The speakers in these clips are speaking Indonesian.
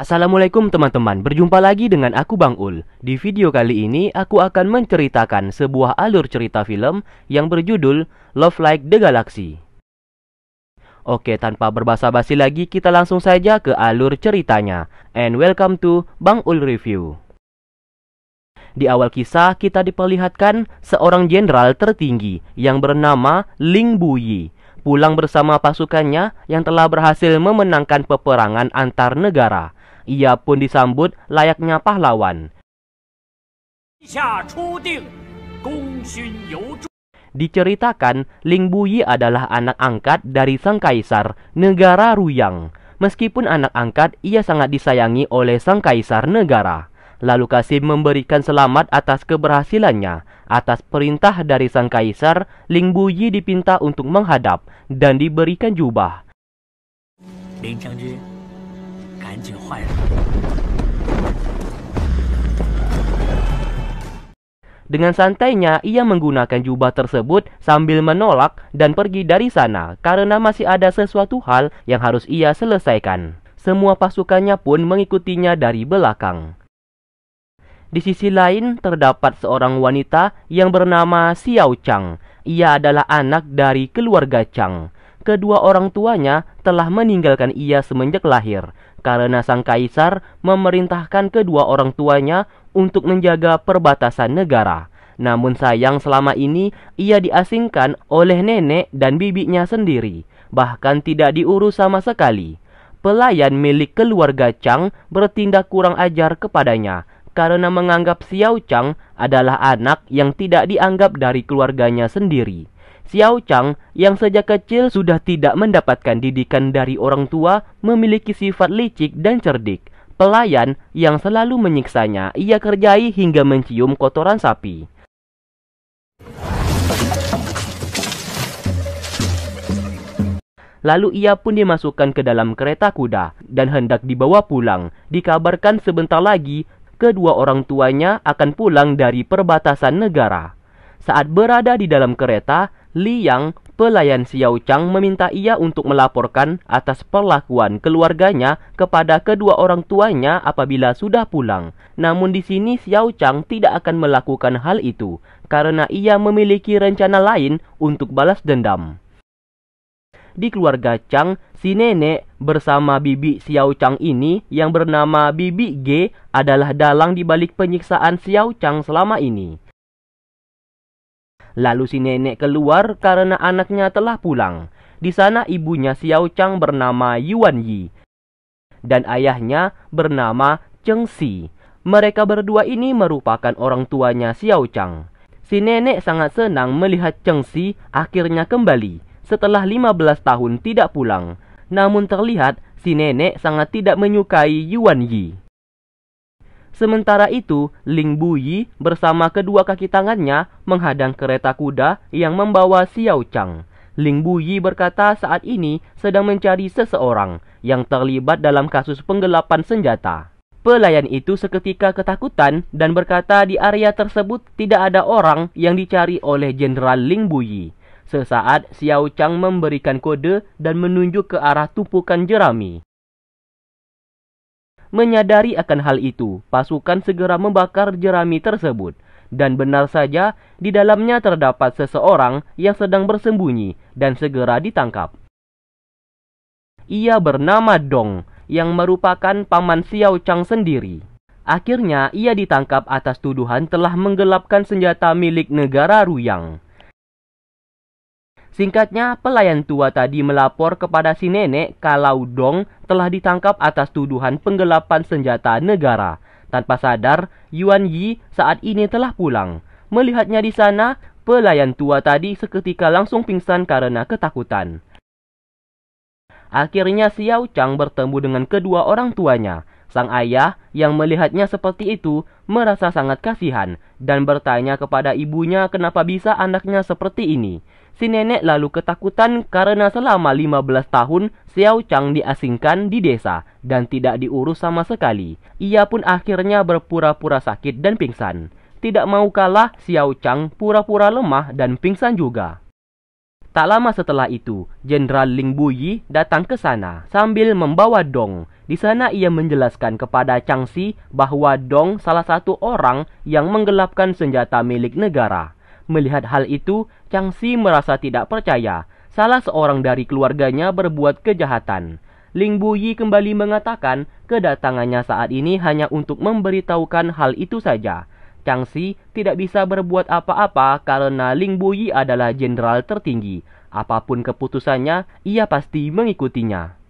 Assalamualaikum teman-teman, berjumpa lagi dengan aku Bang Ul. Di video kali ini, aku akan menceritakan sebuah alur cerita film yang berjudul Love Like The Galaxy. Oke, tanpa berbasa-basi lagi, kita langsung saja ke alur ceritanya. And welcome to Bang Ul Review. Di awal kisah, kita diperlihatkan seorang jenderal tertinggi yang bernama Ling Buyi pulang bersama pasukannya yang telah berhasil memenangkan peperangan antar negara ia pun disambut layaknya pahlawan. Diceritakan, Ling Buyi adalah anak angkat dari sang kaisar, negara Ruyang. Meskipun anak angkat, ia sangat disayangi oleh sang kaisar negara. Lalu Kasim memberikan selamat atas keberhasilannya. Atas perintah dari sang kaisar, Ling Buyi dipinta untuk menghadap dan diberikan jubah. Ling 赶紧换上。Dengan santainya ia menggunakan jubah tersebut sambil menolak dan pergi dari sana karena masih ada sesuatu hal yang harus ia selesaikan. Semua pasukannya pun mengikutinya dari belakang. Di sisi lain terdapat seorang wanita yang bernama Xiao Chang. Ia adalah anak dari keluarga Chang. Kedua orang tuanya telah meninggalkan ia semenjak lahir karena sang kaisar memerintahkan kedua orang tuanya untuk menjaga perbatasan negara. Namun sayang selama ini ia diasingkan oleh nenek dan bibinya sendiri, bahkan tidak diurus sama sekali. Pelayan milik keluarga Chang bertindak kurang ajar kepadanya karena menganggap Xiao Chang adalah anak yang tidak dianggap dari keluarganya sendiri. Xiao Chang yang sejak kecil sudah tidak mendapatkan didikan dari orang tua memiliki sifat licik dan cerdik. Pelayan yang selalu menyiksanya ia kerjai hingga mencium kotoran sapi. Lalu ia pun dimasukkan ke dalam kereta kuda dan hendak dibawa pulang. Dikabarkan sebentar lagi kedua orang tuanya akan pulang dari perbatasan negara. Saat berada di dalam kereta, Li Yang, pelayan Xiao Chang meminta ia untuk melaporkan atas perlakuan keluarganya kepada kedua orang tuanya apabila sudah pulang. Namun di sini Xiao Chang tidak akan melakukan hal itu karena ia memiliki rencana lain untuk balas dendam. Di keluarga Chang, si nenek bersama bibi Xiao Chang ini yang bernama Bibi G adalah dalang di balik penyiksaan Xiao Chang selama ini. Lalu si nenek keluar karena anaknya telah pulang. Di sana ibunya Xiao Chang bernama Yuan Yi dan ayahnya bernama Cheng Si. Mereka berdua ini merupakan orang tuanya Xiao Chang. Si nenek sangat senang melihat Cheng Si akhirnya kembali setelah 15 tahun tidak pulang. Namun terlihat si nenek sangat tidak menyukai Yuan Yi. Sementara itu, Ling Buyi bersama kedua kaki tangannya menghadang kereta kuda yang membawa Xiao Chang. Ling Buyi berkata saat ini sedang mencari seseorang yang terlibat dalam kasus penggelapan senjata. Pelayan itu seketika ketakutan dan berkata di area tersebut tidak ada orang yang dicari oleh Jenderal Ling Buyi. Sesaat Xiao Chang memberikan kode dan menunjuk ke arah tumpukan jerami menyadari akan hal itu, pasukan segera membakar jerami tersebut. Dan benar saja, di dalamnya terdapat seseorang yang sedang bersembunyi dan segera ditangkap. Ia bernama Dong, yang merupakan paman Xiao Chang sendiri. Akhirnya, ia ditangkap atas tuduhan telah menggelapkan senjata milik negara Ruyang. Singkatnya, pelayan tua tadi melapor kepada si nenek kalau Dong telah ditangkap atas tuduhan penggelapan senjata negara. Tanpa sadar, Yuan Yi saat ini telah pulang. Melihatnya di sana, pelayan tua tadi seketika langsung pingsan karena ketakutan. Akhirnya Xiao Chang bertemu dengan kedua orang tuanya. Sang ayah yang melihatnya seperti itu merasa sangat kasihan dan bertanya kepada ibunya kenapa bisa anaknya seperti ini. Si nenek lalu ketakutan karena selama 15 tahun Xiao Chang diasingkan di desa dan tidak diurus sama sekali. Ia pun akhirnya berpura-pura sakit dan pingsan. Tidak mau kalah, Xiao Chang pura-pura lemah dan pingsan juga. Tak lama setelah itu, Jenderal Ling Buyi datang ke sana sambil membawa Dong. Di sana ia menjelaskan kepada Chang Si bahwa Dong salah satu orang yang menggelapkan senjata milik negara. Melihat hal itu, Chang Si merasa tidak percaya. Salah seorang dari keluarganya berbuat kejahatan. Ling Buyi kembali mengatakan kedatangannya saat ini hanya untuk memberitahukan hal itu saja. Xi tidak bisa berbuat apa-apa karena Ling Buyi adalah jenderal tertinggi. Apapun keputusannya, ia pasti mengikutinya.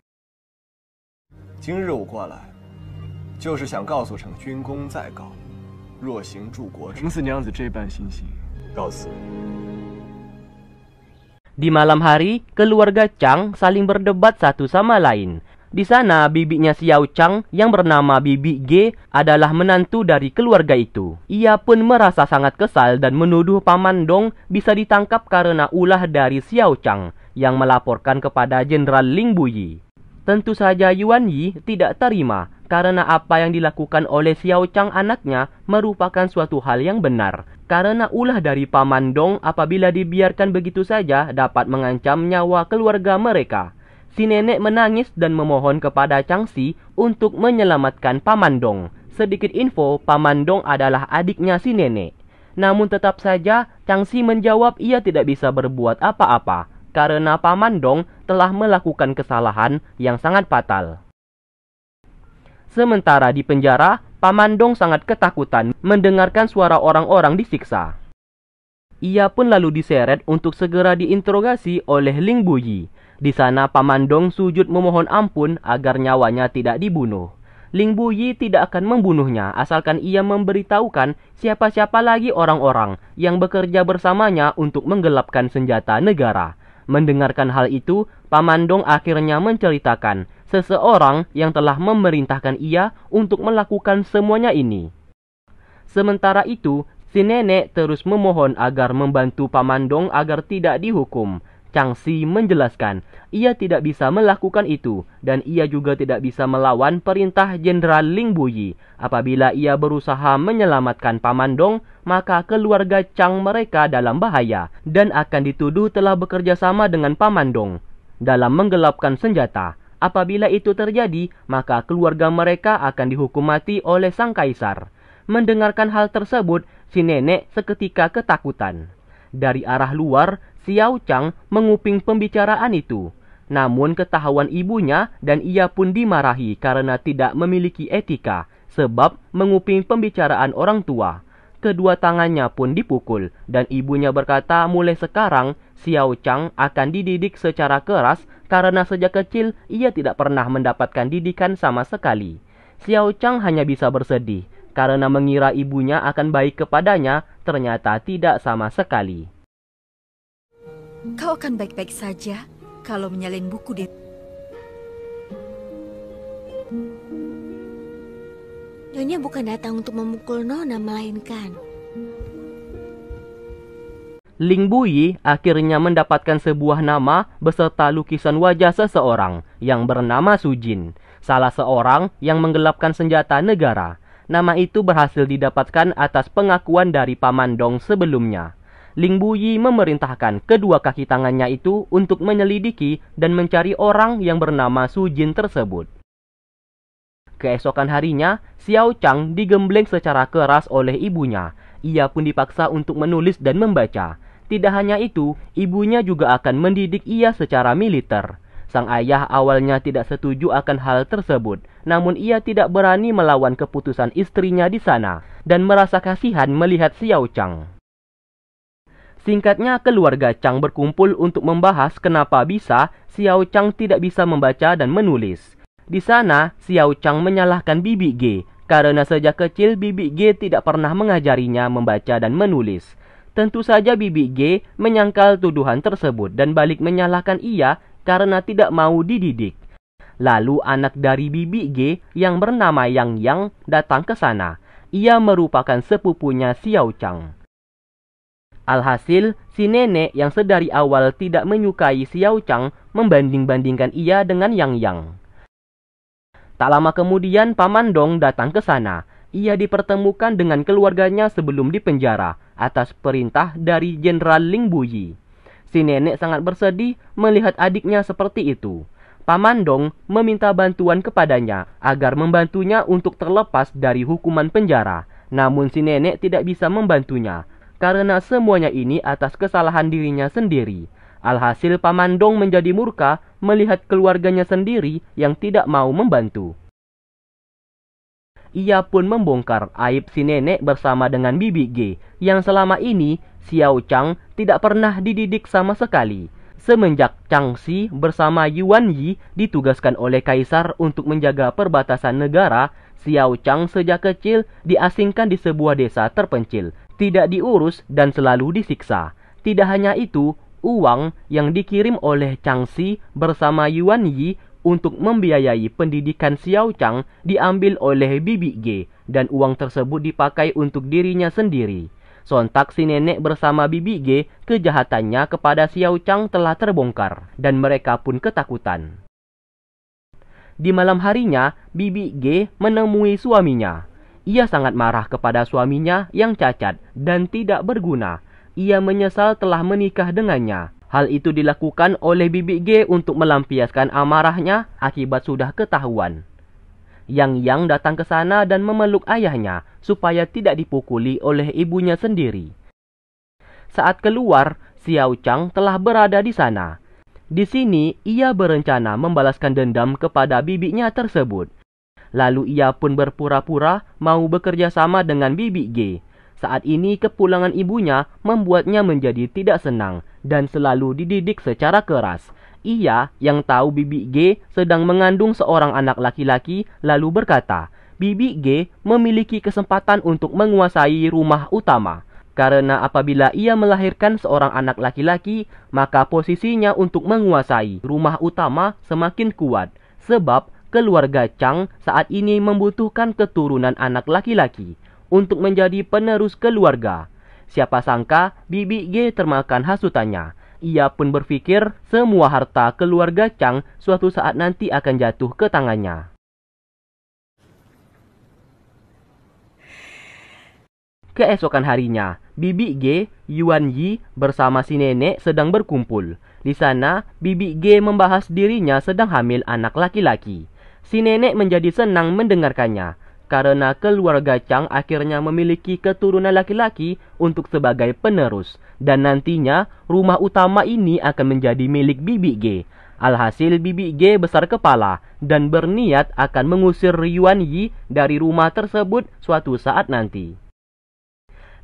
Di malam hari, keluarga Chang saling berdebat satu sama lain. Di sana, bibinya si Chang yang bernama Bibi G adalah menantu dari keluarga itu. Ia pun merasa sangat kesal dan menuduh Paman Dong bisa ditangkap karena ulah dari si Chang yang melaporkan kepada Jenderal Ling Buyi. Tentu saja Yuan Yi tidak terima karena apa yang dilakukan oleh Xiao Chang anaknya merupakan suatu hal yang benar. Karena ulah dari Paman Dong apabila dibiarkan begitu saja dapat mengancam nyawa keluarga mereka si nenek menangis dan memohon kepada Changsi untuk menyelamatkan Paman Dong. Sedikit info, Paman Dong adalah adiknya si nenek. Namun tetap saja, Changsi menjawab ia tidak bisa berbuat apa-apa karena Paman Dong telah melakukan kesalahan yang sangat fatal. Sementara di penjara, Paman Dong sangat ketakutan mendengarkan suara orang-orang disiksa. Ia pun lalu diseret untuk segera diinterogasi oleh Ling Buyi di sana Paman Dong sujud memohon ampun agar nyawanya tidak dibunuh. Ling Buyi tidak akan membunuhnya asalkan ia memberitahukan siapa-siapa lagi orang-orang yang bekerja bersamanya untuk menggelapkan senjata negara. Mendengarkan hal itu, Paman Dong akhirnya menceritakan seseorang yang telah memerintahkan ia untuk melakukan semuanya ini. Sementara itu, si nenek terus memohon agar membantu Paman Dong agar tidak dihukum. Si menjelaskan, ia tidak bisa melakukan itu dan ia juga tidak bisa melawan perintah Jenderal Ling Buyi. Apabila ia berusaha menyelamatkan Paman Dong, maka keluarga Chang mereka dalam bahaya dan akan dituduh telah bekerja sama dengan Paman Dong dalam menggelapkan senjata. Apabila itu terjadi, maka keluarga mereka akan dihukum mati oleh sang kaisar. Mendengarkan hal tersebut, si nenek seketika ketakutan. Dari arah luar, Xiao Chang menguping pembicaraan itu. Namun ketahuan ibunya dan ia pun dimarahi karena tidak memiliki etika sebab menguping pembicaraan orang tua. Kedua tangannya pun dipukul dan ibunya berkata mulai sekarang Xiao Chang akan dididik secara keras karena sejak kecil ia tidak pernah mendapatkan didikan sama sekali. Xiao Chang hanya bisa bersedih karena mengira ibunya akan baik kepadanya ternyata tidak sama sekali. Kau akan baik-baik saja kalau menyalin buku di... Nyonya bukan datang untuk memukul Nona, melainkan... Ling Buyi akhirnya mendapatkan sebuah nama beserta lukisan wajah seseorang yang bernama Su Jin, salah seorang yang menggelapkan senjata negara. Nama itu berhasil didapatkan atas pengakuan dari Paman Dong sebelumnya. Ling Buyi memerintahkan kedua kaki tangannya itu untuk menyelidiki dan mencari orang yang bernama Su Jin tersebut. Keesokan harinya, Xiao Chang digembleng secara keras oleh ibunya. Ia pun dipaksa untuk menulis dan membaca. Tidak hanya itu, ibunya juga akan mendidik ia secara militer. Sang ayah awalnya tidak setuju akan hal tersebut, namun ia tidak berani melawan keputusan istrinya di sana dan merasa kasihan melihat Xiao Chang. Singkatnya, keluarga Chang berkumpul untuk membahas kenapa bisa Xiao Chang tidak bisa membaca dan menulis. Di sana, Xiao Chang menyalahkan Bibi G karena sejak kecil Bibi G tidak pernah mengajarinya membaca dan menulis. Tentu saja Bibi G menyangkal tuduhan tersebut dan balik menyalahkan ia karena tidak mau dididik. Lalu anak dari Bibi G yang bernama Yang Yang datang ke sana. Ia merupakan sepupunya Xiao Chang. Alhasil, si nenek yang sedari awal tidak menyukai Xiao Chang membanding-bandingkan ia dengan Yang Yang. Tak lama kemudian Paman Dong datang ke sana. Ia dipertemukan dengan keluarganya sebelum dipenjara atas perintah dari Jenderal Ling Buyi. Si nenek sangat bersedih melihat adiknya seperti itu. Paman Dong meminta bantuan kepadanya agar membantunya untuk terlepas dari hukuman penjara. Namun si nenek tidak bisa membantunya karena semuanya ini atas kesalahan dirinya sendiri. Alhasil Pamandong menjadi murka melihat keluarganya sendiri yang tidak mau membantu. Ia pun membongkar aib si nenek bersama dengan Bibi G yang selama ini Xiao Chang tidak pernah dididik sama sekali. Semenjak Chang Xi bersama Yuan Yi ditugaskan oleh kaisar untuk menjaga perbatasan negara, Xiao Chang sejak kecil diasingkan di sebuah desa terpencil tidak diurus dan selalu disiksa. Tidak hanya itu, uang yang dikirim oleh Si bersama Yuan Yi untuk membiayai pendidikan Xiao Chang diambil oleh Bibi G dan uang tersebut dipakai untuk dirinya sendiri. Sontak si nenek bersama Bibi G kejahatannya kepada Xiao Chang telah terbongkar dan mereka pun ketakutan. Di malam harinya, Bibi G menemui suaminya. Ia sangat marah kepada suaminya yang cacat dan tidak berguna. Ia menyesal telah menikah dengannya. Hal itu dilakukan oleh bibi G untuk melampiaskan amarahnya akibat sudah ketahuan. Yang Yang datang ke sana dan memeluk ayahnya supaya tidak dipukuli oleh ibunya sendiri. Saat keluar, Xiao Chang telah berada di sana. Di sini, ia berencana membalaskan dendam kepada bibinya tersebut. Lalu ia pun berpura-pura mau bekerja sama dengan bibi G. Saat ini kepulangan ibunya membuatnya menjadi tidak senang dan selalu dididik secara keras. Ia yang tahu bibi G sedang mengandung seorang anak laki-laki lalu berkata, bibi G memiliki kesempatan untuk menguasai rumah utama. Karena apabila ia melahirkan seorang anak laki-laki, maka posisinya untuk menguasai rumah utama semakin kuat. Sebab keluarga Chang saat ini membutuhkan keturunan anak laki-laki untuk menjadi penerus keluarga. Siapa sangka Bibi G termakan hasutannya. Ia pun berpikir semua harta keluarga Chang suatu saat nanti akan jatuh ke tangannya. Keesokan harinya, Bibi G, Yuan Yi bersama si nenek sedang berkumpul. Di sana, Bibi G membahas dirinya sedang hamil anak laki-laki. Si nenek menjadi senang mendengarkannya, karena keluarga Chang akhirnya memiliki keturunan laki-laki untuk sebagai penerus, dan nantinya rumah utama ini akan menjadi milik Bibi G. Alhasil Bibi G besar kepala dan berniat akan mengusir Yuan Yi dari rumah tersebut suatu saat nanti.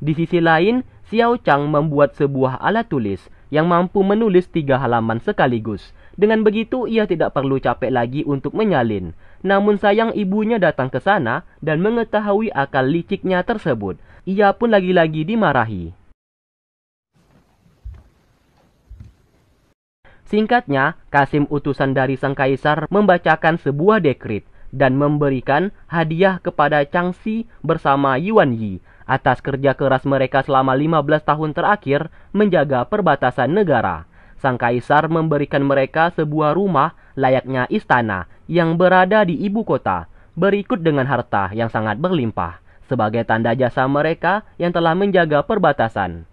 Di sisi lain, Xiao Chang membuat sebuah alat tulis yang mampu menulis tiga halaman sekaligus, dengan begitu, ia tidak perlu capek lagi untuk menyalin. Namun sayang ibunya datang ke sana dan mengetahui akal liciknya tersebut. Ia pun lagi-lagi dimarahi. Singkatnya, Kasim utusan dari Sang Kaisar membacakan sebuah dekrit dan memberikan hadiah kepada Changsi bersama Yuan Yi atas kerja keras mereka selama 15 tahun terakhir menjaga perbatasan negara sang kaisar memberikan mereka sebuah rumah layaknya istana yang berada di ibu kota, berikut dengan harta yang sangat berlimpah sebagai tanda jasa mereka yang telah menjaga perbatasan.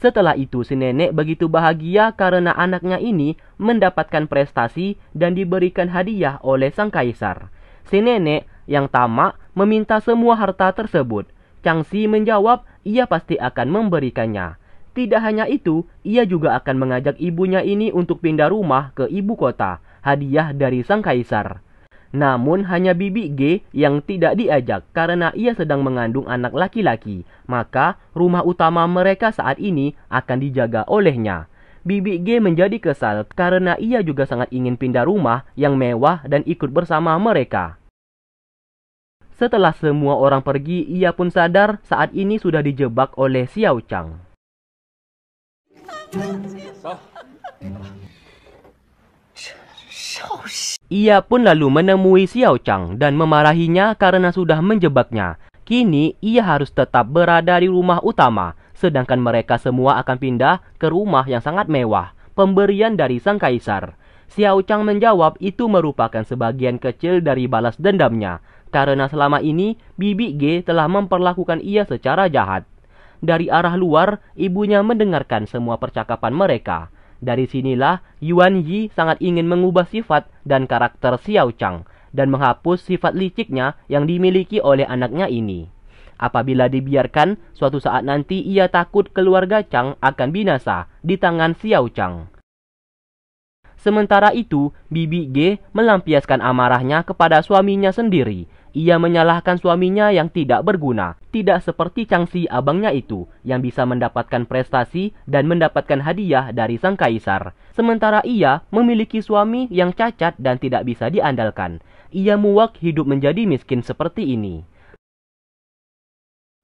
Setelah itu si nenek begitu bahagia karena anaknya ini mendapatkan prestasi dan diberikan hadiah oleh sang kaisar. Si nenek yang tamak meminta semua harta tersebut. Changsi menjawab ia pasti akan memberikannya. Tidak hanya itu, ia juga akan mengajak ibunya ini untuk pindah rumah ke ibu kota, hadiah dari sang kaisar. Namun hanya bibi G yang tidak diajak karena ia sedang mengandung anak laki-laki, maka rumah utama mereka saat ini akan dijaga olehnya. Bibi G menjadi kesal karena ia juga sangat ingin pindah rumah yang mewah dan ikut bersama mereka. Setelah semua orang pergi, ia pun sadar saat ini sudah dijebak oleh Xiao Chang. Ia pun lalu menemui Xiao Chang dan memarahinya karena sudah menjebaknya. Kini ia harus tetap berada di rumah utama, sedangkan mereka semua akan pindah ke rumah yang sangat mewah, pemberian dari sang kaisar. Xiao Chang menjawab itu merupakan sebagian kecil dari balas dendamnya, karena selama ini Bibi G telah memperlakukan ia secara jahat dari arah luar, ibunya mendengarkan semua percakapan mereka. Dari sinilah Yuan Yi sangat ingin mengubah sifat dan karakter Xiao Chang dan menghapus sifat liciknya yang dimiliki oleh anaknya ini. Apabila dibiarkan, suatu saat nanti ia takut keluarga Chang akan binasa di tangan Xiao Chang. Sementara itu, Bibi G melampiaskan amarahnya kepada suaminya sendiri ia menyalahkan suaminya yang tidak berguna, tidak seperti Changsi abangnya itu yang bisa mendapatkan prestasi dan mendapatkan hadiah dari sang kaisar. Sementara ia memiliki suami yang cacat dan tidak bisa diandalkan. Ia muak hidup menjadi miskin seperti ini.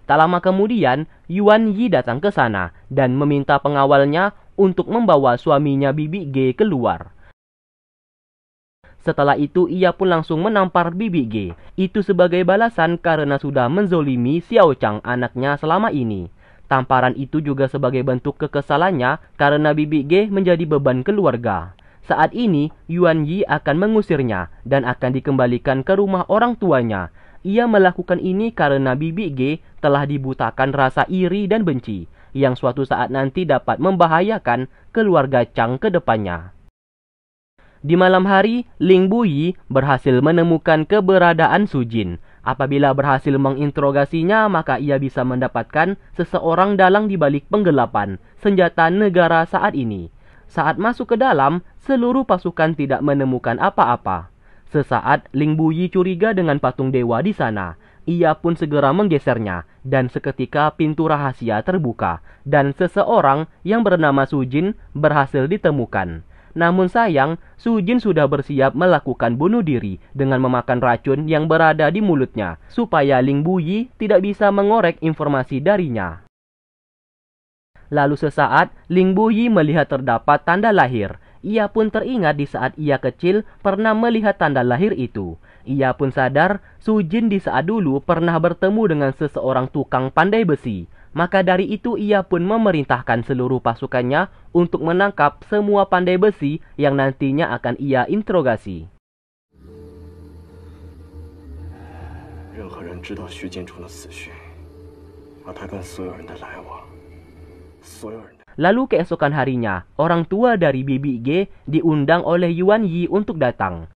Tak lama kemudian, Yuan Yi datang ke sana dan meminta pengawalnya untuk membawa suaminya Bibi G keluar. Setelah itu ia pun langsung menampar bibi G. Itu sebagai balasan karena sudah menzolimi Xiao Chang anaknya selama ini. Tamparan itu juga sebagai bentuk kekesalannya karena bibi G menjadi beban keluarga. Saat ini Yuan Yi akan mengusirnya dan akan dikembalikan ke rumah orang tuanya. Ia melakukan ini karena bibi G telah dibutakan rasa iri dan benci yang suatu saat nanti dapat membahayakan keluarga Chang ke depannya. Di malam hari, Ling Buyi berhasil menemukan keberadaan Su Jin. Apabila berhasil menginterogasinya, maka ia bisa mendapatkan seseorang dalang di balik penggelapan senjata negara saat ini. Saat masuk ke dalam, seluruh pasukan tidak menemukan apa-apa. Sesaat, Ling Buyi curiga dengan patung dewa di sana. Ia pun segera menggesernya, dan seketika pintu rahasia terbuka, dan seseorang yang bernama Su Jin berhasil ditemukan. Namun sayang, Su Jin sudah bersiap melakukan bunuh diri dengan memakan racun yang berada di mulutnya supaya Ling Buyi tidak bisa mengorek informasi darinya. Lalu sesaat, Ling Buyi melihat terdapat tanda lahir. Ia pun teringat di saat ia kecil pernah melihat tanda lahir itu. Ia pun sadar, Su Jin di saat dulu pernah bertemu dengan seseorang tukang pandai besi. Maka dari itu ia pun memerintahkan seluruh pasukannya untuk menangkap semua pandai besi yang nantinya akan ia interogasi. Lalu keesokan harinya, orang tua dari Bibi G diundang oleh Yuan Yi untuk datang.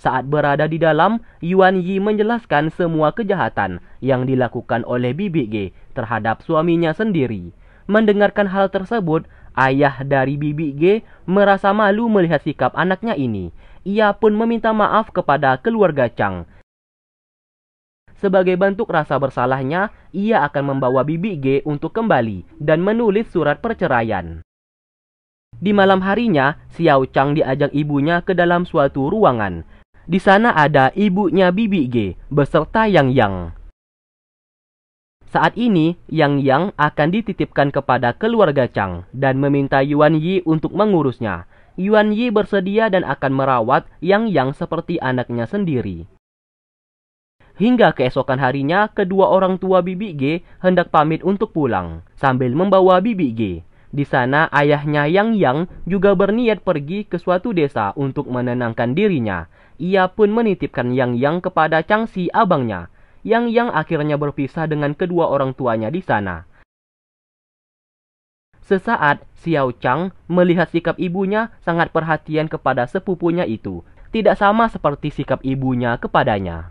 Saat berada di dalam, Yuan Yi menjelaskan semua kejahatan yang dilakukan oleh Bibi G terhadap suaminya sendiri. Mendengarkan hal tersebut, ayah dari Bibi G merasa malu melihat sikap anaknya ini. Ia pun meminta maaf kepada keluarga Chang. Sebagai bentuk rasa bersalahnya, ia akan membawa Bibi G untuk kembali dan menulis surat perceraian. Di malam harinya, Xiao Chang diajak ibunya ke dalam suatu ruangan. Di sana ada ibunya Bibi G beserta Yang Yang. Saat ini, Yang Yang akan dititipkan kepada keluarga Chang dan meminta Yuan Yi untuk mengurusnya. Yuan Yi bersedia dan akan merawat Yang Yang seperti anaknya sendiri. Hingga keesokan harinya, kedua orang tua Bibi G hendak pamit untuk pulang sambil membawa Bibi G. Di sana ayahnya Yang Yang juga berniat pergi ke suatu desa untuk menenangkan dirinya. Ia pun menitipkan Yang Yang kepada Chang Si abangnya. Yang Yang akhirnya berpisah dengan kedua orang tuanya di sana. Sesaat Xiao Chang melihat sikap ibunya sangat perhatian kepada sepupunya itu, tidak sama seperti sikap ibunya kepadanya.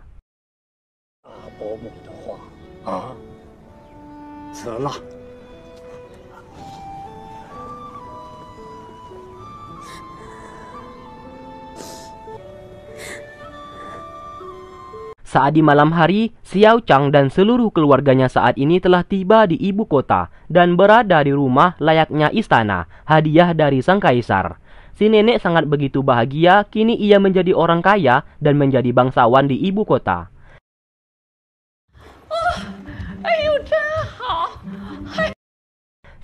Ah, Saat di malam hari, Xiao Chang dan seluruh keluarganya saat ini telah tiba di ibu kota dan berada di rumah layaknya istana, hadiah dari sang kaisar. Si nenek sangat begitu bahagia, kini ia menjadi orang kaya dan menjadi bangsawan di ibu kota. Ah,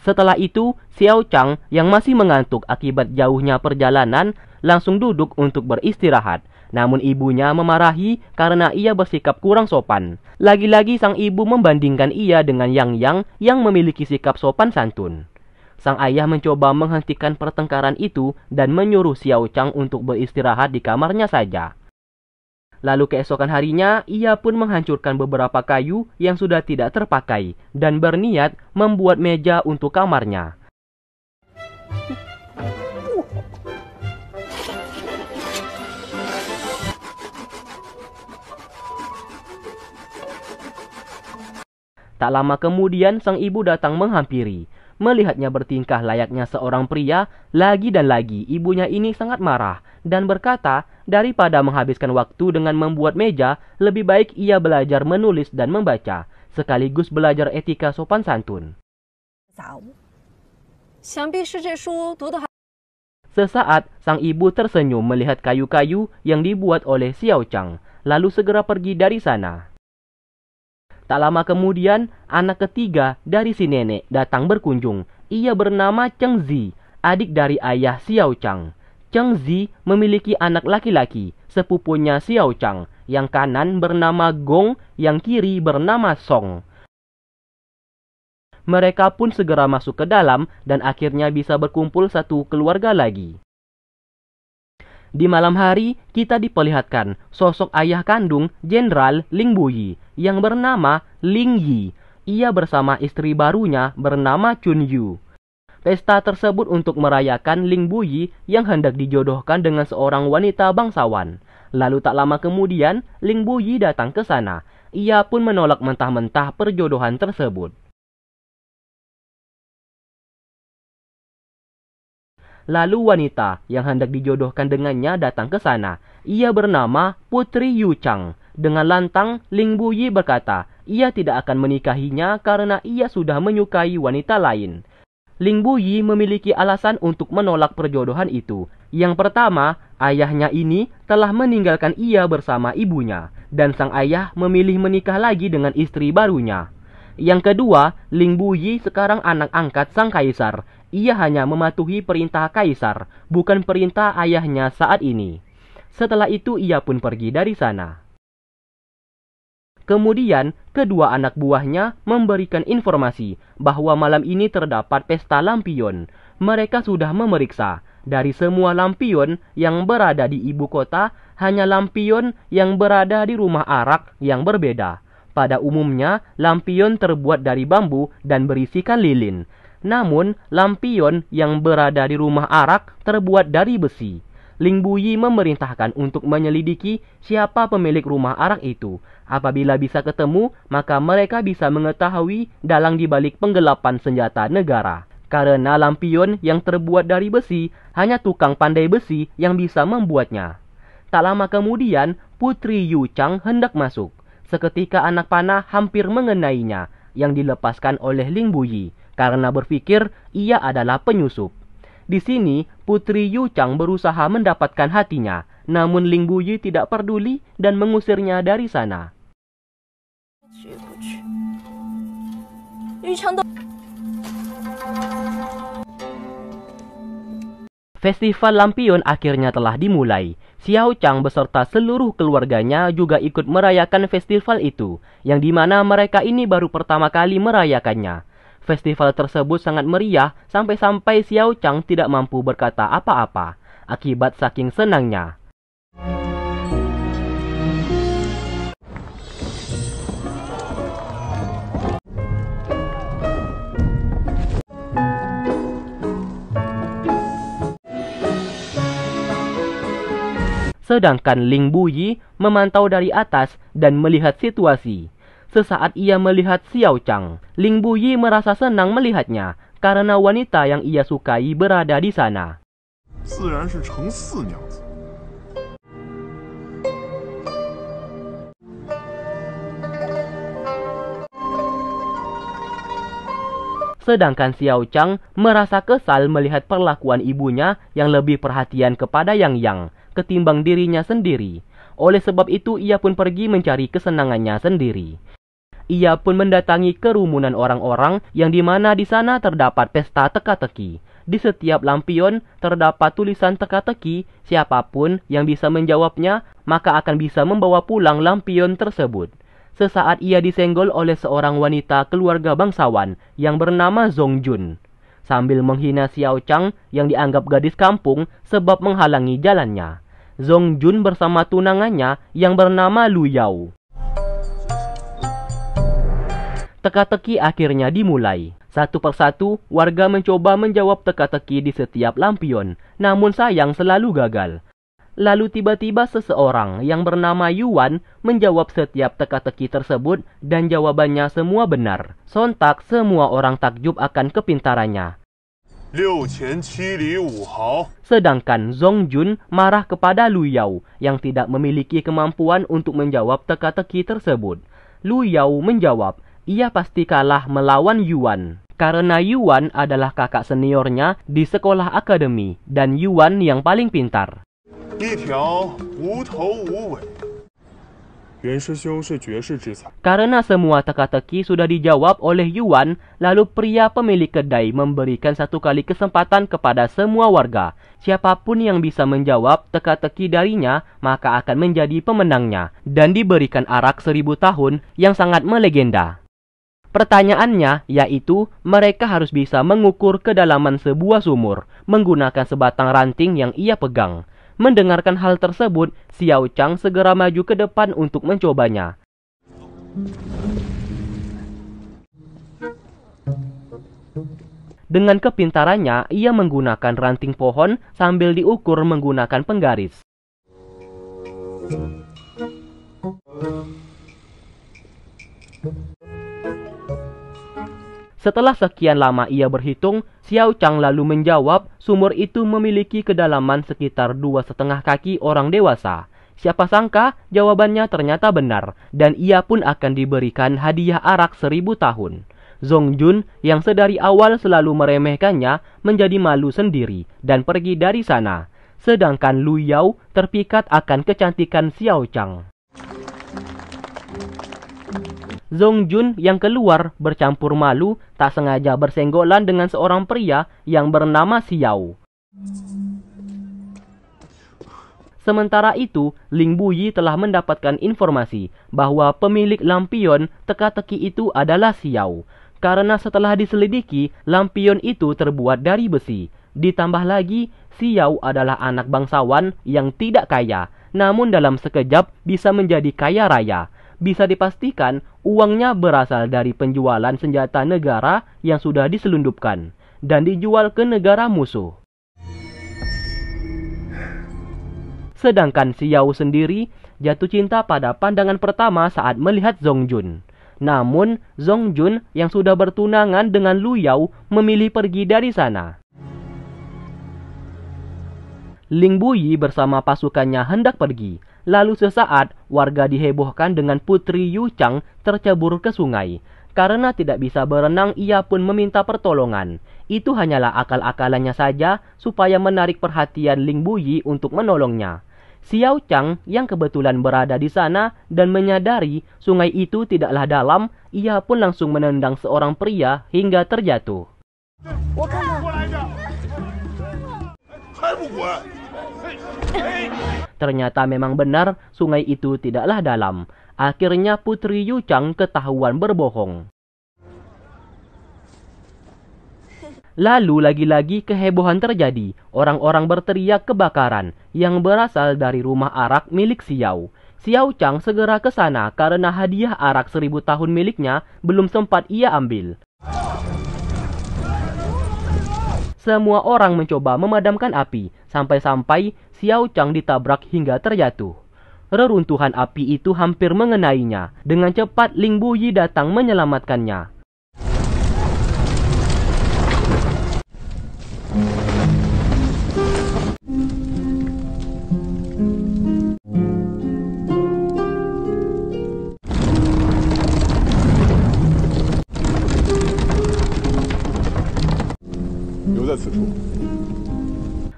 Setelah itu, Xiao Chang yang masih mengantuk akibat jauhnya perjalanan langsung duduk untuk beristirahat. Namun ibunya memarahi karena ia bersikap kurang sopan. Lagi-lagi sang ibu membandingkan ia dengan Yang Yang yang memiliki sikap sopan santun. Sang ayah mencoba menghentikan pertengkaran itu dan menyuruh Xiao Chang untuk beristirahat di kamarnya saja. Lalu keesokan harinya, ia pun menghancurkan beberapa kayu yang sudah tidak terpakai dan berniat membuat meja untuk kamarnya. Tak lama kemudian sang ibu datang menghampiri. Melihatnya bertingkah layaknya seorang pria, lagi dan lagi ibunya ini sangat marah dan berkata, daripada menghabiskan waktu dengan membuat meja, lebih baik ia belajar menulis dan membaca, sekaligus belajar etika sopan santun. Sesaat, sang ibu tersenyum melihat kayu-kayu yang dibuat oleh Xiao Chang, lalu segera pergi dari sana. Tak lama kemudian, anak ketiga dari si nenek datang berkunjung. Ia bernama Cheng Zi, adik dari ayah Xiao Chang. Cheng Zi memiliki anak laki-laki, sepupunya Xiao Chang, yang kanan bernama Gong, yang kiri bernama Song. Mereka pun segera masuk ke dalam dan akhirnya bisa berkumpul satu keluarga lagi. Di malam hari, kita diperlihatkan sosok ayah kandung Jenderal Ling Buyi yang bernama Ling Yi. Ia bersama istri barunya bernama Chun Yu. Pesta tersebut untuk merayakan Ling Buyi yang hendak dijodohkan dengan seorang wanita bangsawan. Lalu tak lama kemudian, Ling Buyi datang ke sana. Ia pun menolak mentah-mentah perjodohan tersebut. Lalu wanita yang hendak dijodohkan dengannya datang ke sana. Ia bernama Putri Yu Chang. Dengan lantang, Ling Buyi berkata, ia tidak akan menikahinya karena ia sudah menyukai wanita lain. Ling Buyi memiliki alasan untuk menolak perjodohan itu. Yang pertama, ayahnya ini telah meninggalkan ia bersama ibunya, dan sang ayah memilih menikah lagi dengan istri barunya. Yang kedua, Ling Buyi sekarang anak angkat sang kaisar, ia hanya mematuhi perintah kaisar, bukan perintah ayahnya saat ini. Setelah itu ia pun pergi dari sana. Kemudian, kedua anak buahnya memberikan informasi bahwa malam ini terdapat pesta lampion. Mereka sudah memeriksa dari semua lampion yang berada di ibu kota, hanya lampion yang berada di rumah arak yang berbeda. Pada umumnya, lampion terbuat dari bambu dan berisikan lilin. Namun, lampion yang berada di rumah Arak terbuat dari besi. Ling Buyi memerintahkan untuk menyelidiki siapa pemilik rumah arak itu. Apabila bisa ketemu, maka mereka bisa mengetahui dalang dibalik penggelapan senjata negara. Karena lampion yang terbuat dari besi, hanya tukang pandai besi yang bisa membuatnya. Tak lama kemudian, Putri Yu Chang hendak masuk. Seketika anak panah hampir mengenainya, yang dilepaskan oleh Ling Buyi karena berpikir ia adalah penyusup. Di sini, Putri Yu Chang berusaha mendapatkan hatinya, namun Ling Buyi tidak peduli dan mengusirnya dari sana. Festival Lampion akhirnya telah dimulai. Xiao Chang beserta seluruh keluarganya juga ikut merayakan festival itu, yang dimana mereka ini baru pertama kali merayakannya. Festival tersebut sangat meriah sampai-sampai Xiao Chang tidak mampu berkata apa-apa akibat saking senangnya. Sedangkan Ling Buyi memantau dari atas dan melihat situasi. Sesaat ia melihat Xiao Chang, Ling Buyi merasa senang melihatnya karena wanita yang ia sukai berada di sana. Sedangkan Xiao Chang merasa kesal melihat perlakuan ibunya yang lebih perhatian kepada Yang Yang ketimbang dirinya sendiri. Oleh sebab itu ia pun pergi mencari kesenangannya sendiri ia pun mendatangi kerumunan orang-orang yang di mana di sana terdapat pesta teka-teki. Di setiap lampion terdapat tulisan teka-teki, siapapun yang bisa menjawabnya maka akan bisa membawa pulang lampion tersebut. Sesaat ia disenggol oleh seorang wanita keluarga bangsawan yang bernama Zong Jun. Sambil menghina Xiao Chang yang dianggap gadis kampung sebab menghalangi jalannya. Zong Jun bersama tunangannya yang bernama Lu Yao. Teka-teki akhirnya dimulai. Satu persatu, warga mencoba menjawab teka-teki di setiap lampion, namun sayang selalu gagal. Lalu tiba-tiba seseorang yang bernama Yuan menjawab setiap teka-teki tersebut dan jawabannya semua benar. Sontak semua orang takjub akan kepintarannya. Sedangkan Zhong Jun marah kepada Lu Yao yang tidak memiliki kemampuan untuk menjawab teka-teki tersebut. Lu Yao menjawab ia pasti kalah melawan Yuan. Karena Yuan adalah kakak seniornya di sekolah akademi dan Yuan yang paling pintar. Karena semua teka-teki sudah dijawab oleh Yuan, lalu pria pemilik kedai memberikan satu kali kesempatan kepada semua warga. Siapapun yang bisa menjawab teka-teki darinya, maka akan menjadi pemenangnya dan diberikan arak seribu tahun yang sangat melegenda. Pertanyaannya yaitu mereka harus bisa mengukur kedalaman sebuah sumur menggunakan sebatang ranting yang ia pegang. Mendengarkan hal tersebut, Xiao Chang segera maju ke depan untuk mencobanya. Dengan kepintarannya, ia menggunakan ranting pohon sambil diukur menggunakan penggaris. Setelah sekian lama ia berhitung, Xiao Chang lalu menjawab, sumur itu memiliki kedalaman sekitar dua setengah kaki orang dewasa. Siapa sangka, jawabannya ternyata benar, dan ia pun akan diberikan hadiah arak seribu tahun. Zong Jun yang sedari awal selalu meremehkannya menjadi malu sendiri dan pergi dari sana. Sedangkan Lu Yao terpikat akan kecantikan Xiao Chang. Zong Jun yang keluar bercampur malu tak sengaja bersenggolan dengan seorang pria yang bernama Xiao. Sementara itu, Ling Buyi telah mendapatkan informasi bahwa pemilik lampion teka-teki itu adalah Xiao. Karena setelah diselidiki, lampion itu terbuat dari besi. Ditambah lagi, Xiao adalah anak bangsawan yang tidak kaya, namun dalam sekejap bisa menjadi kaya raya bisa dipastikan uangnya berasal dari penjualan senjata negara yang sudah diselundupkan dan dijual ke negara musuh. Sedangkan Xiao sendiri jatuh cinta pada pandangan pertama saat melihat Zongjun, Jun. Namun, Zongjun Jun yang sudah bertunangan dengan Lu Yao memilih pergi dari sana. Ling Buyi bersama pasukannya hendak pergi, Lalu sesaat, warga dihebohkan dengan putri Yu Chang tercebur ke sungai. Karena tidak bisa berenang, ia pun meminta pertolongan. Itu hanyalah akal-akalannya saja supaya menarik perhatian Ling Buyi untuk menolongnya. Xiao Chang yang kebetulan berada di sana dan menyadari sungai itu tidaklah dalam, ia pun langsung menendang seorang pria hingga terjatuh. Ternyata memang benar, sungai itu tidaklah dalam. Akhirnya Putri Yu Chang ketahuan berbohong. Lalu lagi-lagi kehebohan terjadi. Orang-orang berteriak kebakaran yang berasal dari rumah arak milik Xiao. Xiao Chang segera ke sana karena hadiah arak seribu tahun miliknya belum sempat ia ambil. Semua orang mencoba memadamkan api, sampai-sampai Xiao Chang ditabrak hingga terjatuh. Reruntuhan api itu hampir mengenainya. Dengan cepat Ling Buyi datang menyelamatkannya.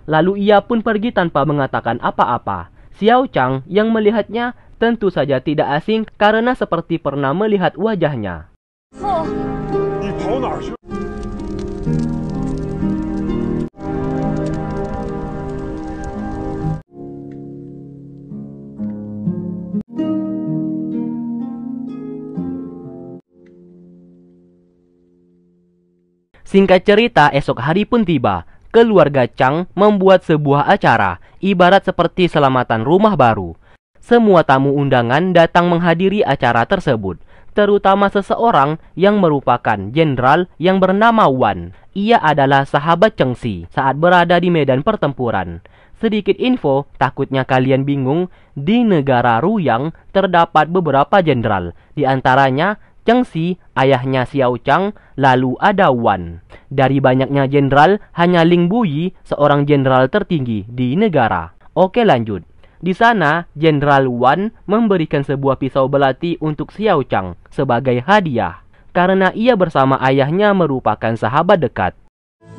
Lalu ia pun pergi tanpa mengatakan apa-apa. Xiao Chang yang melihatnya tentu saja tidak asing karena seperti pernah melihat wajahnya. Oh. Singkat cerita, esok hari pun tiba. Keluarga Chang membuat sebuah acara, ibarat seperti selamatan rumah baru. Semua tamu undangan datang menghadiri acara tersebut, terutama seseorang yang merupakan jenderal yang bernama Wan. Ia adalah sahabat Cheng Si saat berada di medan pertempuran. Sedikit info, takutnya kalian bingung, di negara Ruyang terdapat beberapa jenderal, di antaranya Cheng ayahnya Xiao Chang, lalu ada Wan. Dari banyaknya jenderal, hanya Ling Buyi seorang jenderal tertinggi di negara. Oke lanjut. Di sana, Jenderal Wan memberikan sebuah pisau belati untuk Xiao Chang sebagai hadiah karena ia bersama ayahnya merupakan sahabat dekat.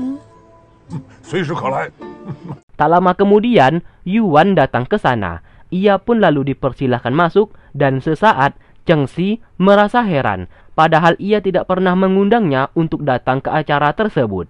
Hmm? Tak lama kemudian, Yuan datang ke sana. Ia pun lalu dipersilahkan masuk dan sesaat Si merasa heran, padahal ia tidak pernah mengundangnya untuk datang ke acara tersebut.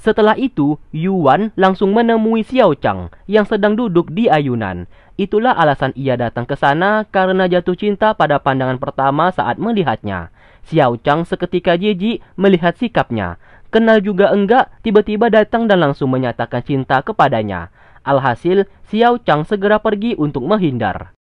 Setelah itu, Yuan langsung menemui Xiao Chang yang sedang duduk di ayunan. Itulah alasan ia datang ke sana karena jatuh cinta pada pandangan pertama saat melihatnya. Xiao Chang seketika jijik melihat sikapnya. Kenal juga enggak, tiba-tiba datang dan langsung menyatakan cinta kepadanya. Alhasil, Xiao Chang segera pergi untuk menghindar.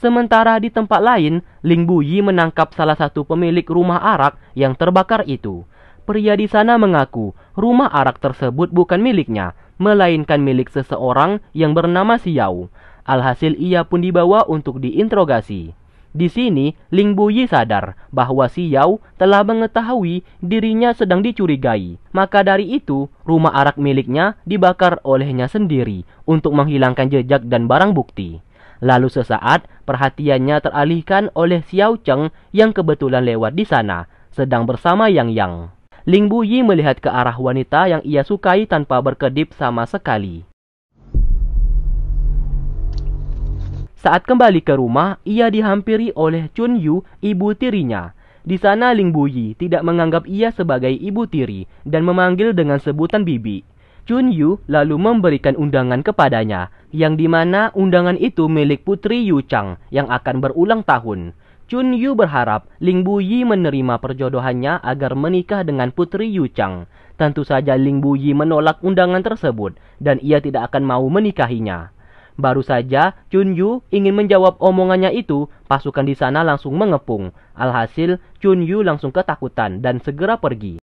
Sementara di tempat lain, Ling Buyi menangkap salah satu pemilik rumah arak yang terbakar itu. Pria di sana mengaku rumah arak tersebut bukan miliknya, melainkan milik seseorang yang bernama Xiao. Alhasil ia pun dibawa untuk diinterogasi. Di sini, Ling Buyi sadar bahwa Si Yao telah mengetahui dirinya sedang dicurigai. Maka dari itu, rumah arak miliknya dibakar olehnya sendiri untuk menghilangkan jejak dan barang bukti. Lalu sesaat, perhatiannya teralihkan oleh Xiao Cheng yang kebetulan lewat di sana, sedang bersama Yang Yang. Ling Buyi melihat ke arah wanita yang ia sukai tanpa berkedip sama sekali. Saat kembali ke rumah, ia dihampiri oleh Chun Yu, ibu tirinya. Di sana Ling Buyi tidak menganggap ia sebagai ibu tiri dan memanggil dengan sebutan bibi. Chun Yu lalu memberikan undangan kepadanya, yang dimana undangan itu milik putri Yu Chang yang akan berulang tahun. Chun Yu berharap Ling Buyi menerima perjodohannya agar menikah dengan putri Yu Chang. Tentu saja Ling Buyi menolak undangan tersebut dan ia tidak akan mau menikahinya. Baru saja Chunyu ingin menjawab omongannya itu, pasukan di sana langsung mengepung. Alhasil, Chunyu langsung ketakutan dan segera pergi.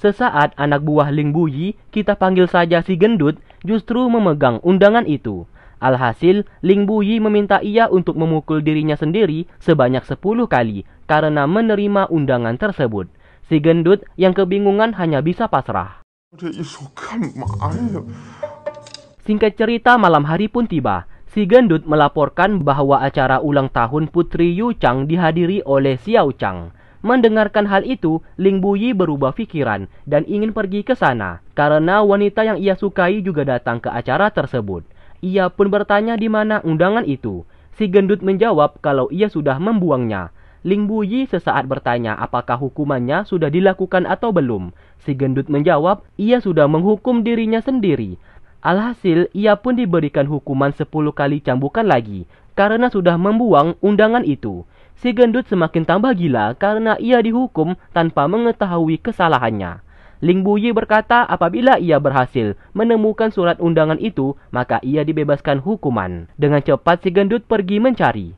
Sesaat anak buah Ling Buyi, kita panggil saja si gendut, justru memegang undangan itu. Alhasil, Ling Buyi meminta ia untuk memukul dirinya sendiri sebanyak 10 kali karena menerima undangan tersebut. Si gendut yang kebingungan hanya bisa pasrah. Singkat cerita malam hari pun tiba. Si gendut melaporkan bahwa acara ulang tahun Putri Yu Chang dihadiri oleh Xiao Chang. Mendengarkan hal itu, Ling Buyi berubah pikiran dan ingin pergi ke sana karena wanita yang ia sukai juga datang ke acara tersebut. Ia pun bertanya di mana undangan itu. Si gendut menjawab kalau ia sudah membuangnya. Ling Buyi sesaat bertanya apakah hukumannya sudah dilakukan atau belum. Si gendut menjawab, ia sudah menghukum dirinya sendiri. Alhasil, ia pun diberikan hukuman 10 kali cambukan lagi karena sudah membuang undangan itu. Si gendut semakin tambah gila karena ia dihukum tanpa mengetahui kesalahannya. Ling Buyi berkata apabila ia berhasil menemukan surat undangan itu, maka ia dibebaskan hukuman. Dengan cepat si gendut pergi mencari.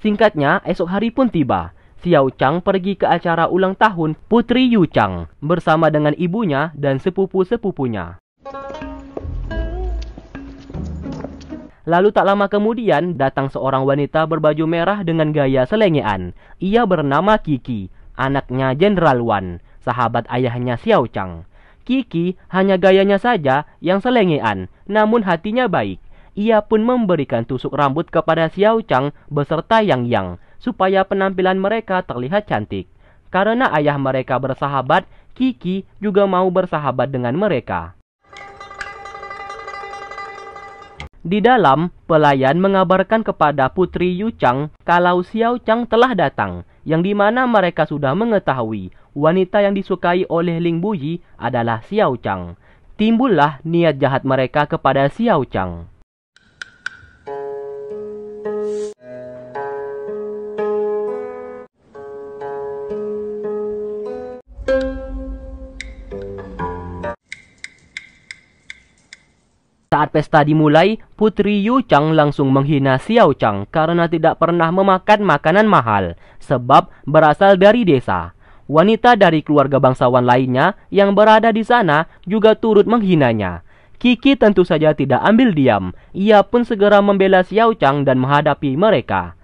Singkatnya, esok hari pun tiba. Xiao Chang pergi ke acara ulang tahun Putri Yu Chang bersama dengan ibunya dan sepupu-sepupunya. Lalu tak lama kemudian datang seorang wanita berbaju merah dengan gaya selengean. Ia bernama Kiki anaknya Jenderal Wan, sahabat ayahnya Xiao Chang. Kiki hanya gayanya saja yang selengean, namun hatinya baik. Ia pun memberikan tusuk rambut kepada Xiao Chang beserta Yang Yang, supaya penampilan mereka terlihat cantik. Karena ayah mereka bersahabat, Kiki juga mau bersahabat dengan mereka. Di dalam, pelayan mengabarkan kepada Putri Yu Chang kalau Xiao Chang telah datang yang dimana mereka sudah mengetahui wanita yang disukai oleh Ling Buyi adalah Xiao Chang. Timbullah niat jahat mereka kepada Xiao Chang. Saat pesta dimulai, Putri Yu Chang langsung menghina Xiao Chang karena tidak pernah memakan makanan mahal, sebab berasal dari desa. Wanita dari keluarga bangsawan lainnya yang berada di sana juga turut menghinanya. Kiki tentu saja tidak ambil diam, ia pun segera membela Xiao Chang dan menghadapi mereka.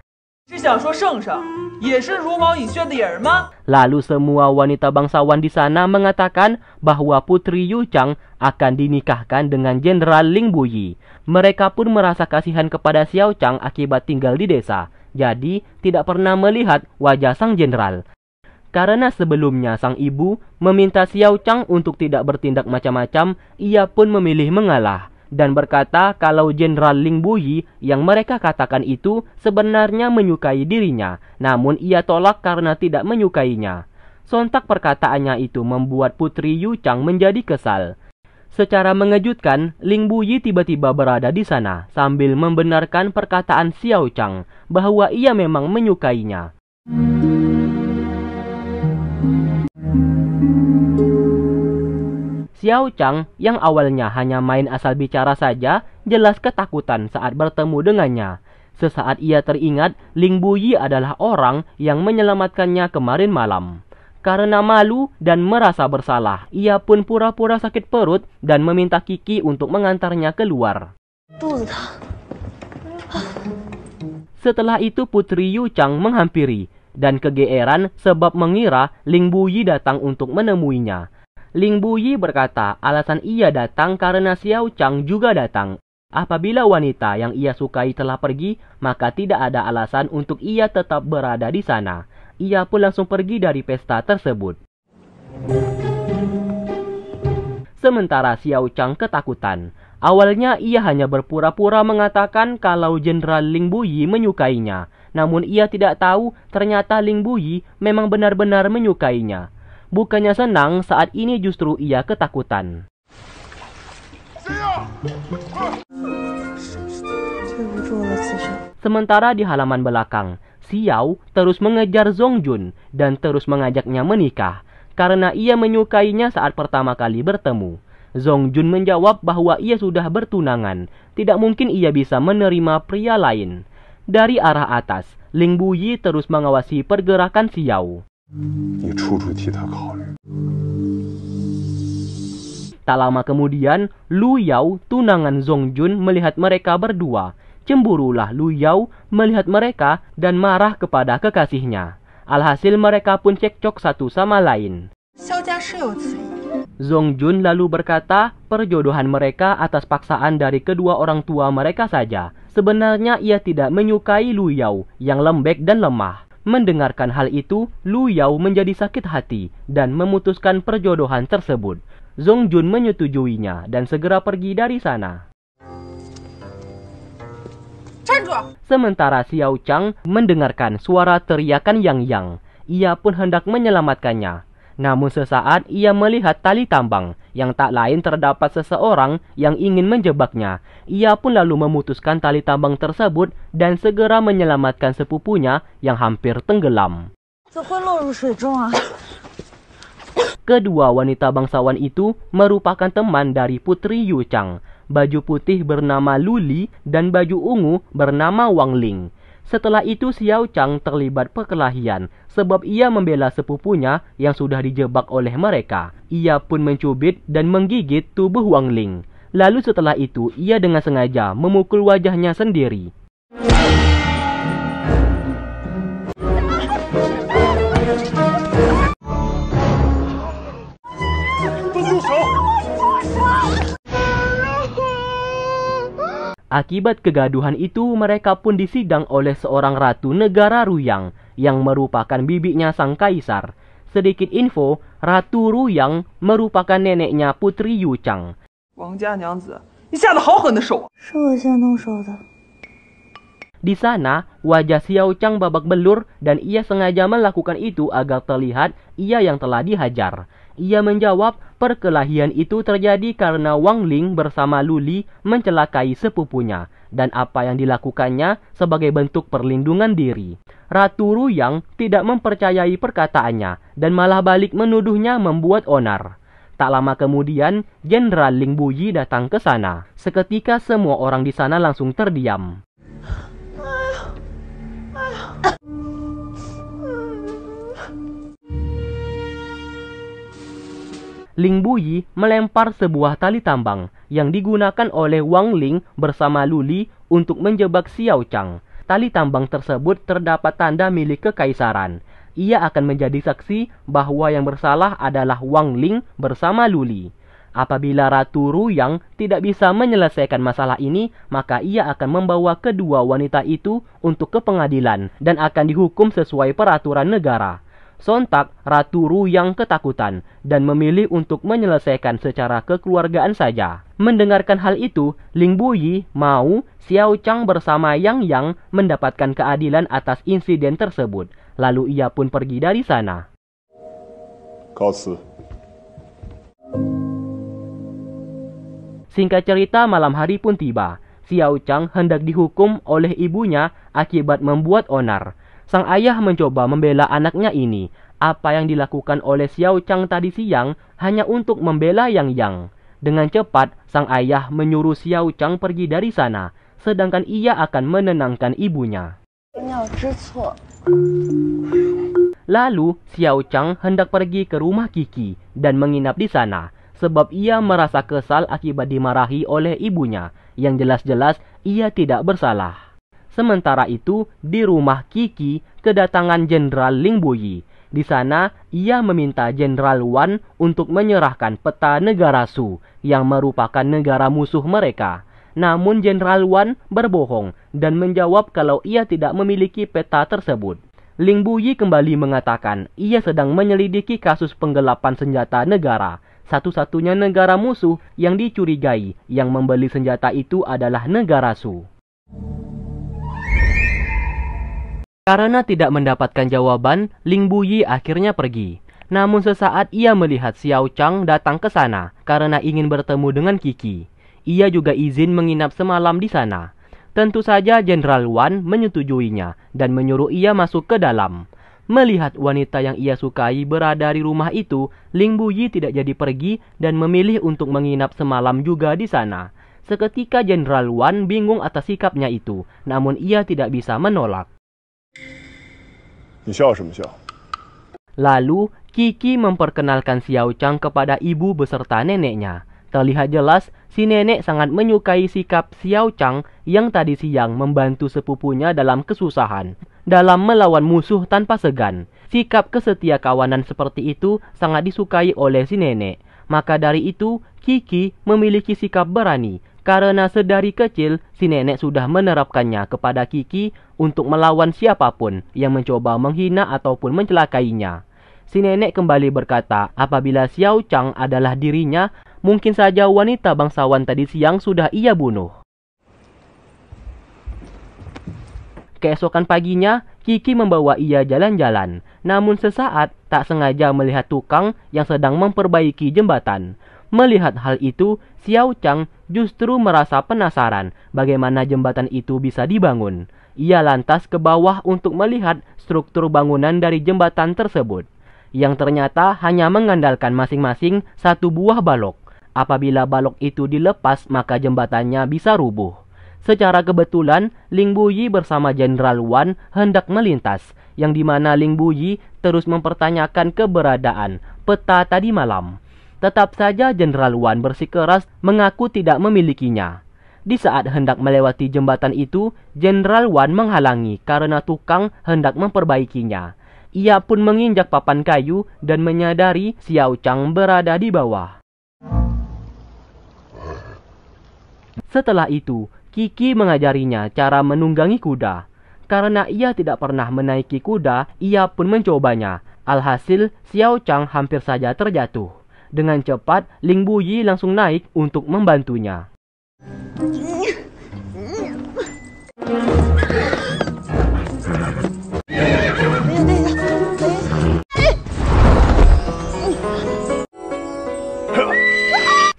Lalu semua wanita bangsawan di sana mengatakan bahwa Putri Yu Chang akan dinikahkan dengan Jenderal Ling Buyi. Mereka pun merasa kasihan kepada Xiao Chang akibat tinggal di desa, jadi tidak pernah melihat wajah sang jenderal. Karena sebelumnya sang ibu meminta Xiao Chang untuk tidak bertindak macam-macam, ia pun memilih mengalah dan berkata kalau Jenderal Ling Buyi yang mereka katakan itu sebenarnya menyukai dirinya, namun ia tolak karena tidak menyukainya. Sontak perkataannya itu membuat Putri Yu Chang menjadi kesal. Secara mengejutkan, Ling Buyi tiba-tiba berada di sana sambil membenarkan perkataan Xiao Chang bahwa ia memang menyukainya. Xiao Chang yang awalnya hanya main asal bicara saja jelas ketakutan saat bertemu dengannya. Sesaat ia teringat Ling Buyi adalah orang yang menyelamatkannya kemarin malam. Karena malu dan merasa bersalah, ia pun pura-pura sakit perut dan meminta Kiki untuk mengantarnya keluar. Setelah itu Putri Yu Chang menghampiri dan kegeeran sebab mengira Ling Buyi datang untuk menemuinya. Ling Buyi berkata alasan ia datang karena Xiao Chang juga datang. Apabila wanita yang ia sukai telah pergi, maka tidak ada alasan untuk ia tetap berada di sana. Ia pun langsung pergi dari pesta tersebut. Sementara Xiao Chang ketakutan. Awalnya ia hanya berpura-pura mengatakan kalau Jenderal Ling Buyi menyukainya. Namun ia tidak tahu ternyata Ling Buyi memang benar-benar menyukainya. Bukannya senang, saat ini justru ia ketakutan. Sementara di halaman belakang, Xiao terus mengejar Zongjun dan terus mengajaknya menikah karena ia menyukainya saat pertama kali bertemu. Zongjun menjawab bahwa ia sudah bertunangan, tidak mungkin ia bisa menerima pria lain. Dari arah atas, Ling Buyi terus mengawasi pergerakan Xiao. 你处处替他考虑。Tak lama kemudian, Lu Yao, tunangan Zong Jun, melihat mereka berdua. Cemburulah Lu Yao melihat mereka dan marah kepada kekasihnya. Alhasil mereka pun cekcok satu sama lain. Zong Jun lalu berkata, perjodohan mereka atas paksaan dari kedua orang tua mereka saja. Sebenarnya ia tidak menyukai Lu Yao yang lembek dan lemah. Mendengarkan hal itu, Lu Yao menjadi sakit hati dan memutuskan perjodohan tersebut. Zong Jun menyetujuinya dan segera pergi dari sana. Sementara Xiao Chang mendengarkan suara teriakan Yang Yang, ia pun hendak menyelamatkannya. Namun sesaat ia melihat tali tambang yang tak lain terdapat seseorang yang ingin menjebaknya. Ia pun lalu memutuskan tali tambang tersebut dan segera menyelamatkan sepupunya yang hampir tenggelam. Kedua wanita bangsawan itu merupakan teman dari Putri Yu Chang. Baju putih bernama Luli dan baju ungu bernama Wang Ling. Setelah itu Xiao Chang terlibat perkelahian sebab ia membela sepupunya yang sudah dijebak oleh mereka. Ia pun mencubit dan menggigit tubuh Wang Ling. Lalu setelah itu ia dengan sengaja memukul wajahnya sendiri. Akibat kegaduhan itu, mereka pun disidang oleh seorang ratu negara Ruyang yang merupakan bibiknya sang kaisar. Sedikit info, Ratu Ruyang merupakan neneknya Putri Yu Chang. di sana, wajah Xiao Chang babak belur dan ia sengaja melakukan itu agar terlihat ia yang telah dihajar. Ia menjawab, perkelahian itu terjadi karena Wang Ling bersama Luli mencelakai sepupunya dan apa yang dilakukannya sebagai bentuk perlindungan diri. Ratu Ruyang tidak mempercayai perkataannya dan malah balik menuduhnya membuat onar. Tak lama kemudian, Jenderal Ling Buyi datang ke sana. Seketika semua orang di sana langsung terdiam. Ah, ah, ah. Ling Buyi melempar sebuah tali tambang yang digunakan oleh Wang Ling bersama Luli untuk menjebak Xiao Chang. Tali tambang tersebut terdapat tanda milik kekaisaran. Ia akan menjadi saksi bahwa yang bersalah adalah Wang Ling bersama Luli. Apabila Ratu Ruyang tidak bisa menyelesaikan masalah ini, maka ia akan membawa kedua wanita itu untuk ke pengadilan dan akan dihukum sesuai peraturan negara. Sontak, Ratu yang ketakutan dan memilih untuk menyelesaikan secara kekeluargaan saja. Mendengarkan hal itu, Ling Buyi, Mao, Xiao Chang bersama Yang Yang mendapatkan keadilan atas insiden tersebut. Lalu ia pun pergi dari sana. Kasi. Singkat cerita, malam hari pun tiba. Xiao Chang hendak dihukum oleh ibunya akibat membuat onar. Sang ayah mencoba membela anaknya ini. Apa yang dilakukan oleh Xiao Chang tadi siang hanya untuk membela Yang Yang. Dengan cepat, sang ayah menyuruh Xiao Chang pergi dari sana, sedangkan ia akan menenangkan ibunya. Lalu, Xiao Chang hendak pergi ke rumah Kiki dan menginap di sana, sebab ia merasa kesal akibat dimarahi oleh ibunya, yang jelas-jelas ia tidak bersalah. Sementara itu, di rumah Kiki, kedatangan Jenderal Ling Buyi. Di sana, ia meminta Jenderal Wan untuk menyerahkan peta negara Su, yang merupakan negara musuh mereka. Namun Jenderal Wan berbohong dan menjawab kalau ia tidak memiliki peta tersebut. Ling Buyi kembali mengatakan ia sedang menyelidiki kasus penggelapan senjata negara. Satu-satunya negara musuh yang dicurigai yang membeli senjata itu adalah negara Su. Karena tidak mendapatkan jawaban, Ling Buyi akhirnya pergi. Namun sesaat ia melihat Xiao Chang datang ke sana karena ingin bertemu dengan Kiki. Ia juga izin menginap semalam di sana. Tentu saja Jenderal Wan menyetujuinya dan menyuruh ia masuk ke dalam. Melihat wanita yang ia sukai berada di rumah itu, Ling Buyi tidak jadi pergi dan memilih untuk menginap semalam juga di sana. Seketika Jenderal Wan bingung atas sikapnya itu, namun ia tidak bisa menolak. Lalu, Kiki memperkenalkan Xiao Chang kepada ibu beserta neneknya. Terlihat jelas, si nenek sangat menyukai sikap Xiao Chang yang tadi siang membantu sepupunya dalam kesusahan. Dalam melawan musuh tanpa segan, sikap kesetia kawanan seperti itu sangat disukai oleh si nenek. Maka dari itu, Kiki memiliki sikap berani karena sedari kecil, si nenek sudah menerapkannya kepada Kiki untuk melawan siapapun yang mencoba menghina ataupun mencelakainya. Si nenek kembali berkata, apabila Xiao Chang adalah dirinya, mungkin saja wanita bangsawan tadi siang sudah ia bunuh. Keesokan paginya, Kiki membawa ia jalan-jalan. Namun sesaat, tak sengaja melihat tukang yang sedang memperbaiki jembatan. Melihat hal itu, Xiao Chang justru merasa penasaran bagaimana jembatan itu bisa dibangun. Ia lantas ke bawah untuk melihat struktur bangunan dari jembatan tersebut, yang ternyata hanya mengandalkan masing-masing satu buah balok. Apabila balok itu dilepas, maka jembatannya bisa rubuh. Secara kebetulan, Ling Buyi bersama Jenderal Wan hendak melintas, yang dimana Ling Buyi terus mempertanyakan keberadaan peta tadi malam. Tetap saja Jenderal Wan bersikeras mengaku tidak memilikinya. Di saat hendak melewati jembatan itu, Jenderal Wan menghalangi karena tukang hendak memperbaikinya. Ia pun menginjak papan kayu dan menyadari Xiao Chang berada di bawah. Setelah itu, Kiki mengajarinya cara menunggangi kuda. Karena ia tidak pernah menaiki kuda, ia pun mencobanya. Alhasil, Xiao Chang hampir saja terjatuh. Dengan cepat, Ling Buyi langsung naik untuk membantunya.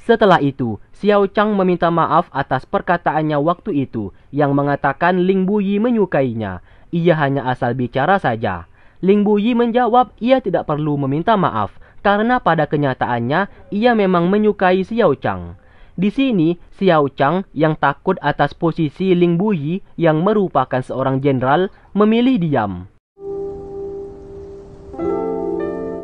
Setelah itu, Xiao Chang meminta maaf atas perkataannya waktu itu yang mengatakan Ling Buyi menyukainya. Ia hanya asal bicara saja. Ling Buyi menjawab ia tidak perlu meminta maaf karena pada kenyataannya ia memang menyukai Xiao Chang. Di sini, Xiao Chang yang takut atas posisi Ling Buyi yang merupakan seorang jenderal memilih diam.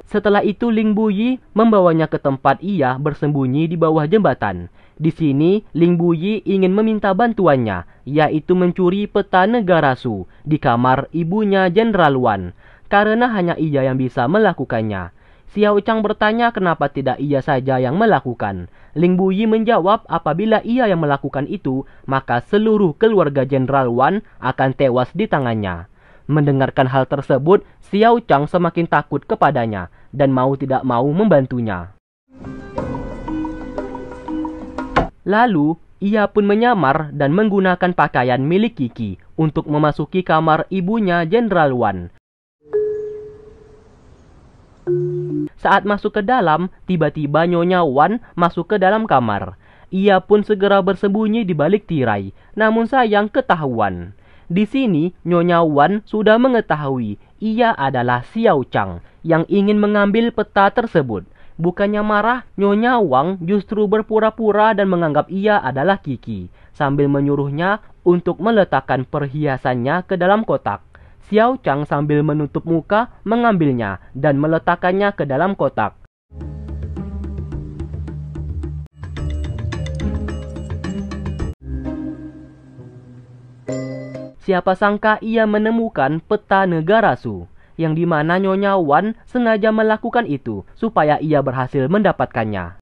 Setelah itu Ling Buyi membawanya ke tempat ia bersembunyi di bawah jembatan. Di sini, Ling Buyi ingin meminta bantuannya, yaitu mencuri peta negara Su di kamar ibunya Jenderal Wan, karena hanya ia yang bisa melakukannya. Xiao Chang bertanya kenapa tidak ia saja yang melakukan. Ling Buyi menjawab apabila ia yang melakukan itu, maka seluruh keluarga Jenderal Wan akan tewas di tangannya. Mendengarkan hal tersebut, Xiao Chang semakin takut kepadanya dan mau tidak mau membantunya. Lalu, ia pun menyamar dan menggunakan pakaian milik Kiki untuk memasuki kamar ibunya Jenderal Wan. Saat masuk ke dalam, tiba-tiba Nyonya Wan masuk ke dalam kamar. Ia pun segera bersembunyi di balik tirai, namun sayang ketahuan. Di sini, Nyonya Wan sudah mengetahui ia adalah Xiao Chang yang ingin mengambil peta tersebut. Bukannya marah, Nyonya Wang justru berpura-pura dan menganggap ia adalah Kiki, sambil menyuruhnya untuk meletakkan perhiasannya ke dalam kotak. Xiao Chang sambil menutup muka mengambilnya dan meletakkannya ke dalam kotak. Siapa sangka ia menemukan peta negara Su, yang dimana Nyonya Wan sengaja melakukan itu supaya ia berhasil mendapatkannya.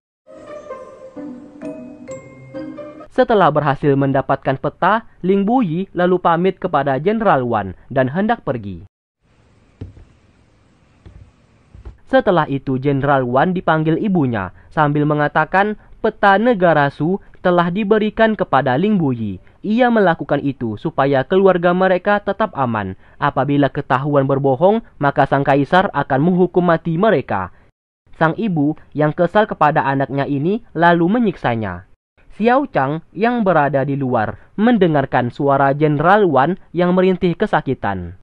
Setelah berhasil mendapatkan peta, Ling Buyi lalu pamit kepada Jenderal Wan dan hendak pergi. Setelah itu Jenderal Wan dipanggil ibunya sambil mengatakan peta negara Su telah diberikan kepada Ling Buyi. Ia melakukan itu supaya keluarga mereka tetap aman. Apabila ketahuan berbohong, maka sang kaisar akan menghukum mati mereka. Sang ibu yang kesal kepada anaknya ini lalu menyiksanya. Xiao Chang yang berada di luar mendengarkan suara Jenderal Wan yang merintih kesakitan.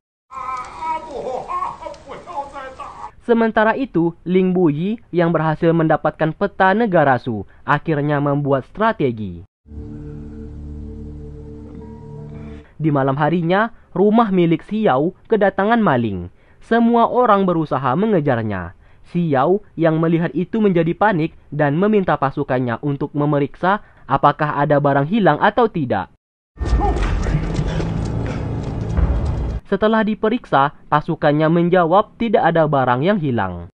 Sementara itu, Ling Buyi yang berhasil mendapatkan peta negara Su akhirnya membuat strategi. Di malam harinya, rumah milik Xiao kedatangan maling. Semua orang berusaha mengejarnya. Xiao yang melihat itu menjadi panik dan meminta pasukannya untuk memeriksa apakah ada barang hilang atau tidak. Setelah diperiksa, pasukannya menjawab tidak ada barang yang hilang.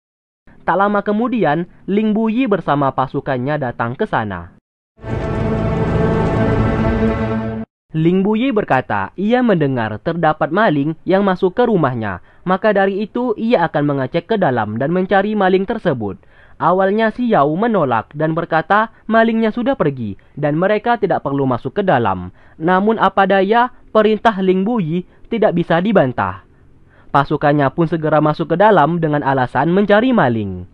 Tak lama kemudian, Ling Buyi bersama pasukannya datang ke sana. Ling Buyi berkata, ia mendengar terdapat maling yang masuk ke rumahnya, maka dari itu ia akan mengecek ke dalam dan mencari maling tersebut. Awalnya si Yao menolak dan berkata malingnya sudah pergi dan mereka tidak perlu masuk ke dalam. Namun apa daya, perintah Ling Buyi tidak bisa dibantah. Pasukannya pun segera masuk ke dalam dengan alasan mencari maling.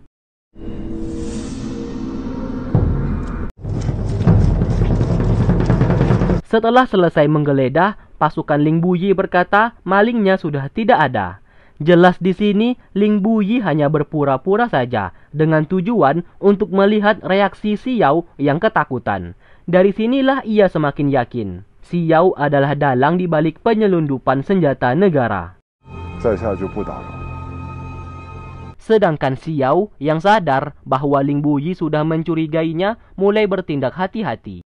Setelah selesai menggeledah, pasukan Ling Buyi berkata malingnya sudah tidak ada. Jelas di sini, Ling Buyi hanya berpura-pura saja dengan tujuan untuk melihat reaksi Xiao yang ketakutan. Dari sinilah ia semakin yakin. Xiao adalah dalang di balik penyelundupan senjata negara. Sedangkan Xiao yang sadar bahwa Ling Buyi sudah mencurigainya mulai bertindak hati-hati.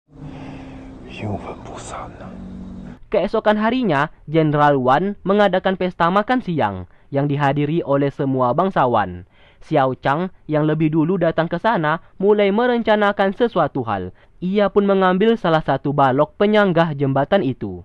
Keesokan harinya, Jenderal Wan mengadakan pesta makan siang yang dihadiri oleh semua bangsawan. Xiao Chang yang lebih dulu datang ke sana mulai merencanakan sesuatu hal. Ia pun mengambil salah satu balok penyanggah jembatan itu.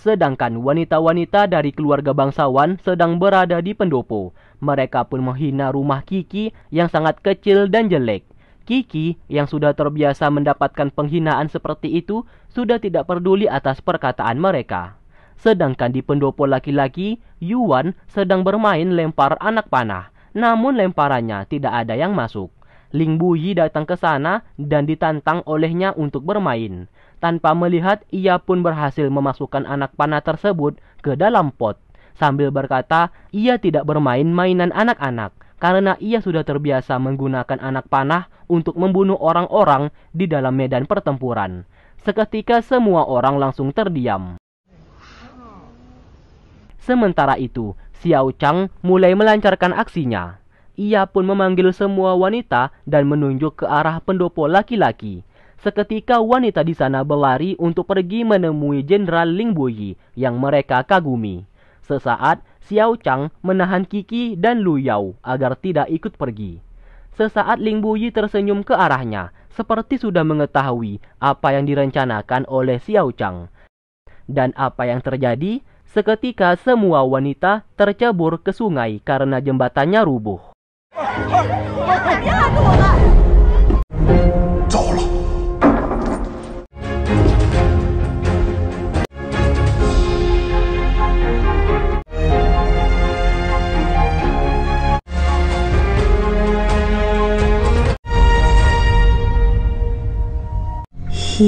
Sedangkan wanita-wanita dari keluarga bangsawan sedang berada di pendopo. Mereka pun menghina rumah Kiki yang sangat kecil dan jelek. Kiki yang sudah terbiasa mendapatkan penghinaan seperti itu sudah tidak peduli atas perkataan mereka. Sedangkan di pendopo laki-laki, Yuan sedang bermain lempar anak panah. Namun lemparannya tidak ada yang masuk. Ling Buyi datang ke sana dan ditantang olehnya untuk bermain. Tanpa melihat, ia pun berhasil memasukkan anak panah tersebut ke dalam pot sambil berkata ia tidak bermain mainan anak-anak karena ia sudah terbiasa menggunakan anak panah untuk membunuh orang-orang di dalam medan pertempuran. Seketika semua orang langsung terdiam. Sementara itu, Xiao Chang mulai melancarkan aksinya. Ia pun memanggil semua wanita dan menunjuk ke arah pendopo laki-laki. Seketika wanita di sana berlari untuk pergi menemui Jenderal Ling Buyi yang mereka kagumi. Sesaat, Xiao Chang menahan Kiki dan Lu Yao agar tidak ikut pergi. Sesaat Ling Buyi tersenyum ke arahnya, seperti sudah mengetahui apa yang direncanakan oleh Xiao Chang. Dan apa yang terjadi? Seketika semua wanita tercebur ke sungai karena jembatannya rubuh. saat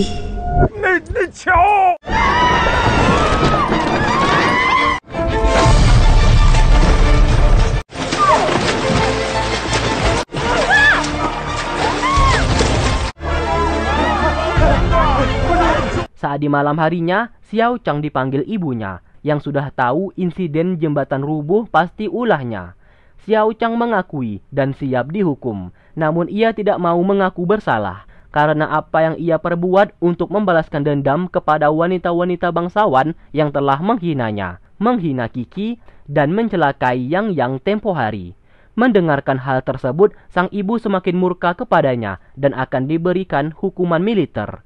di malam harinya, Xiao Chang dipanggil ibunya, yang sudah tahu insiden jembatan rubuh pasti ulahnya. Xiao Chang mengakui dan siap dihukum, namun ia tidak mau mengaku bersalah karena apa yang ia perbuat untuk membalaskan dendam kepada wanita-wanita bangsawan yang telah menghinanya, menghina Kiki, dan mencelakai Yang Yang tempo hari. Mendengarkan hal tersebut, sang ibu semakin murka kepadanya dan akan diberikan hukuman militer.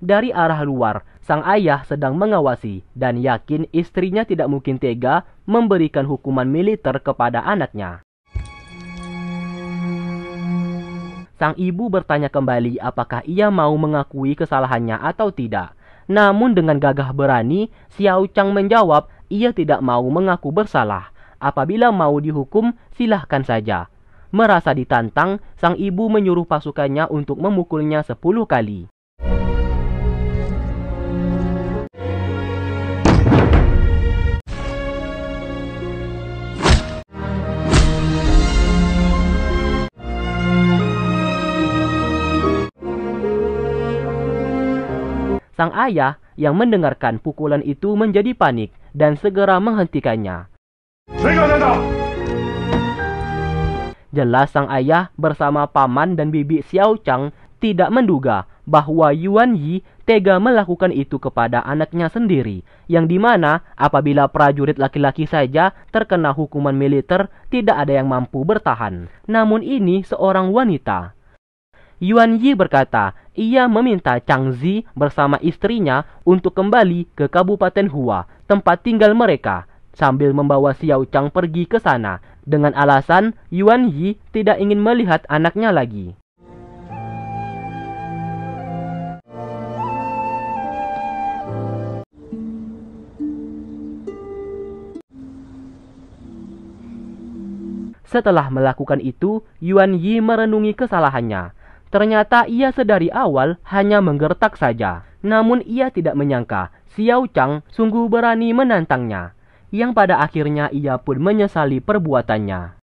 Dari arah luar, sang ayah sedang mengawasi dan yakin istrinya tidak mungkin tega memberikan hukuman militer kepada anaknya. Sang ibu bertanya kembali apakah ia mau mengakui kesalahannya atau tidak. Namun dengan gagah berani, Xiao Chang menjawab ia tidak mau mengaku bersalah. Apabila mau dihukum, silahkan saja. Merasa ditantang, sang ibu menyuruh pasukannya untuk memukulnya sepuluh kali. Sang ayah yang mendengarkan pukulan itu menjadi panik dan segera menghentikannya. Jelas sang ayah bersama paman dan bibi Xiao Chang tidak menduga bahwa Yuan Yi tega melakukan itu kepada anaknya sendiri, yang dimana apabila prajurit laki-laki saja terkena hukuman militer, tidak ada yang mampu bertahan. Namun ini seorang wanita Yuan Yi berkata, ia meminta Chang Zi bersama istrinya untuk kembali ke Kabupaten Hua, tempat tinggal mereka, sambil membawa Xiao Chang pergi ke sana dengan alasan Yuan Yi tidak ingin melihat anaknya lagi. Setelah melakukan itu, Yuan Yi merenungi kesalahannya. Ternyata ia sedari awal hanya menggertak saja. Namun ia tidak menyangka Xiao Chang sungguh berani menantangnya, yang pada akhirnya ia pun menyesali perbuatannya.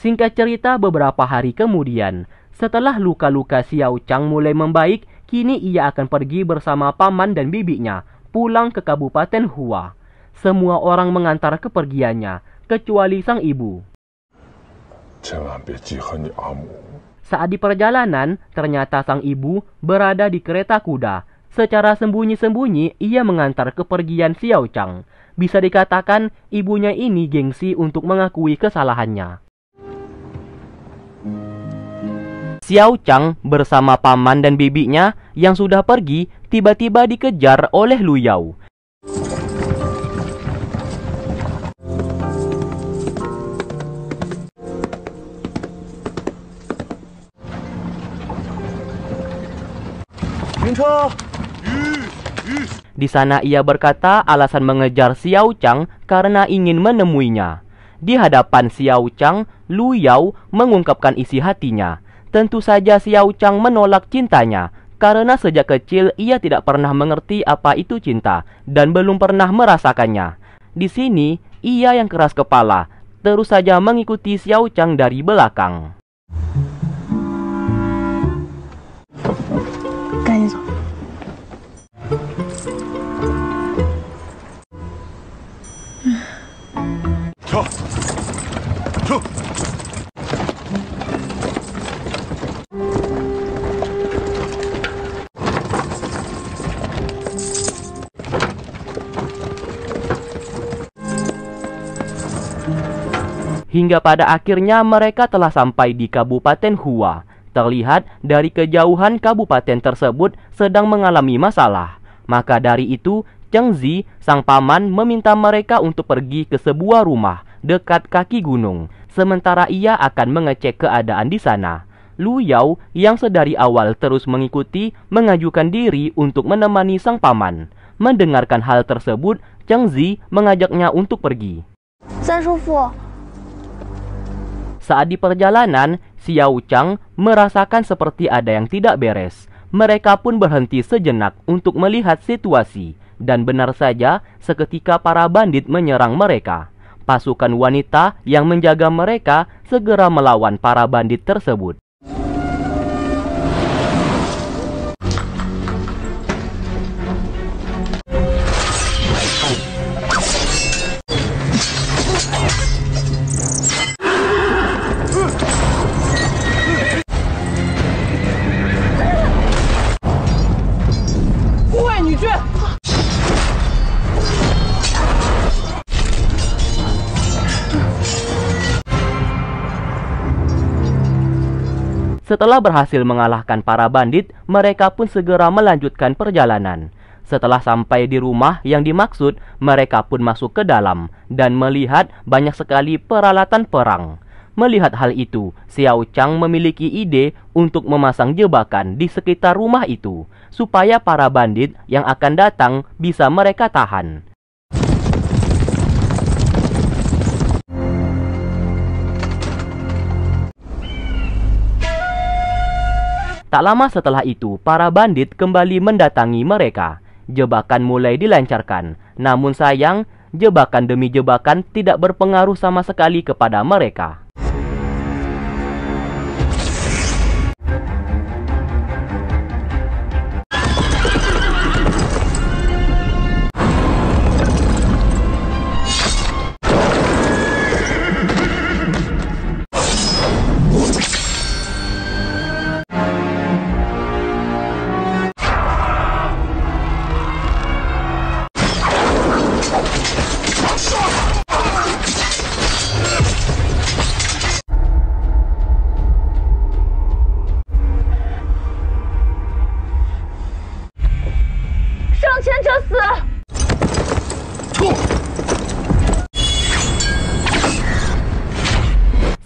Singkat cerita beberapa hari kemudian, setelah luka-luka Xiao Chang mulai membaik, kini ia akan pergi bersama paman dan bibinya pulang ke Kabupaten Hua. Semua orang mengantar kepergiannya, kecuali sang ibu. Saat di perjalanan, ternyata sang ibu berada di kereta kuda. Secara sembunyi-sembunyi, ia mengantar kepergian Xiao Chang. Bisa dikatakan, ibunya ini gengsi untuk mengakui kesalahannya. Xiao Chang bersama paman dan bibinya yang sudah pergi tiba-tiba dikejar oleh Lu Yao. Di sana ia berkata alasan mengejar Xiao Chang karena ingin menemuinya. Di hadapan Xiao Chang, Lu Yao mengungkapkan isi hatinya. Tentu saja Xiao Chang menolak cintanya karena sejak kecil ia tidak pernah mengerti apa itu cinta dan belum pernah merasakannya. Di sini, ia yang keras kepala, terus saja mengikuti Xiao Chang dari belakang. 다니서 Hingga pada akhirnya mereka telah sampai di Kabupaten Hua, terlihat dari kejauhan kabupaten tersebut sedang mengalami masalah. Maka dari itu, Cheng Zi, sang paman, meminta mereka untuk pergi ke sebuah rumah dekat kaki gunung, sementara ia akan mengecek keadaan di sana. Lu Yao yang sedari awal terus mengikuti mengajukan diri untuk menemani sang paman. Mendengarkan hal tersebut, Cheng Zi mengajaknya untuk pergi. Saat di perjalanan, Xiao Chang merasakan seperti ada yang tidak beres. Mereka pun berhenti sejenak untuk melihat situasi, dan benar saja seketika para bandit menyerang mereka. Pasukan wanita yang menjaga mereka segera melawan para bandit tersebut. Setelah berhasil mengalahkan para bandit, mereka pun segera melanjutkan perjalanan. Setelah sampai di rumah yang dimaksud, mereka pun masuk ke dalam dan melihat banyak sekali peralatan perang. Melihat hal itu, Xiao Chang memiliki ide untuk memasang jebakan di sekitar rumah itu, supaya para bandit yang akan datang bisa mereka tahan. Tak lama setelah itu, para bandit kembali mendatangi mereka. Jebakan mulai dilancarkan, namun sayang, jebakan demi jebakan tidak berpengaruh sama sekali kepada mereka.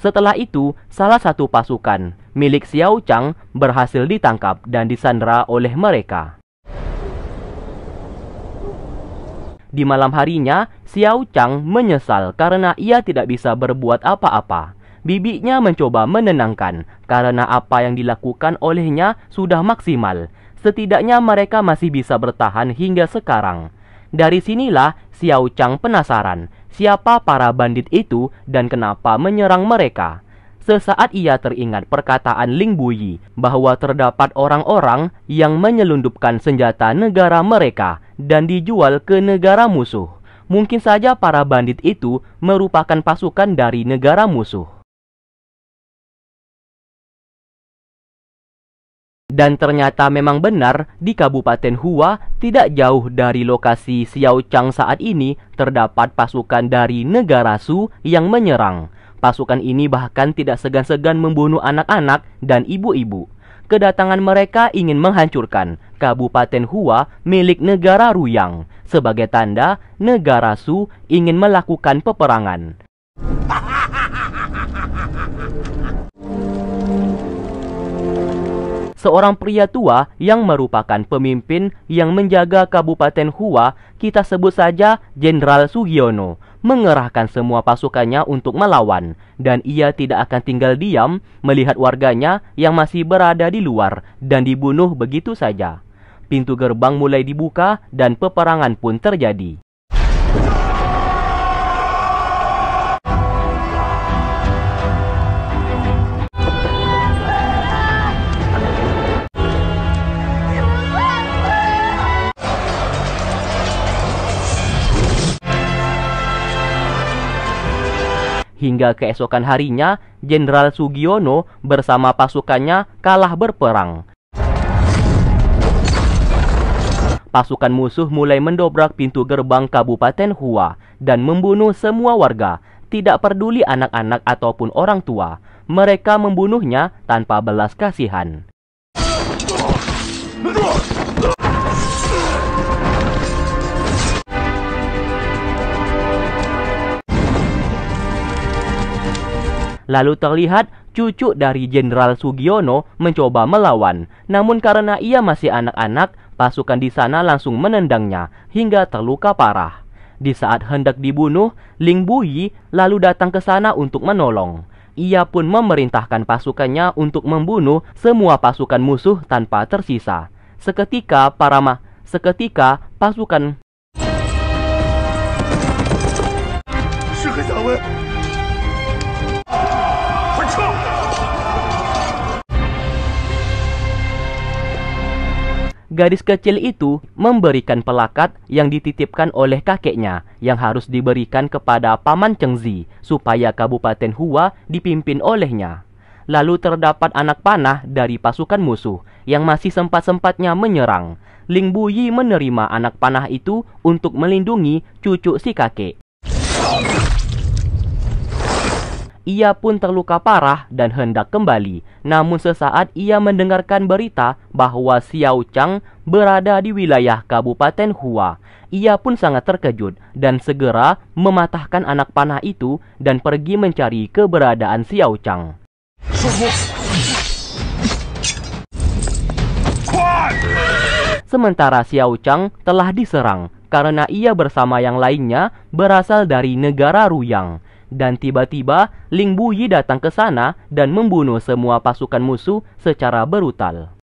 Setelah itu, salah satu pasukan milik Xiao Chang berhasil ditangkap dan disandra oleh mereka. Di malam harinya, Xiao Chang menyesal karena ia tidak bisa berbuat apa-apa. Bibinya mencoba menenangkan karena apa yang dilakukan olehnya sudah maksimal. Setidaknya mereka masih bisa bertahan hingga sekarang. Dari sinilah Xiao Chang penasaran siapa para bandit itu dan kenapa menyerang mereka. Sesaat ia teringat perkataan Ling Buyi bahwa terdapat orang-orang yang menyelundupkan senjata negara mereka dan dijual ke negara musuh. Mungkin saja para bandit itu merupakan pasukan dari negara musuh. Dan ternyata memang benar, di Kabupaten Hua, tidak jauh dari lokasi Xiao Chang saat ini, terdapat pasukan dari negara Su yang menyerang. Pasukan ini bahkan tidak segan-segan membunuh anak-anak dan ibu-ibu. Kedatangan mereka ingin menghancurkan Kabupaten Hua milik negara Ruyang. Sebagai tanda, negara Su ingin melakukan peperangan. seorang pria tua yang merupakan pemimpin yang menjaga Kabupaten Hua, kita sebut saja Jenderal Sugiono, mengerahkan semua pasukannya untuk melawan dan ia tidak akan tinggal diam melihat warganya yang masih berada di luar dan dibunuh begitu saja. Pintu gerbang mulai dibuka dan peperangan pun terjadi. Hingga keesokan harinya, Jenderal Sugiono bersama pasukannya kalah berperang. Pasukan musuh mulai mendobrak pintu gerbang Kabupaten Hua dan membunuh semua warga, tidak peduli anak-anak ataupun orang tua. Mereka membunuhnya tanpa belas kasihan. Lalu terlihat cucu dari Jenderal Sugiono mencoba melawan, namun karena ia masih anak-anak, pasukan di sana langsung menendangnya hingga terluka parah. Di saat hendak dibunuh, Ling Buyi lalu datang ke sana untuk menolong. Ia pun memerintahkan pasukannya untuk membunuh semua pasukan musuh tanpa tersisa. Seketika para ma seketika pasukan Gadis kecil itu memberikan pelakat yang dititipkan oleh kakeknya yang harus diberikan kepada paman Chengzi supaya Kabupaten Hua dipimpin olehnya. Lalu terdapat anak panah dari pasukan musuh yang masih sempat-sempatnya menyerang. Ling Buyi menerima anak panah itu untuk melindungi cucu si kakek. Ia pun terluka parah dan hendak kembali. Namun sesaat ia mendengarkan berita bahwa Xiao Chang berada di wilayah Kabupaten Hua. Ia pun sangat terkejut dan segera mematahkan anak panah itu dan pergi mencari keberadaan Xiao Chang. Sementara Xiao Chang telah diserang karena ia bersama yang lainnya berasal dari negara Ruyang. Dan tiba-tiba Ling Buyi datang ke sana dan membunuh semua pasukan musuh secara brutal.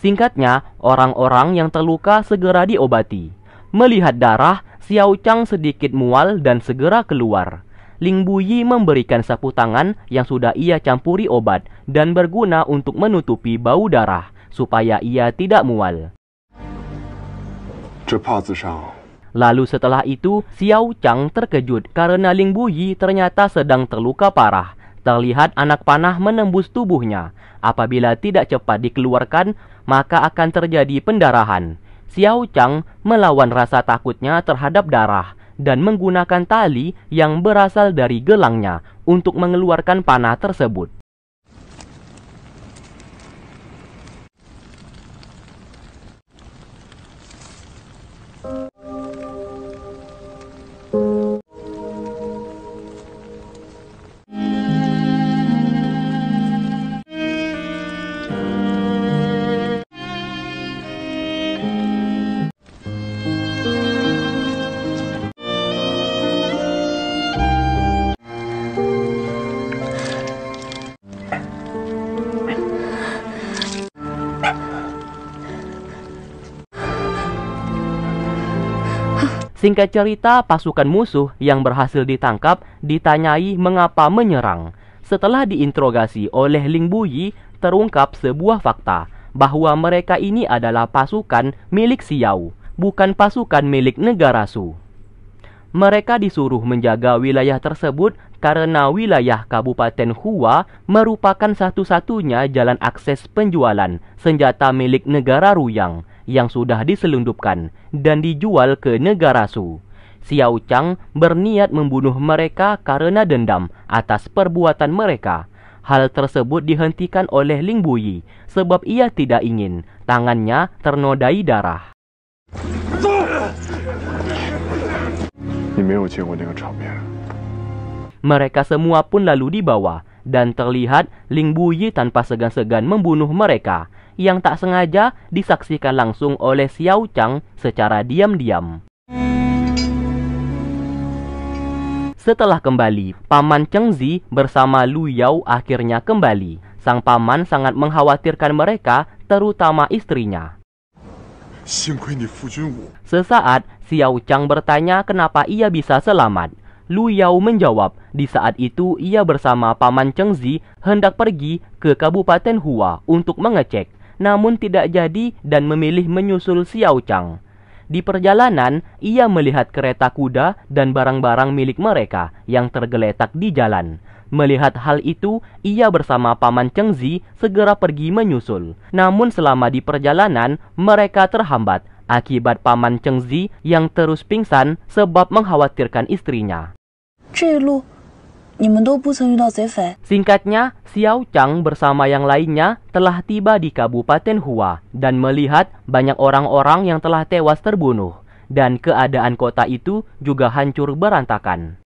Singkatnya, orang-orang yang terluka segera diobati. Melihat darah, Xiao Chang sedikit mual dan segera keluar. Ling Buyi memberikan sapu tangan yang sudah ia campuri obat dan berguna untuk menutupi bau darah supaya ia tidak mual. Lalu setelah itu, Xiao Chang terkejut karena Ling Buyi ternyata sedang terluka parah. Terlihat anak panah menembus tubuhnya. Apabila tidak cepat dikeluarkan, maka akan terjadi pendarahan. Xiao Chang melawan rasa takutnya terhadap darah dan menggunakan tali yang berasal dari gelangnya untuk mengeluarkan panah tersebut. Singkat cerita, pasukan musuh yang berhasil ditangkap ditanyai mengapa menyerang. Setelah diinterogasi oleh Ling Buyi, terungkap sebuah fakta bahwa mereka ini adalah pasukan milik Xiao, bukan pasukan milik negara Su. Mereka disuruh menjaga wilayah tersebut karena wilayah Kabupaten Hua merupakan satu-satunya jalan akses penjualan senjata milik negara Ruyang yang sudah diselundupkan dan dijual ke negara Su. Xiao Chang berniat membunuh mereka karena dendam atas perbuatan mereka. Hal tersebut dihentikan oleh Ling Buyi sebab ia tidak ingin tangannya ternodai darah. Mereka semua pun lalu dibawa dan terlihat Ling Buyi tanpa segan-segan membunuh mereka yang tak sengaja disaksikan langsung oleh Xiao Chang secara diam-diam. Setelah kembali, Paman Cheng Zi bersama Lu Yao akhirnya kembali. Sang paman sangat mengkhawatirkan mereka, terutama istrinya. Sesaat, Xiao Chang bertanya kenapa ia bisa selamat. Lu Yao menjawab, di saat itu ia bersama Paman Cheng Zi hendak pergi ke Kabupaten Hua untuk mengecek namun tidak jadi dan memilih menyusul Xiao Chang. Di perjalanan, ia melihat kereta kuda dan barang-barang milik mereka yang tergeletak di jalan. Melihat hal itu, ia bersama paman Chengzi segera pergi menyusul. Namun selama di perjalanan, mereka terhambat akibat paman Chengzi yang terus pingsan sebab mengkhawatirkan istrinya. 这路 Singkatnya, Xiao Chang bersama yang lainnya telah tiba di Kabupaten Hua dan melihat banyak orang-orang yang telah tewas terbunuh dan keadaan kota itu juga hancur berantakan.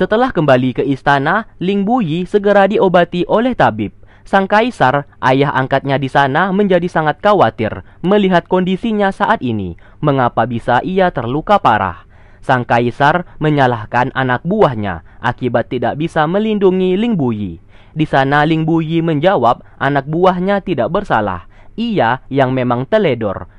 Setelah kembali ke istana, Ling Buyi segera diobati oleh tabib. Sang kaisar, ayah angkatnya di sana menjadi sangat khawatir melihat kondisinya saat ini. Mengapa bisa ia terluka parah? Sang kaisar menyalahkan anak buahnya akibat tidak bisa melindungi Ling Buyi. Di sana Ling Buyi menjawab anak buahnya tidak bersalah. Ia yang memang teledor.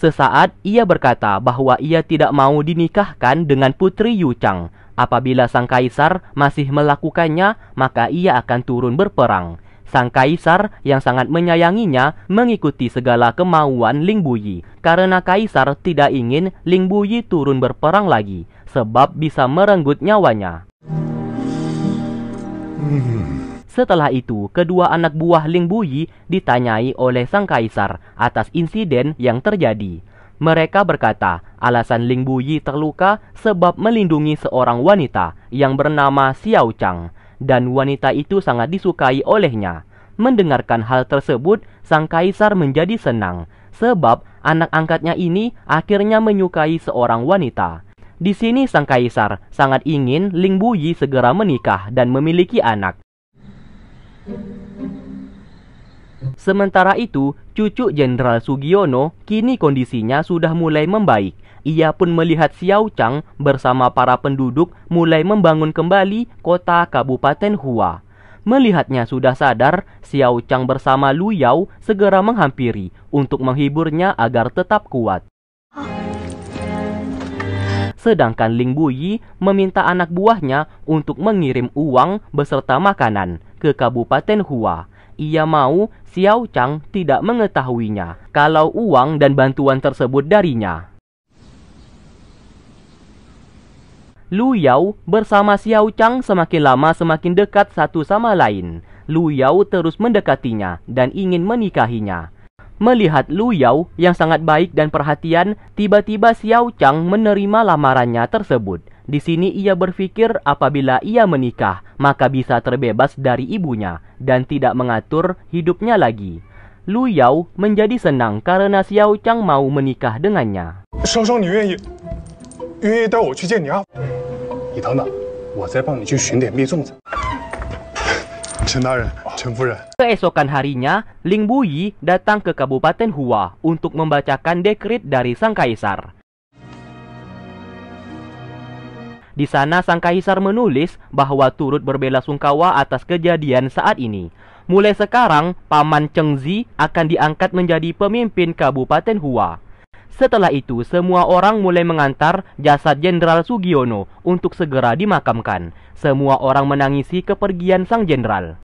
Sesaat ia berkata bahwa ia tidak mau dinikahkan dengan putri Yu Chang. Apabila sang kaisar masih melakukannya, maka ia akan turun berperang. Sang kaisar yang sangat menyayanginya mengikuti segala kemauan Ling Buyi karena kaisar tidak ingin Ling Buyi turun berperang lagi sebab bisa merenggut nyawanya. Hmm. Setelah itu, kedua anak buah Ling Buyi ditanyai oleh sang kaisar atas insiden yang terjadi. Mereka berkata, alasan Ling Buyi terluka sebab melindungi seorang wanita yang bernama Xiao Chang, dan wanita itu sangat disukai olehnya. Mendengarkan hal tersebut, sang kaisar menjadi senang, sebab anak angkatnya ini akhirnya menyukai seorang wanita. Di sini sang kaisar sangat ingin Ling Buyi segera menikah dan memiliki anak. Sementara itu, cucu Jenderal Sugiono kini kondisinya sudah mulai membaik. Ia pun melihat Xiao Chang bersama para penduduk mulai membangun kembali kota Kabupaten Hua. Melihatnya sudah sadar, Xiao Chang bersama Lu Yao segera menghampiri untuk menghiburnya agar tetap kuat. Sedangkan Ling Buyi meminta anak buahnya untuk mengirim uang beserta makanan ke Kabupaten Hua. Ia mau Xiao Chang tidak mengetahuinya kalau uang dan bantuan tersebut darinya. Lu Yao bersama Xiao Chang semakin lama semakin dekat satu sama lain. Lu Yao terus mendekatinya dan ingin menikahinya. Melihat Lu Yao yang sangat baik dan perhatian, tiba-tiba Xiao Chang menerima lamarannya tersebut. Di sini ia berpikir apabila ia menikah, maka bisa terbebas dari ibunya dan tidak mengatur hidupnya lagi. Lu Yao menjadi senang karena Xiao Chang mau menikah dengannya. Keesokan harinya, Ling Buyi datang ke Kabupaten Hua untuk membacakan dekrit dari Sang Kaisar. Di sana sang kaisar menulis bahwa turut berbela sungkawa atas kejadian saat ini. Mulai sekarang, Paman Chengzi akan diangkat menjadi pemimpin Kabupaten Hua. Setelah itu, semua orang mulai mengantar jasad Jenderal Sugiono untuk segera dimakamkan. Semua orang menangisi kepergian sang jenderal.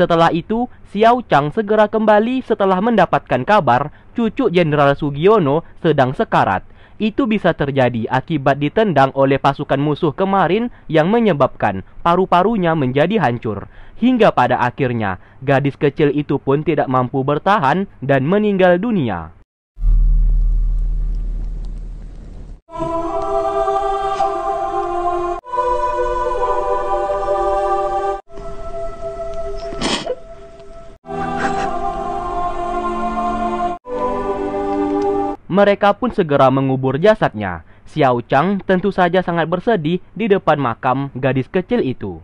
Setelah itu, Xiao Chang segera kembali setelah mendapatkan kabar cucu Jenderal Sugiono sedang sekarat. Itu bisa terjadi akibat ditendang oleh pasukan musuh kemarin yang menyebabkan paru-parunya menjadi hancur. Hingga pada akhirnya, gadis kecil itu pun tidak mampu bertahan dan meninggal dunia. Oh. Mereka pun segera mengubur jasadnya. Xiao Chang tentu saja sangat bersedih di depan makam gadis kecil itu.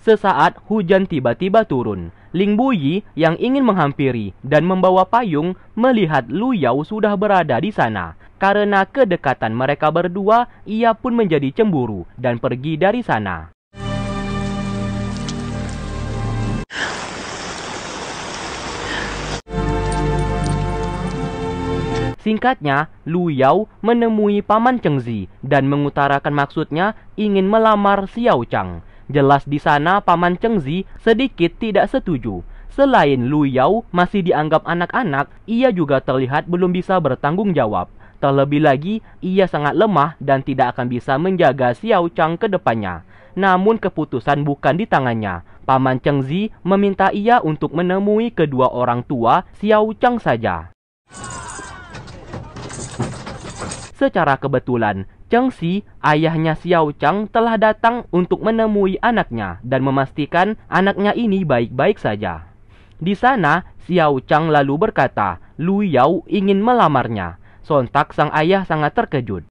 Sesaat hujan tiba-tiba turun. Ling Buyi yang ingin menghampiri dan membawa payung melihat Lu Yao sudah berada di sana. Karena kedekatan mereka berdua, ia pun menjadi cemburu dan pergi dari sana. Singkatnya, Lu Yao menemui paman Chengzi dan mengutarakan maksudnya ingin melamar Xiao Chang. Jelas di sana paman Chengzi sedikit tidak setuju. Selain Lu Yao masih dianggap anak-anak, ia juga terlihat belum bisa bertanggung jawab. Terlebih lagi, ia sangat lemah dan tidak akan bisa menjaga Xiao Chang ke depannya. Namun keputusan bukan di tangannya. Paman Chengzi meminta ia untuk menemui kedua orang tua Xiao Chang saja. Secara kebetulan, Cheng Si, ayahnya Xiao Chang, telah datang untuk menemui anaknya dan memastikan anaknya ini baik-baik saja. Di sana, Xiao Chang lalu berkata, Lu Yao ingin melamarnya. Sontak sang ayah sangat terkejut.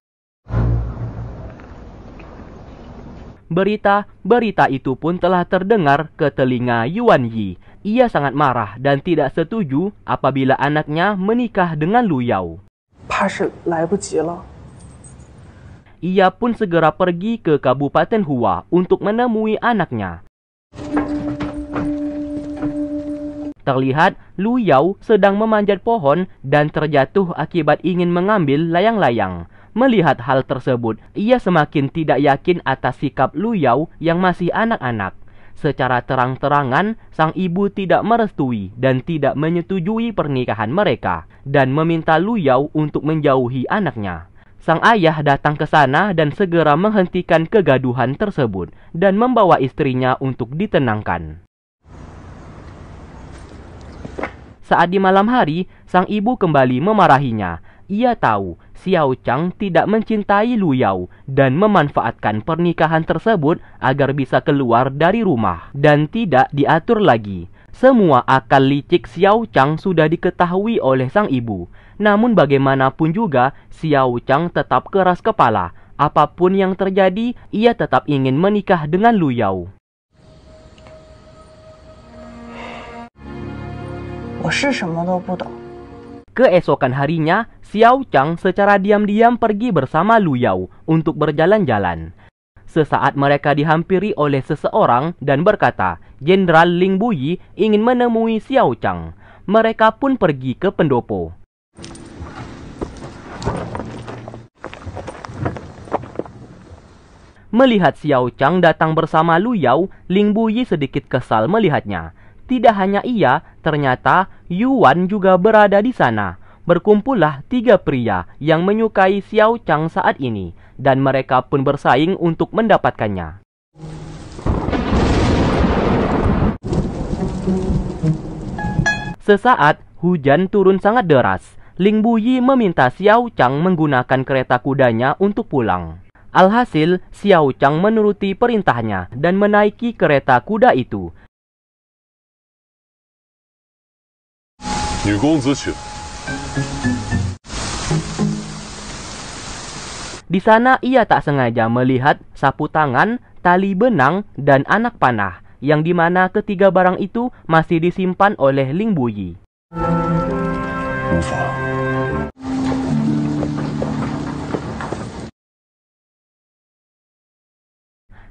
Berita, berita itu pun telah terdengar ke telinga Yuan Yi. Ia sangat marah dan tidak setuju apabila anaknya menikah dengan Lu Yao ia pun segera pergi ke Kabupaten Hua untuk menemui anaknya. Terlihat Lu Yao sedang memanjat pohon dan terjatuh akibat ingin mengambil layang-layang. Melihat hal tersebut, ia semakin tidak yakin atas sikap Lu Yao yang masih anak-anak. Secara terang-terangan, sang ibu tidak merestui dan tidak menyetujui pernikahan mereka dan meminta Lu Yao untuk menjauhi anaknya. Sang ayah datang ke sana dan segera menghentikan kegaduhan tersebut dan membawa istrinya untuk ditenangkan. Saat di malam hari, sang ibu kembali memarahinya. Ia tahu Xiao Chang tidak mencintai Lu Yao dan memanfaatkan pernikahan tersebut agar bisa keluar dari rumah dan tidak diatur lagi. Semua akal licik Xiao Chang sudah diketahui oleh sang ibu. Namun bagaimanapun juga, Xiao Chang tetap keras kepala. Apapun yang terjadi, ia tetap ingin menikah dengan Lu Yao. Keesokan harinya, Xiao Chang secara diam-diam pergi bersama Lu Yao untuk berjalan-jalan. Sesaat mereka dihampiri oleh seseorang dan berkata, Jenderal Ling Buyi ingin menemui Xiao Chang. Mereka pun pergi ke pendopo. Melihat Xiao Chang datang bersama Lu Yao, Ling Buyi sedikit kesal melihatnya. Tidak hanya ia, ternyata Yuan juga berada di sana. Berkumpullah tiga pria yang menyukai Xiao Chang saat ini, dan mereka pun bersaing untuk mendapatkannya. Sesaat, hujan turun sangat deras. Ling Buyi meminta Xiao Chang menggunakan kereta kudanya untuk pulang. Alhasil, Xiao Chang menuruti perintahnya dan menaiki kereta kuda itu. Di sana ia tak sengaja melihat sapu tangan, tali benang, dan anak panah, yang mana ketiga barang itu masih disimpan oleh Ling Buyi.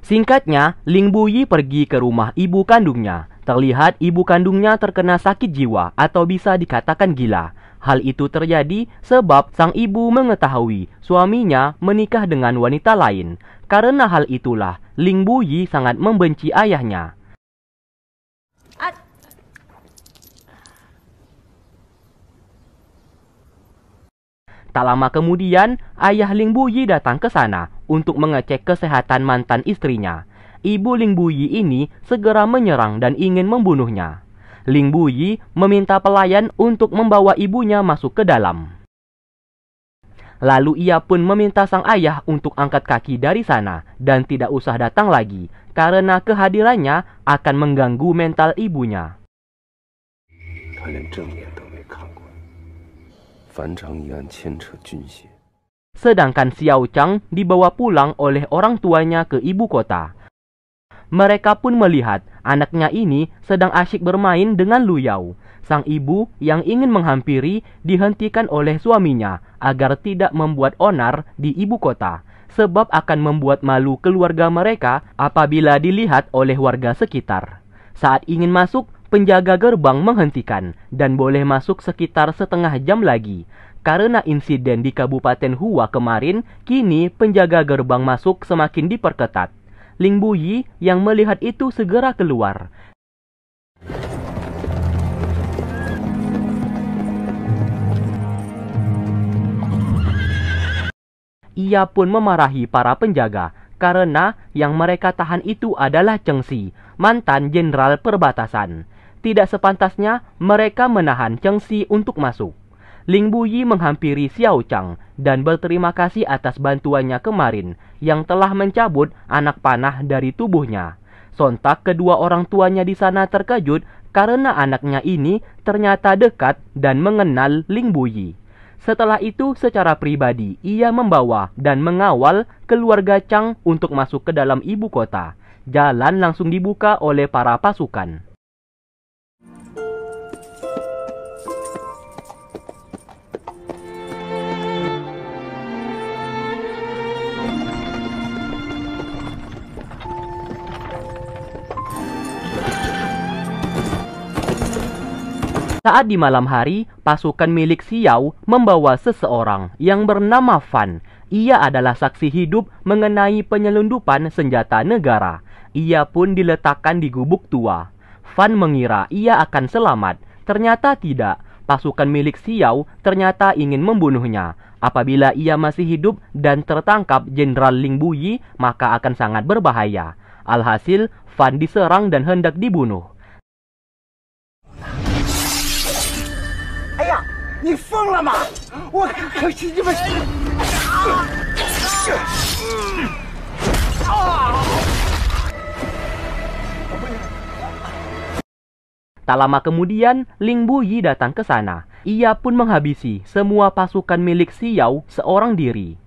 Singkatnya, Ling Buyi pergi ke rumah ibu kandungnya. Terlihat ibu kandungnya terkena sakit jiwa atau bisa dikatakan gila. Hal itu terjadi sebab sang ibu mengetahui suaminya menikah dengan wanita lain. Karena hal itulah, Ling Buyi sangat membenci ayahnya. Tak lama kemudian, ayah Ling Buyi datang ke sana untuk mengecek kesehatan mantan istrinya. Ibu Ling Buyi ini segera menyerang dan ingin membunuhnya. Ling Buyi meminta pelayan untuk membawa ibunya masuk ke dalam. Lalu ia pun meminta sang ayah untuk angkat kaki dari sana dan tidak usah datang lagi karena kehadirannya akan mengganggu mental ibunya. Kalian Sedangkan Xiao Chang dibawa pulang oleh orang tuanya ke ibu kota. Mereka pun melihat anaknya ini sedang asyik bermain dengan Lu Yao. Sang ibu yang ingin menghampiri dihentikan oleh suaminya agar tidak membuat onar di ibu kota, sebab akan membuat malu keluarga mereka apabila dilihat oleh warga sekitar. Saat ingin masuk, penjaga gerbang menghentikan dan boleh masuk sekitar setengah jam lagi. Karena insiden di Kabupaten Hua kemarin, kini penjaga gerbang masuk semakin diperketat. Ling Buyi yang melihat itu segera keluar. Ia pun memarahi para penjaga karena yang mereka tahan itu adalah Cheng Si, mantan jenderal perbatasan. Tidak sepantasnya mereka menahan Cheng Si untuk masuk. Ling Buyi menghampiri Xiao Chang dan berterima kasih atas bantuannya kemarin yang telah mencabut anak panah dari tubuhnya. Sontak kedua orang tuanya di sana terkejut karena anaknya ini ternyata dekat dan mengenal Ling Buyi. Setelah itu secara pribadi ia membawa dan mengawal keluarga Chang untuk masuk ke dalam ibu kota. Jalan langsung dibuka oleh para pasukan. Saat di malam hari, pasukan milik Xiao membawa seseorang yang bernama Fan. Ia adalah saksi hidup mengenai penyelundupan senjata negara. Ia pun diletakkan di gubuk tua. Fan mengira ia akan selamat, ternyata tidak. Pasukan milik Xiao ternyata ingin membunuhnya. Apabila ia masih hidup dan tertangkap Jenderal Ling Buyi, maka akan sangat berbahaya. Alhasil, Fan diserang dan hendak dibunuh. 你疯了吗？我可是你们。Tak lama kemudian, Ling Buyi datang ke sana. Ia pun menghabisi semua pasukan milik Xiao seorang diri.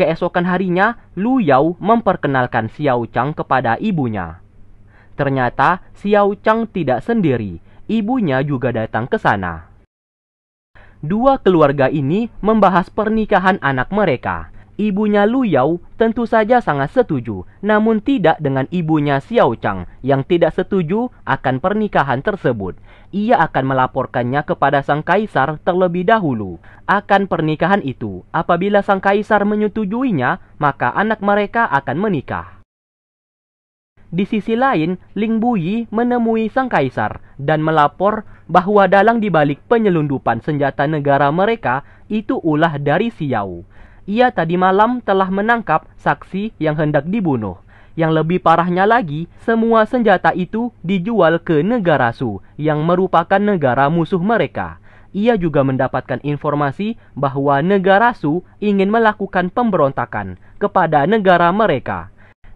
Keesokan harinya, Lu Yao memperkenalkan Xiao Chang kepada ibunya. Ternyata Xiao Chang tidak sendiri, ibunya juga datang ke sana. Dua keluarga ini membahas pernikahan anak mereka. Ibunya Lu Yao tentu saja sangat setuju, namun tidak dengan ibunya Xiao Chang yang tidak setuju akan pernikahan tersebut ia akan melaporkannya kepada sang kaisar terlebih dahulu akan pernikahan itu. Apabila sang kaisar menyetujuinya, maka anak mereka akan menikah. Di sisi lain, Ling Buyi menemui sang kaisar dan melapor bahwa dalang dibalik penyelundupan senjata negara mereka itu ulah dari Xiao. Ia tadi malam telah menangkap saksi yang hendak dibunuh yang lebih parahnya lagi, semua senjata itu dijual ke negara Su yang merupakan negara musuh mereka. Ia juga mendapatkan informasi bahwa negara Su ingin melakukan pemberontakan kepada negara mereka.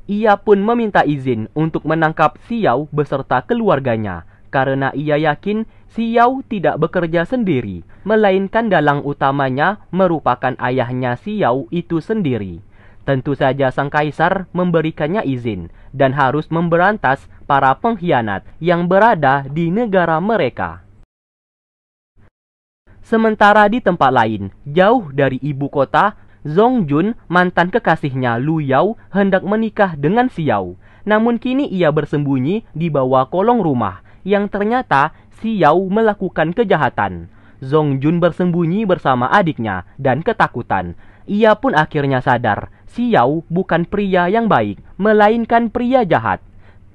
Ia pun meminta izin untuk menangkap Xiao beserta keluarganya karena ia yakin Xiao tidak bekerja sendiri, melainkan dalang utamanya merupakan ayahnya Xiao itu sendiri. Tentu saja sang kaisar memberikannya izin dan harus memberantas para pengkhianat yang berada di negara mereka. Sementara di tempat lain, jauh dari ibu kota, jun mantan kekasihnya Lu Yao, hendak menikah dengan Xiao. Namun kini ia bersembunyi di bawah kolong rumah yang ternyata Xiao melakukan kejahatan. zong jun bersembunyi bersama adiknya dan ketakutan. Ia pun akhirnya sadar Siau bukan pria yang baik, melainkan pria jahat.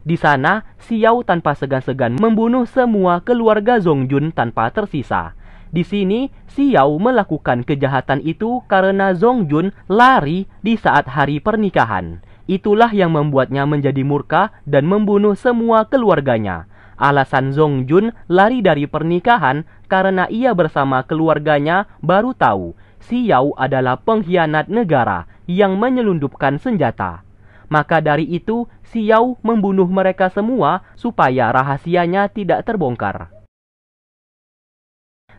Di sana, Siau tanpa segan-segan membunuh semua keluarga Zongjun tanpa tersisa. Di sini, Siau melakukan kejahatan itu karena Zongjun lari di saat hari pernikahan. Itulah yang membuatnya menjadi murka dan membunuh semua keluarganya. Alasan Zongjun lari dari pernikahan karena ia bersama keluarganya baru tahu Siau adalah pengkhianat negara yang menyelundupkan senjata. Maka dari itu, Siau membunuh mereka semua supaya rahasianya tidak terbongkar.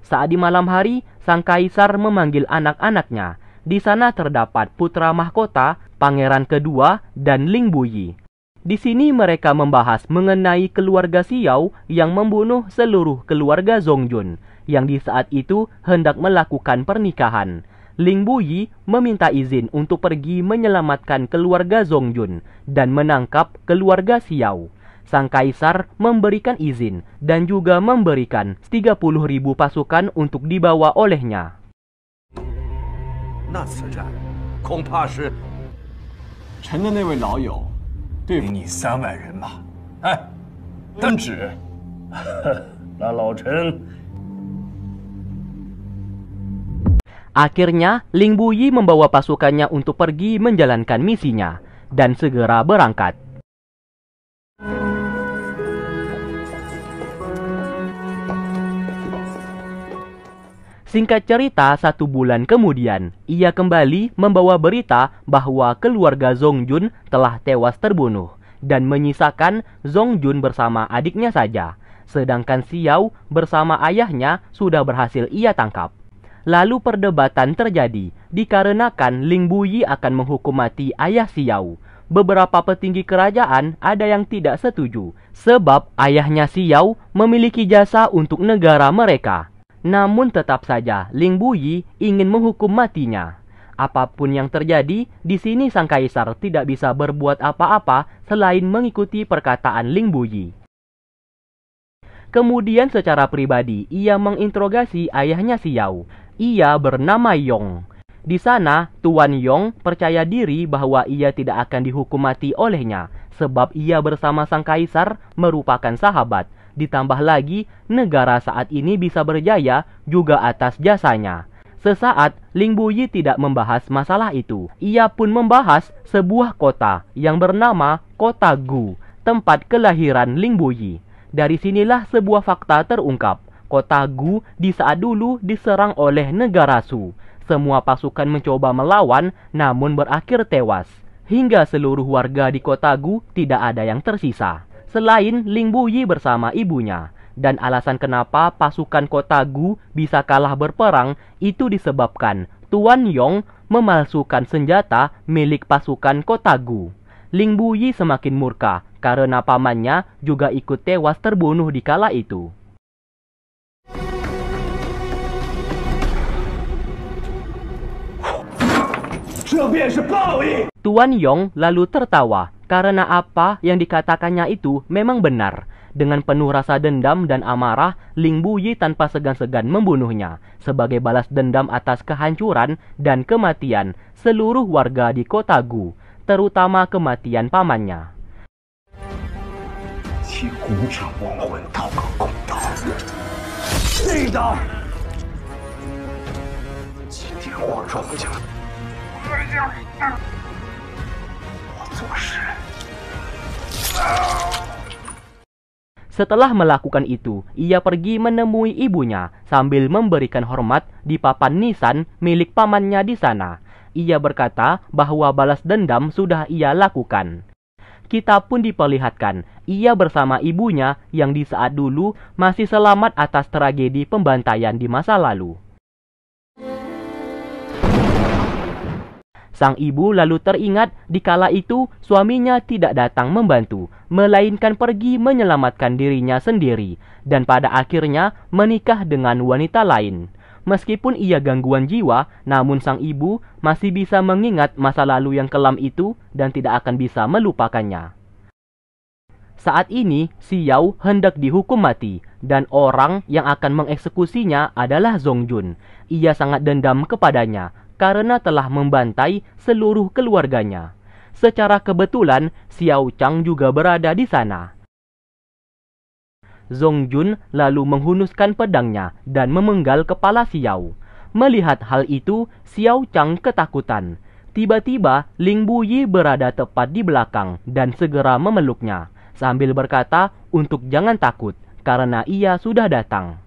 Saat di malam hari, sang kaisar memanggil anak-anaknya. Di sana terdapat putra mahkota, pangeran kedua, dan Ling Buyi. Di sini mereka membahas mengenai keluarga Xiao yang membunuh seluruh keluarga Zongjun yang di saat itu hendak melakukan pernikahan. Ling Buyi meminta izin untuk pergi menyelamatkan keluarga Zongjun dan menangkap keluarga Xiao. Sang kaisar memberikan izin dan juga memberikan 30.000 pasukan untuk dibawa olehnya. 那次战，恐怕是臣的那位老友对你三万人马。哎，单指那老臣 Akhirnya, Ling Buyi membawa pasukannya untuk pergi menjalankan misinya dan segera berangkat. Singkat cerita, satu bulan kemudian, ia kembali membawa berita bahwa keluarga Jun telah tewas terbunuh dan menyisakan Jun bersama adiknya saja, sedangkan Xiao bersama ayahnya sudah berhasil ia tangkap. Lalu perdebatan terjadi dikarenakan Ling Buyi akan menghukum mati ayah Xiao. Beberapa petinggi kerajaan ada yang tidak setuju sebab ayahnya Xiao memiliki jasa untuk negara mereka. Namun tetap saja Ling Buyi ingin menghukum matinya. Apapun yang terjadi, di sini sang kaisar tidak bisa berbuat apa-apa selain mengikuti perkataan Ling Buyi. Kemudian secara pribadi ia menginterogasi ayahnya Xiao ia bernama Yong. Di sana, Tuan Yong percaya diri bahwa ia tidak akan dihukum mati olehnya, sebab ia bersama sang kaisar merupakan sahabat. Ditambah lagi, negara saat ini bisa berjaya juga atas jasanya. Sesaat, Ling Buyi tidak membahas masalah itu. Ia pun membahas sebuah kota yang bernama Kota Gu, tempat kelahiran Ling Buyi. Dari sinilah sebuah fakta terungkap Kota Gu di saat dulu diserang oleh negara Su. Semua pasukan mencoba melawan namun berakhir tewas. Hingga seluruh warga di kota Gu tidak ada yang tersisa. Selain Ling Buyi bersama ibunya. Dan alasan kenapa pasukan kota Gu bisa kalah berperang itu disebabkan Tuan Yong memalsukan senjata milik pasukan kota Gu. Ling Buyi semakin murka karena pamannya juga ikut tewas terbunuh di kala itu. Tuan Yong lalu tertawa karena apa yang dikatakannya itu memang benar. Dengan penuh rasa dendam dan amarah, Ling Buyi tanpa segan-segan membunuhnya. Sebagai balas dendam atas kehancuran dan kematian seluruh warga di kota Gu, terutama kematian pamannya. Setelah melakukan itu, ia pergi menemui ibunya sambil memberikan hormat di papan nisan milik pamannya di sana. Ia berkata bahwa balas dendam sudah ia lakukan. Kita pun diperlihatkan, ia bersama ibunya yang di saat dulu masih selamat atas tragedi pembantaian di masa lalu. Sang ibu lalu teringat dikala itu suaminya tidak datang membantu, melainkan pergi menyelamatkan dirinya sendiri dan pada akhirnya menikah dengan wanita lain. Meskipun ia gangguan jiwa, namun sang ibu masih bisa mengingat masa lalu yang kelam itu dan tidak akan bisa melupakannya. Saat ini, Xiao hendak dihukum mati, dan orang yang akan mengeksekusinya adalah Zongjun. Ia sangat dendam kepadanya karena telah membantai seluruh keluarganya. Secara kebetulan, Xiao Chang juga berada di sana. Zong Jun lalu menghunuskan pedangnya dan memenggal kepala Xiao. Melihat hal itu, Xiao Chang ketakutan. Tiba-tiba, Ling Buyi berada tepat di belakang dan segera memeluknya, sambil berkata untuk jangan takut, karena ia sudah datang.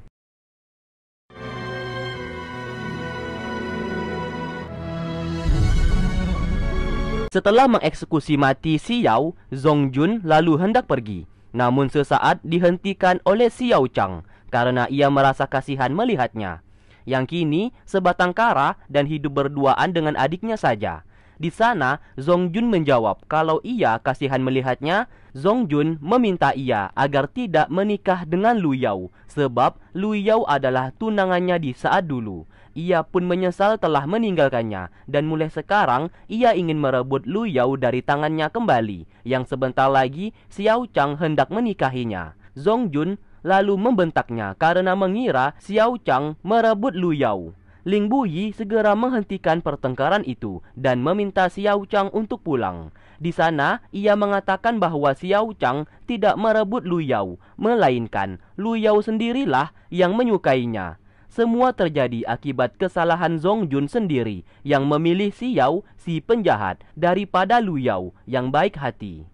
Setelah mengeksekusi mati Yao, Zongjun Jun lalu hendak pergi. Namun sesaat dihentikan oleh Yao Chang karena ia merasa kasihan melihatnya. Yang kini sebatang kara dan hidup berduaan dengan adiknya saja. Di sana, Zongjun Jun menjawab kalau ia kasihan melihatnya, Zongjun Jun meminta ia agar tidak menikah dengan Lu Yao, sebab Lu Yao adalah tunangannya di saat dulu. Ia pun menyesal telah meninggalkannya dan mulai sekarang ia ingin merebut Lu Yao dari tangannya kembali yang sebentar lagi Xiao Chang hendak menikahinya. Zong Jun lalu membentaknya karena mengira Xiao Chang merebut Lu Yao. Ling Buyi segera menghentikan pertengkaran itu dan meminta Xiao Chang untuk pulang. Di sana, ia mengatakan bahwa Xiao Chang tidak merebut Lu Yao, melainkan Lu Yao sendirilah yang menyukainya. Semua terjadi akibat kesalahan Zong Jun sendiri yang memilih si Yao, si penjahat, daripada Lu Yao yang baik hati.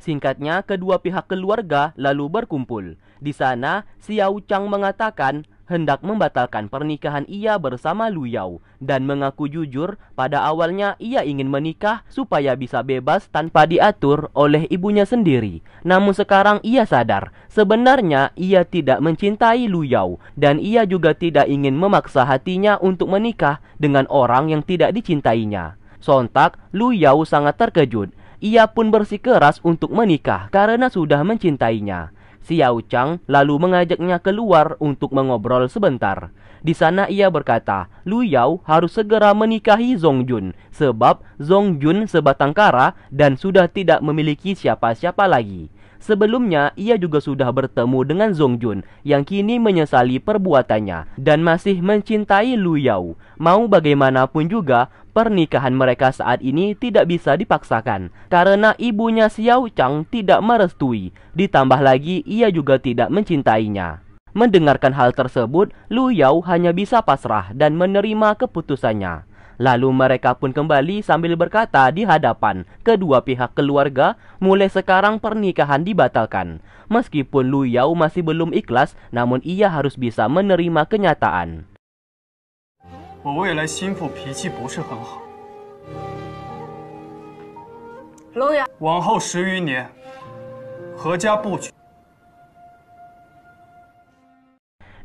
Singkatnya, kedua pihak keluarga lalu berkumpul. Di sana, Xiao Chang mengatakan hendak membatalkan pernikahan ia bersama Lu Yao dan mengaku jujur pada awalnya ia ingin menikah supaya bisa bebas tanpa diatur oleh ibunya sendiri. Namun sekarang ia sadar sebenarnya ia tidak mencintai Lu Yao dan ia juga tidak ingin memaksa hatinya untuk menikah dengan orang yang tidak dicintainya. Sontak, Lu Yao sangat terkejut. Ia pun bersikeras untuk menikah karena sudah mencintainya. Xiao Chang lalu mengajaknya keluar untuk mengobrol sebentar. Di sana ia berkata, Lu Yao harus segera menikahi Zong Jun sebab Zong Jun sebatang kara dan sudah tidak memiliki siapa-siapa lagi. Sebelumnya, ia juga sudah bertemu dengan Zongjun yang kini menyesali perbuatannya dan masih mencintai Lu Yao. Mau bagaimanapun juga, pernikahan mereka saat ini tidak bisa dipaksakan karena ibunya Xiao Chang tidak merestui. Ditambah lagi ia juga tidak mencintainya. Mendengarkan hal tersebut, Lu Yao hanya bisa pasrah dan menerima keputusannya. Lalu mereka pun kembali sambil berkata di hadapan kedua pihak keluarga, mulai sekarang pernikahan dibatalkan. Meskipun Lu Yao masih belum ikhlas, namun ia harus bisa menerima kenyataan.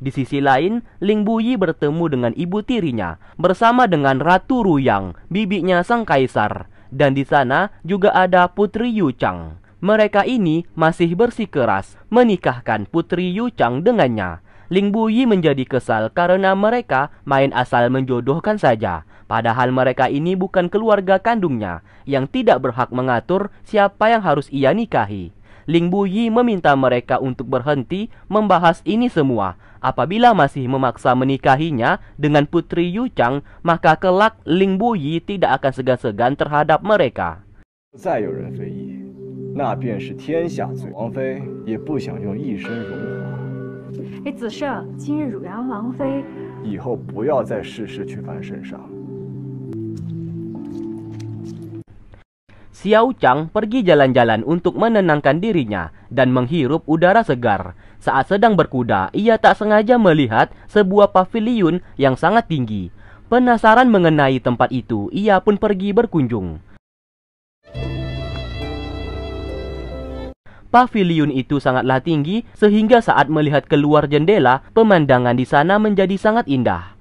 Di sisi lain, Ling Buyi bertemu dengan ibu tirinya bersama dengan Ratu Ruyang, bibinya sang kaisar. Dan di sana juga ada Putri Yu Chang. Mereka ini masih bersikeras menikahkan Putri Yu Chang dengannya. Ling Buyi menjadi kesal karena mereka main asal menjodohkan saja. Padahal mereka ini bukan keluarga kandungnya yang tidak berhak mengatur siapa yang harus ia nikahi. Ling Buyi meminta mereka untuk berhenti membahas ini semua. Apabila masih memaksa menikahinya dengan putri Yu Chang, maka kelak Ling Buyi tidak akan segan-segan terhadap mereka. 再有人非议，那便是天下最王妃也不想用一身荣华。哎，子社，今日汝阳王妃，以后不要再事事去烦身上。Xiao Chang pergi jalan-jalan untuk menenangkan dirinya dan menghirup udara segar. Saat sedang berkuda, ia tak sengaja melihat sebuah pavilion yang sangat tinggi. Penasaran mengenai tempat itu, ia pun pergi berkunjung. Pavilion itu sangatlah tinggi sehingga saat melihat keluar jendela, pemandangan di sana menjadi sangat indah.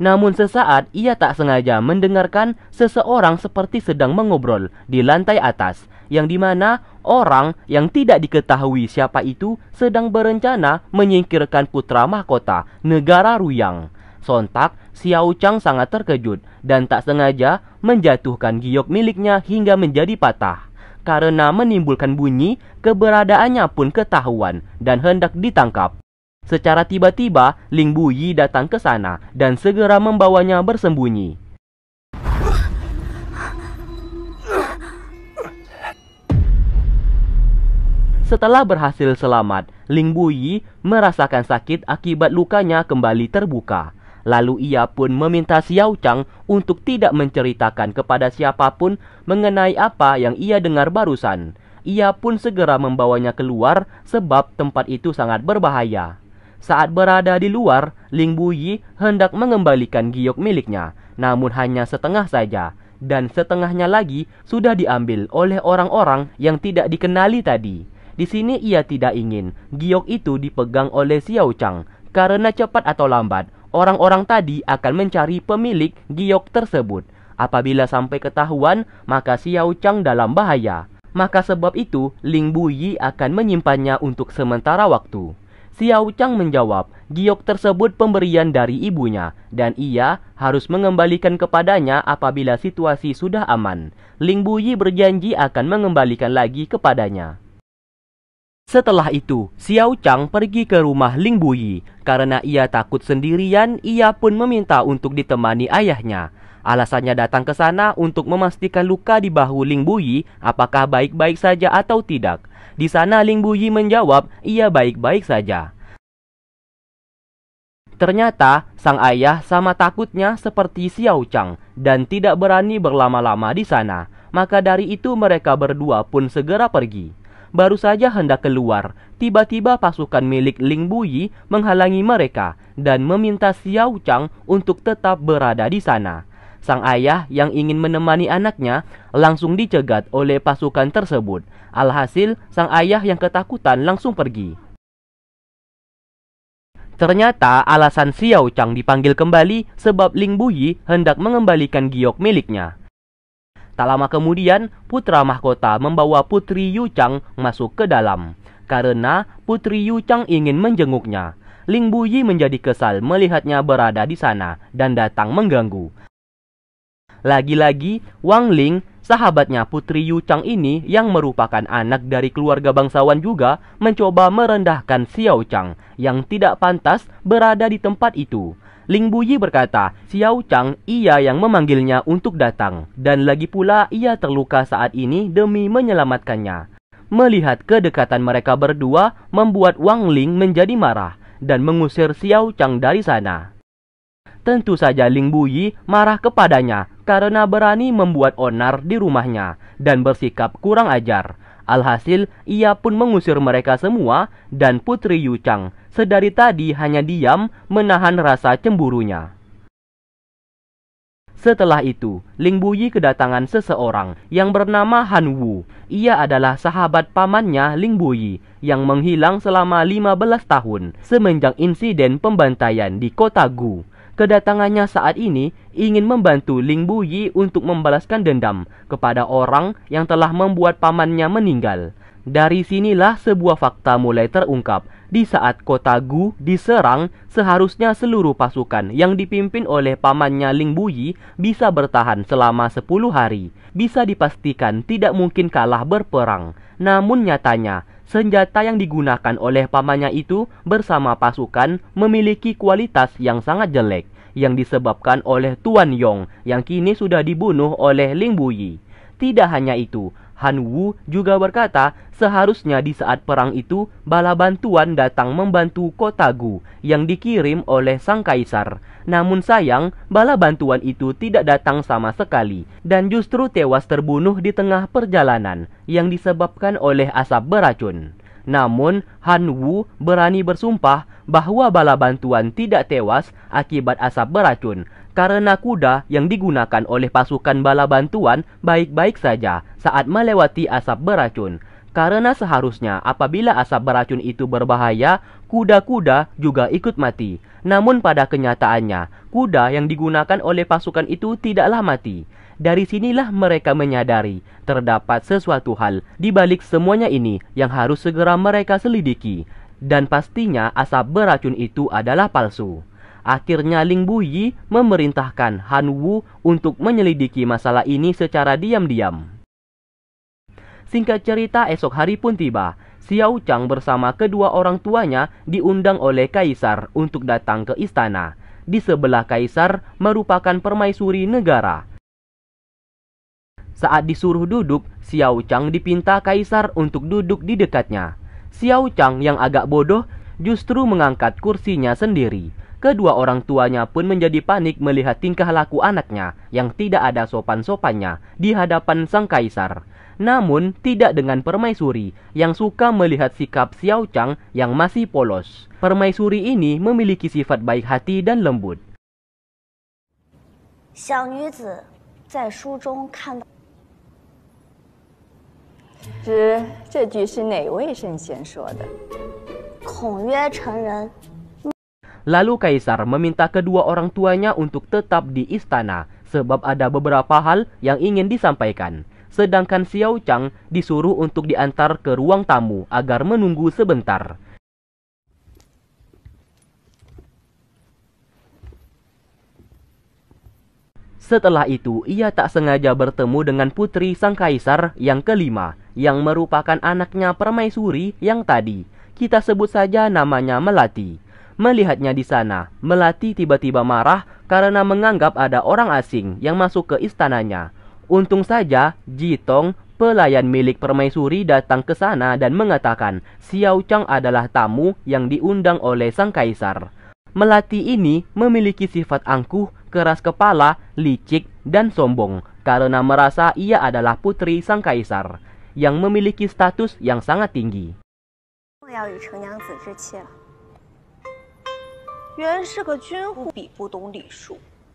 Namun sesaat ia tak sengaja mendengarkan seseorang seperti sedang mengobrol di lantai atas yang dimana orang yang tidak diketahui siapa itu sedang berencana menyingkirkan putra mahkota negara Ruyang. Sontak, Xiao Chang sangat terkejut dan tak sengaja menjatuhkan giok miliknya hingga menjadi patah. Karena menimbulkan bunyi, keberadaannya pun ketahuan dan hendak ditangkap. Secara tiba-tiba, Ling Buyi datang ke sana dan segera membawanya bersembunyi. Setelah berhasil selamat, Ling Buyi merasakan sakit akibat lukanya kembali terbuka. Lalu ia pun meminta Xiao Chang untuk tidak menceritakan kepada siapapun mengenai apa yang ia dengar barusan. Ia pun segera membawanya keluar sebab tempat itu sangat berbahaya. Saat berada di luar, Ling Buyi hendak mengembalikan giok miliknya, namun hanya setengah saja, dan setengahnya lagi sudah diambil oleh orang-orang yang tidak dikenali tadi. Di sini ia tidak ingin giok itu dipegang oleh Xiao Chang, karena cepat atau lambat, orang-orang tadi akan mencari pemilik giok tersebut. Apabila sampai ketahuan, maka Xiao Chang dalam bahaya. Maka sebab itu, Ling Buyi akan menyimpannya untuk sementara waktu. Xiao Chang menjawab, giok tersebut pemberian dari ibunya dan ia harus mengembalikan kepadanya apabila situasi sudah aman. Ling Buyi berjanji akan mengembalikan lagi kepadanya. Setelah itu, Xiao Chang pergi ke rumah Ling Buyi. Karena ia takut sendirian, ia pun meminta untuk ditemani ayahnya. Alasannya datang ke sana untuk memastikan luka di bahu Ling Buyi apakah baik-baik saja atau tidak. Di sana Ling Buyi menjawab, ia baik-baik saja. Ternyata sang ayah sama takutnya seperti Xiao Chang dan tidak berani berlama-lama di sana. Maka dari itu mereka berdua pun segera pergi. Baru saja hendak keluar, tiba-tiba pasukan milik Ling Buyi menghalangi mereka dan meminta Xiao Chang untuk tetap berada di sana. Sang ayah yang ingin menemani anaknya langsung dicegat oleh pasukan tersebut. Alhasil, sang ayah yang ketakutan langsung pergi. Ternyata alasan Xiao Chang dipanggil kembali sebab Ling Buyi hendak mengembalikan giok miliknya. Tak lama kemudian, putra mahkota membawa putri Yu Chang masuk ke dalam. Karena putri Yu Chang ingin menjenguknya. Ling Buyi menjadi kesal melihatnya berada di sana dan datang mengganggu. Lagi-lagi, Wang Ling, sahabatnya Putri Yu Chang ini yang merupakan anak dari keluarga bangsawan juga mencoba merendahkan Xiao Chang yang tidak pantas berada di tempat itu. Ling Buyi berkata, Xiao Chang ia yang memanggilnya untuk datang dan lagi pula ia terluka saat ini demi menyelamatkannya. Melihat kedekatan mereka berdua membuat Wang Ling menjadi marah dan mengusir Xiao Chang dari sana. Tentu saja Ling Buyi marah kepadanya karena berani membuat onar di rumahnya dan bersikap kurang ajar. Alhasil, ia pun mengusir mereka semua dan Putri Yu Chang sedari tadi hanya diam menahan rasa cemburunya. Setelah itu, Ling Buyi kedatangan seseorang yang bernama Han Wu. Ia adalah sahabat pamannya Ling Buyi yang menghilang selama 15 tahun semenjak insiden pembantaian di kota Gu kedatangannya saat ini ingin membantu Ling Buyi untuk membalaskan dendam kepada orang yang telah membuat pamannya meninggal. Dari sinilah sebuah fakta mulai terungkap. Di saat kota Gu diserang, seharusnya seluruh pasukan yang dipimpin oleh pamannya Ling Buyi bisa bertahan selama 10 hari. Bisa dipastikan tidak mungkin kalah berperang. Namun nyatanya, Senjata yang digunakan oleh pamannya itu bersama pasukan memiliki kualitas yang sangat jelek yang disebabkan oleh Tuan Yong yang kini sudah dibunuh oleh Ling Buyi. Tidak hanya itu, Han Wu juga berkata seharusnya di saat perang itu bala bantuan datang membantu kota Gu yang dikirim oleh Sang Kaisar. Namun sayang, bala bantuan itu tidak datang sama sekali dan justru tewas terbunuh di tengah perjalanan yang disebabkan oleh asap beracun. Namun, Han Wu berani bersumpah bahwa bala bantuan tidak tewas akibat asap beracun karena kuda yang digunakan oleh pasukan bala bantuan baik-baik saja saat melewati asap beracun. Karena seharusnya apabila asap beracun itu berbahaya, kuda-kuda juga ikut mati. Namun pada kenyataannya, kuda yang digunakan oleh pasukan itu tidaklah mati. Dari sinilah mereka menyadari terdapat sesuatu hal di balik semuanya ini yang harus segera mereka selidiki. Dan pastinya asap beracun itu adalah palsu. Akhirnya Ling Buyi memerintahkan Han Wu untuk menyelidiki masalah ini secara diam-diam. Singkat cerita esok hari pun tiba. Xiao Chang bersama kedua orang tuanya diundang oleh kaisar untuk datang ke istana. Di sebelah kaisar merupakan permaisuri negara. Saat disuruh duduk, Xiao Chang dipinta kaisar untuk duduk di dekatnya. Xiao Chang yang agak bodoh justru mengangkat kursinya sendiri. Kedua orang tuanya pun menjadi panik melihat tingkah laku anaknya yang tidak ada sopan-sopannya di hadapan sang kaisar namun tidak dengan permaisuri yang suka melihat sikap Xiao Chang yang masih polos. Permaisuri ini memiliki sifat baik hati dan lembut. Lalu kaisar meminta kedua orang tuanya untuk tetap di istana sebab ada beberapa hal yang ingin disampaikan sedangkan Xiao Chang disuruh untuk diantar ke ruang tamu agar menunggu sebentar. Setelah itu, ia tak sengaja bertemu dengan putri sang kaisar yang kelima, yang merupakan anaknya permaisuri yang tadi. Kita sebut saja namanya Melati. Melihatnya di sana, Melati tiba-tiba marah karena menganggap ada orang asing yang masuk ke istananya. Untung saja Jitong, pelayan milik permaisuri datang ke sana dan mengatakan Xiao Chang adalah tamu yang diundang oleh sang kaisar. Melati ini memiliki sifat angkuh, keras kepala, licik, dan sombong karena merasa ia adalah putri sang kaisar yang memiliki status yang sangat tinggi.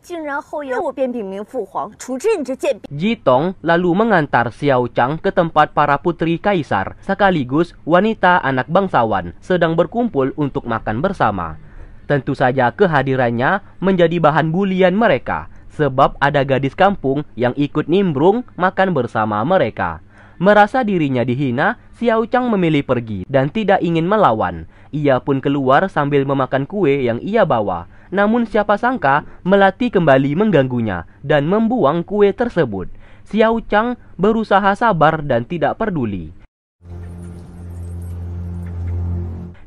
竟然后援我便禀明父皇处置你这贱婢。Jitong lalu mengantar Xiao Chang ke tempat para putri kaisar sekaligus wanita anak bangsawan sedang berkumpul untuk makan bersama. Tentu saja kehadirannya menjadi bahan bulian mereka sebab ada gadis kampung yang ikut nimbrung makan bersama mereka. Merasa dirinya dihina, Xiao Chang memilih pergi dan tidak ingin melawan. Ia pun keluar sambil memakan kue yang ia bawa namun siapa sangka Melati kembali mengganggunya dan membuang kue tersebut. Xiao Chang berusaha sabar dan tidak peduli.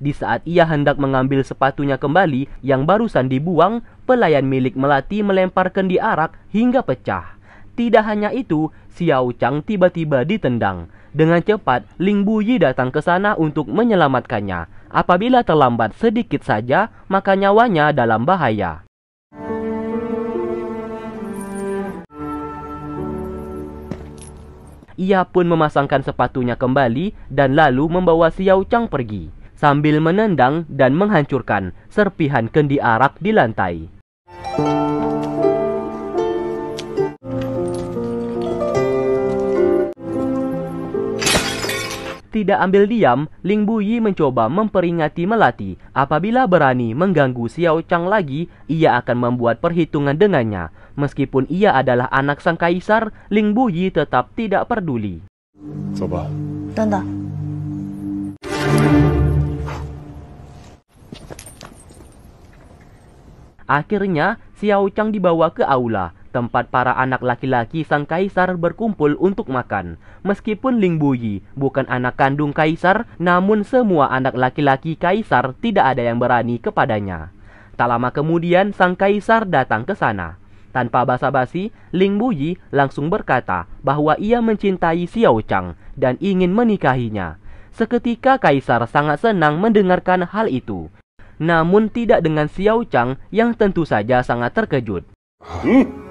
Di saat ia hendak mengambil sepatunya kembali yang barusan dibuang, pelayan milik Melati melempar kendi arak hingga pecah. Tidak hanya itu, Xiao Chang tiba-tiba ditendang. Dengan cepat, Ling Buyi datang ke sana untuk menyelamatkannya. Apabila terlambat sedikit saja, maka nyawanya dalam bahaya. Ia pun memasangkan sepatunya kembali dan lalu membawa Xiao Chang pergi sambil menendang dan menghancurkan serpihan kendi arak di lantai. Tidak ambil diam, Ling Buyi mencoba memperingati Melati. Apabila berani mengganggu Xiao Chang lagi, ia akan membuat perhitungan dengannya. Meskipun ia adalah anak sang kaisar, Ling Buyi tetap tidak peduli. Coba. Tanda. Akhirnya, Xiao Chang dibawa ke aula tempat para anak laki-laki sang kaisar berkumpul untuk makan. Meskipun Ling Buyi bukan anak kandung kaisar, namun semua anak laki-laki kaisar tidak ada yang berani kepadanya. Tak lama kemudian sang kaisar datang ke sana. Tanpa basa-basi, Ling Buyi langsung berkata bahwa ia mencintai Xiao Chang dan ingin menikahinya. Seketika kaisar sangat senang mendengarkan hal itu. Namun tidak dengan Xiao Chang yang tentu saja sangat terkejut. Hmm?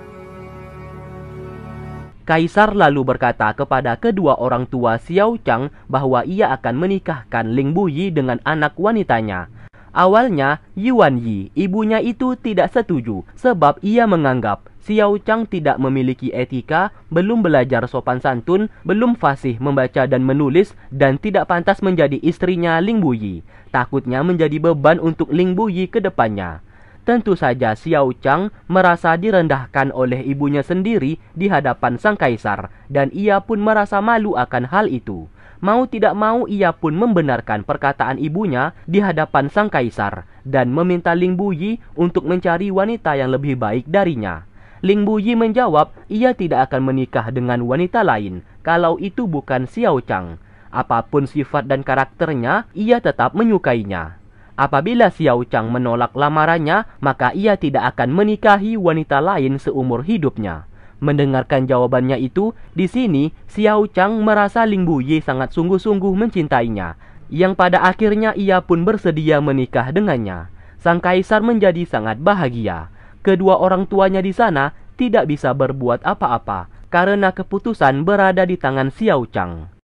Kaisar lalu berkata kepada kedua orang tua Xiao Chang bahwa ia akan menikahkan Ling Buyi dengan anak wanitanya. Awalnya, Yuan Yi, ibunya itu tidak setuju sebab ia menganggap Xiao Chang tidak memiliki etika, belum belajar sopan santun, belum fasih membaca dan menulis, dan tidak pantas menjadi istrinya Ling Buyi. Takutnya menjadi beban untuk Ling Buyi ke depannya. Tentu saja Xiao Chang merasa direndahkan oleh ibunya sendiri di hadapan sang kaisar dan ia pun merasa malu akan hal itu. Mau tidak mau ia pun membenarkan perkataan ibunya di hadapan sang kaisar dan meminta Ling Buyi untuk mencari wanita yang lebih baik darinya. Ling Buyi menjawab ia tidak akan menikah dengan wanita lain kalau itu bukan Xiao Chang. Apapun sifat dan karakternya, ia tetap menyukainya. Apabila Xiao Chang menolak lamarannya, maka ia tidak akan menikahi wanita lain seumur hidupnya. Mendengarkan jawabannya itu, di sini Xiao Chang merasa Ling Ye sangat sungguh-sungguh mencintainya, yang pada akhirnya ia pun bersedia menikah dengannya. Sang kaisar menjadi sangat bahagia. Kedua orang tuanya di sana tidak bisa berbuat apa-apa karena keputusan berada di tangan Xiao Chang.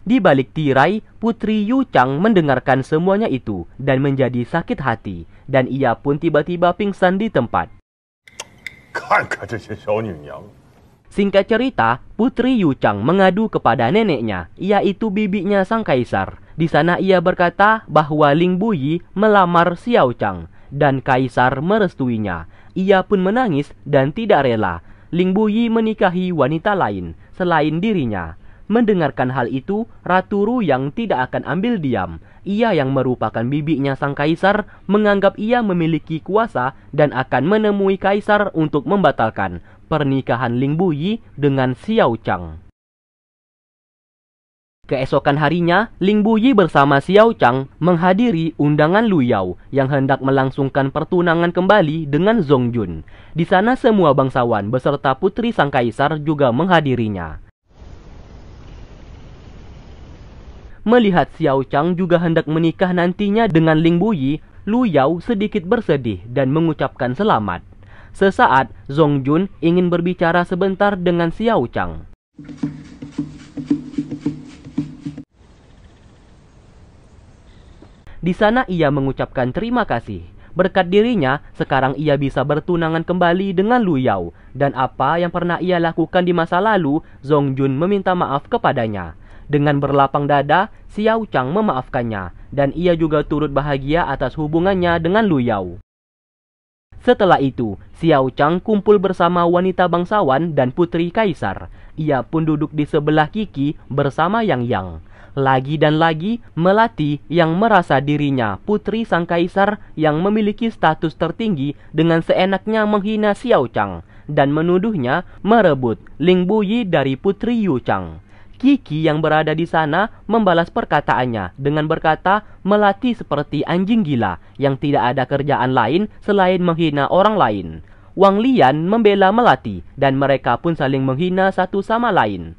Di balik tirai, Putri Yu Chang mendengarkan semuanya itu dan menjadi sakit hati, dan ia pun tiba-tiba pingsan di tempat. Kan Singkat cerita, Putri Yu Chang mengadu kepada neneknya, yaitu bibinya sang kaisar. Di sana ia berkata bahwa Ling Buyi melamar Xiao Chang dan kaisar merestuinya. Ia pun menangis dan tidak rela Ling Buyi menikahi wanita lain selain dirinya. Mendengarkan hal itu, Ratu Ru yang tidak akan ambil diam. Ia yang merupakan bibinya sang kaisar menganggap ia memiliki kuasa dan akan menemui kaisar untuk membatalkan pernikahan Ling Buyi dengan Xiao Chang. Keesokan harinya, Ling Buyi bersama Xiao Chang menghadiri undangan Lu Yao yang hendak melangsungkan pertunangan kembali dengan Zong Jun. Di sana semua bangsawan beserta putri sang kaisar juga menghadirinya. Melihat Xiao Chang juga hendak menikah nantinya dengan Ling Buyi, Yao sedikit bersedih dan mengucapkan selamat. Sesaat, Zong Jun ingin berbicara sebentar dengan Xiao Chang. Di sana ia mengucapkan terima kasih. Berkat dirinya, sekarang ia bisa bertunangan kembali dengan Lu Yao. Dan apa yang pernah ia lakukan di masa lalu, Zong Jun meminta maaf kepadanya. Dengan berlapang dada, Xiao Chang memaafkannya. Dan ia juga turut bahagia atas hubungannya dengan Lu Yao. Setelah itu, Xiao Chang kumpul bersama wanita bangsawan dan putri kaisar. Ia pun duduk di sebelah Kiki bersama Yang Yang lagi dan lagi Melati yang merasa dirinya putri sang kaisar yang memiliki status tertinggi dengan seenaknya menghina Xiao Chang dan menuduhnya merebut Ling Buyi dari putri Yu Chang. Kiki yang berada di sana membalas perkataannya dengan berkata Melati seperti anjing gila yang tidak ada kerjaan lain selain menghina orang lain. Wang Lian membela Melati dan mereka pun saling menghina satu sama lain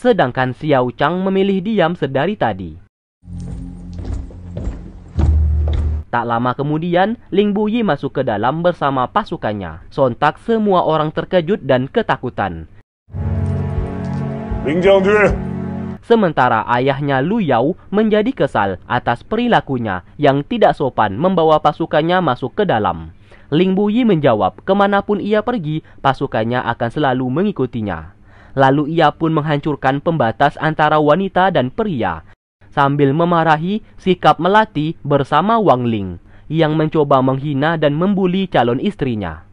sedangkan Xiao Chang memilih diam sedari tadi. Tak lama kemudian, Ling Buyi masuk ke dalam bersama pasukannya. Sontak semua orang terkejut dan ketakutan. Ling Sementara ayahnya Lu Yao menjadi kesal atas perilakunya yang tidak sopan membawa pasukannya masuk ke dalam. Ling Buyi menjawab, kemanapun ia pergi, pasukannya akan selalu mengikutinya. Lalu ia pun menghancurkan pembatas antara wanita dan pria, sambil memarahi sikap Melati bersama Wang Ling yang mencoba menghina dan membuli calon istrinya.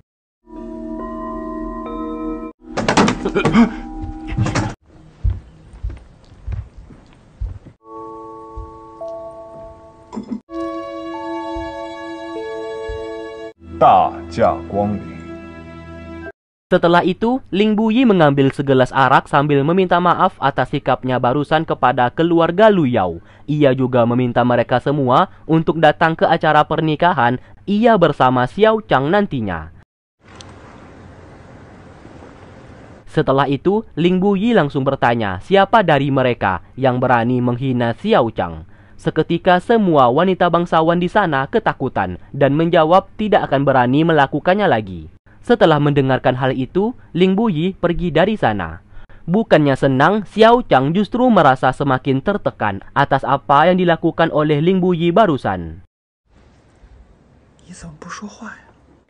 jia Guang setelah itu, Ling Buyi mengambil segelas arak sambil meminta maaf atas sikapnya barusan kepada keluarga Luyao. Ia juga meminta mereka semua untuk datang ke acara pernikahan ia bersama Xiao Chang nantinya. Setelah itu, Ling Buyi langsung bertanya siapa dari mereka yang berani menghina Xiao Chang. Seketika semua wanita bangsawan di sana ketakutan dan menjawab tidak akan berani melakukannya lagi. Setelah mendengarkan hal itu, Ling Buyi pergi dari sana. Bukannya senang, Xiao Chang justru merasa semakin tertekan atas apa yang dilakukan oleh Ling Buyi barusan.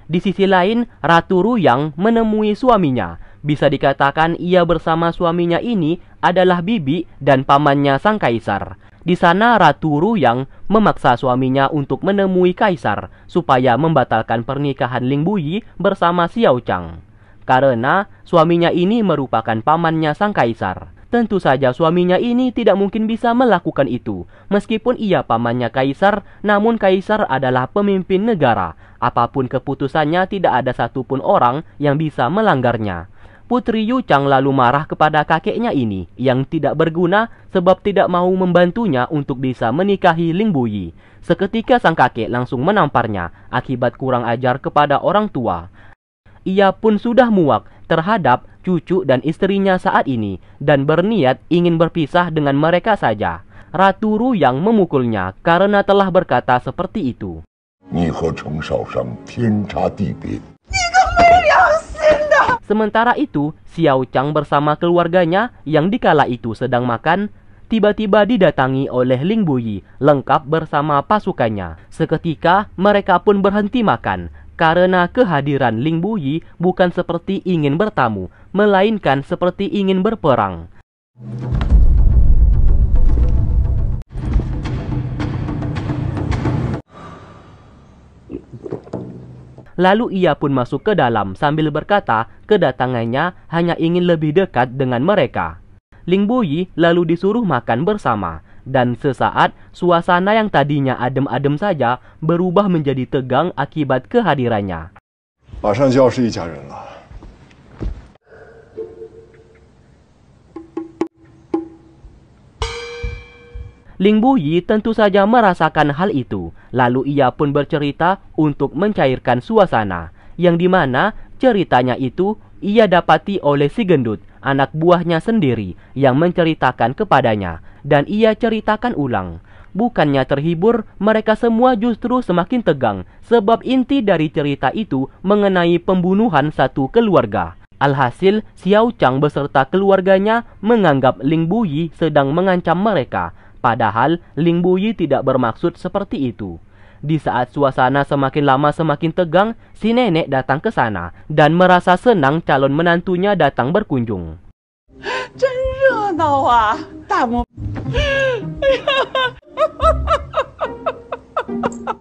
Di sisi lain, Ratu yang menemui suaminya. Bisa dikatakan ia bersama suaminya ini adalah bibi dan pamannya sang kaisar. Di sana Ratu Ruyang memaksa suaminya untuk menemui kaisar supaya membatalkan pernikahan Ling Buyi bersama Xiao Chang. Karena suaminya ini merupakan pamannya sang kaisar. Tentu saja suaminya ini tidak mungkin bisa melakukan itu. Meskipun ia pamannya kaisar, namun kaisar adalah pemimpin negara. Apapun keputusannya tidak ada satupun orang yang bisa melanggarnya. Putri Yu Chang lalu marah kepada kakeknya ini yang tidak berguna sebab tidak mau membantunya untuk bisa menikahi Ling Buyi. Seketika sang kakek langsung menamparnya akibat kurang ajar kepada orang tua. Ia pun sudah muak terhadap cucu dan istrinya saat ini dan berniat ingin berpisah dengan mereka saja. Ratu Ru yang memukulnya karena telah berkata seperti itu. 你和程少商天差地别。Sementara itu, Xiao Chang bersama keluarganya yang dikala itu sedang makan, tiba-tiba didatangi oleh Ling Buyi lengkap bersama pasukannya. Seketika, mereka pun berhenti makan karena kehadiran Ling Buyi bukan seperti ingin bertamu, melainkan seperti ingin berperang. Lalu ia pun masuk ke dalam sambil berkata kedatangannya hanya ingin lebih dekat dengan mereka. Ling Buyi lalu disuruh makan bersama, dan sesaat suasana yang tadinya adem-adem saja berubah menjadi tegang akibat kehadirannya. 马上就要是一家人了。Ling Buyi tentu saja merasakan hal itu, lalu ia pun bercerita untuk mencairkan suasana, yang dimana ceritanya itu ia dapati oleh si gendut, anak buahnya sendiri, yang menceritakan kepadanya, dan ia ceritakan ulang. Bukannya terhibur, mereka semua justru semakin tegang, sebab inti dari cerita itu mengenai pembunuhan satu keluarga. Alhasil, Xiao Chang beserta keluarganya menganggap Ling Buyi sedang mengancam mereka, Padahal Ling Buyi tidak bermaksud seperti itu. Di saat suasana semakin lama semakin tegang, si nenek datang ke sana dan merasa senang calon menantunya datang berkunjung.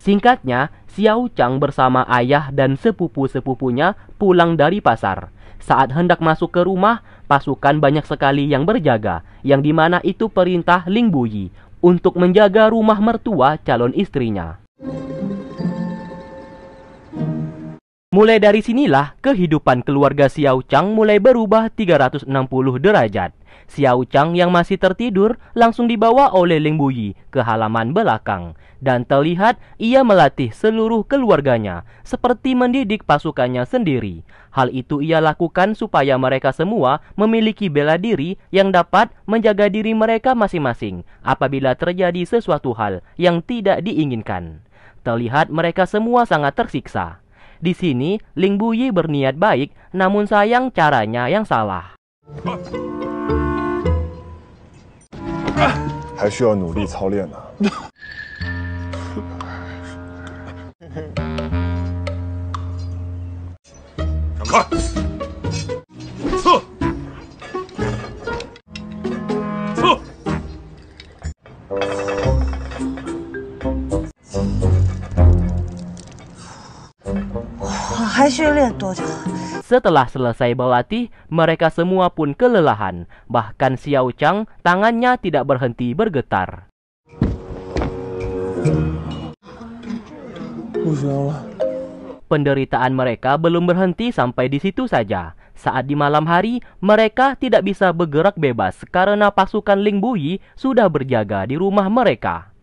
Singkatnya, Xiao Chang bersama ayah dan sepupu-sepupunya pulang dari pasar. Saat hendak masuk ke rumah, pasukan banyak sekali yang berjaga, yang dimana itu perintah Ling Buyi untuk menjaga rumah mertua calon istrinya. Mulai dari sinilah kehidupan keluarga Xiao Chang mulai berubah 360 derajat. Xiao Chang yang masih tertidur langsung dibawa oleh Ling Buyi ke halaman belakang. Dan terlihat ia melatih seluruh keluarganya seperti mendidik pasukannya sendiri. Hal itu ia lakukan supaya mereka semua memiliki bela diri yang dapat menjaga diri mereka masing-masing apabila terjadi sesuatu hal yang tidak diinginkan. Terlihat mereka semua sangat tersiksa. Di sini, Ling Buyi berniat baik, namun sayang caranya yang salah. 还需要努力操练呢。让 开。Setelah selesai berlatih, mereka semua pun kelelahan. Bahkan Xiao Chang tangannya tidak berhenti bergetar. Penderitaan mereka belum berhenti sampai di situ saja. Saat di malam hari, mereka tidak bisa bergerak bebas karena pasukan Ling Bui sudah berjaga di rumah mereka.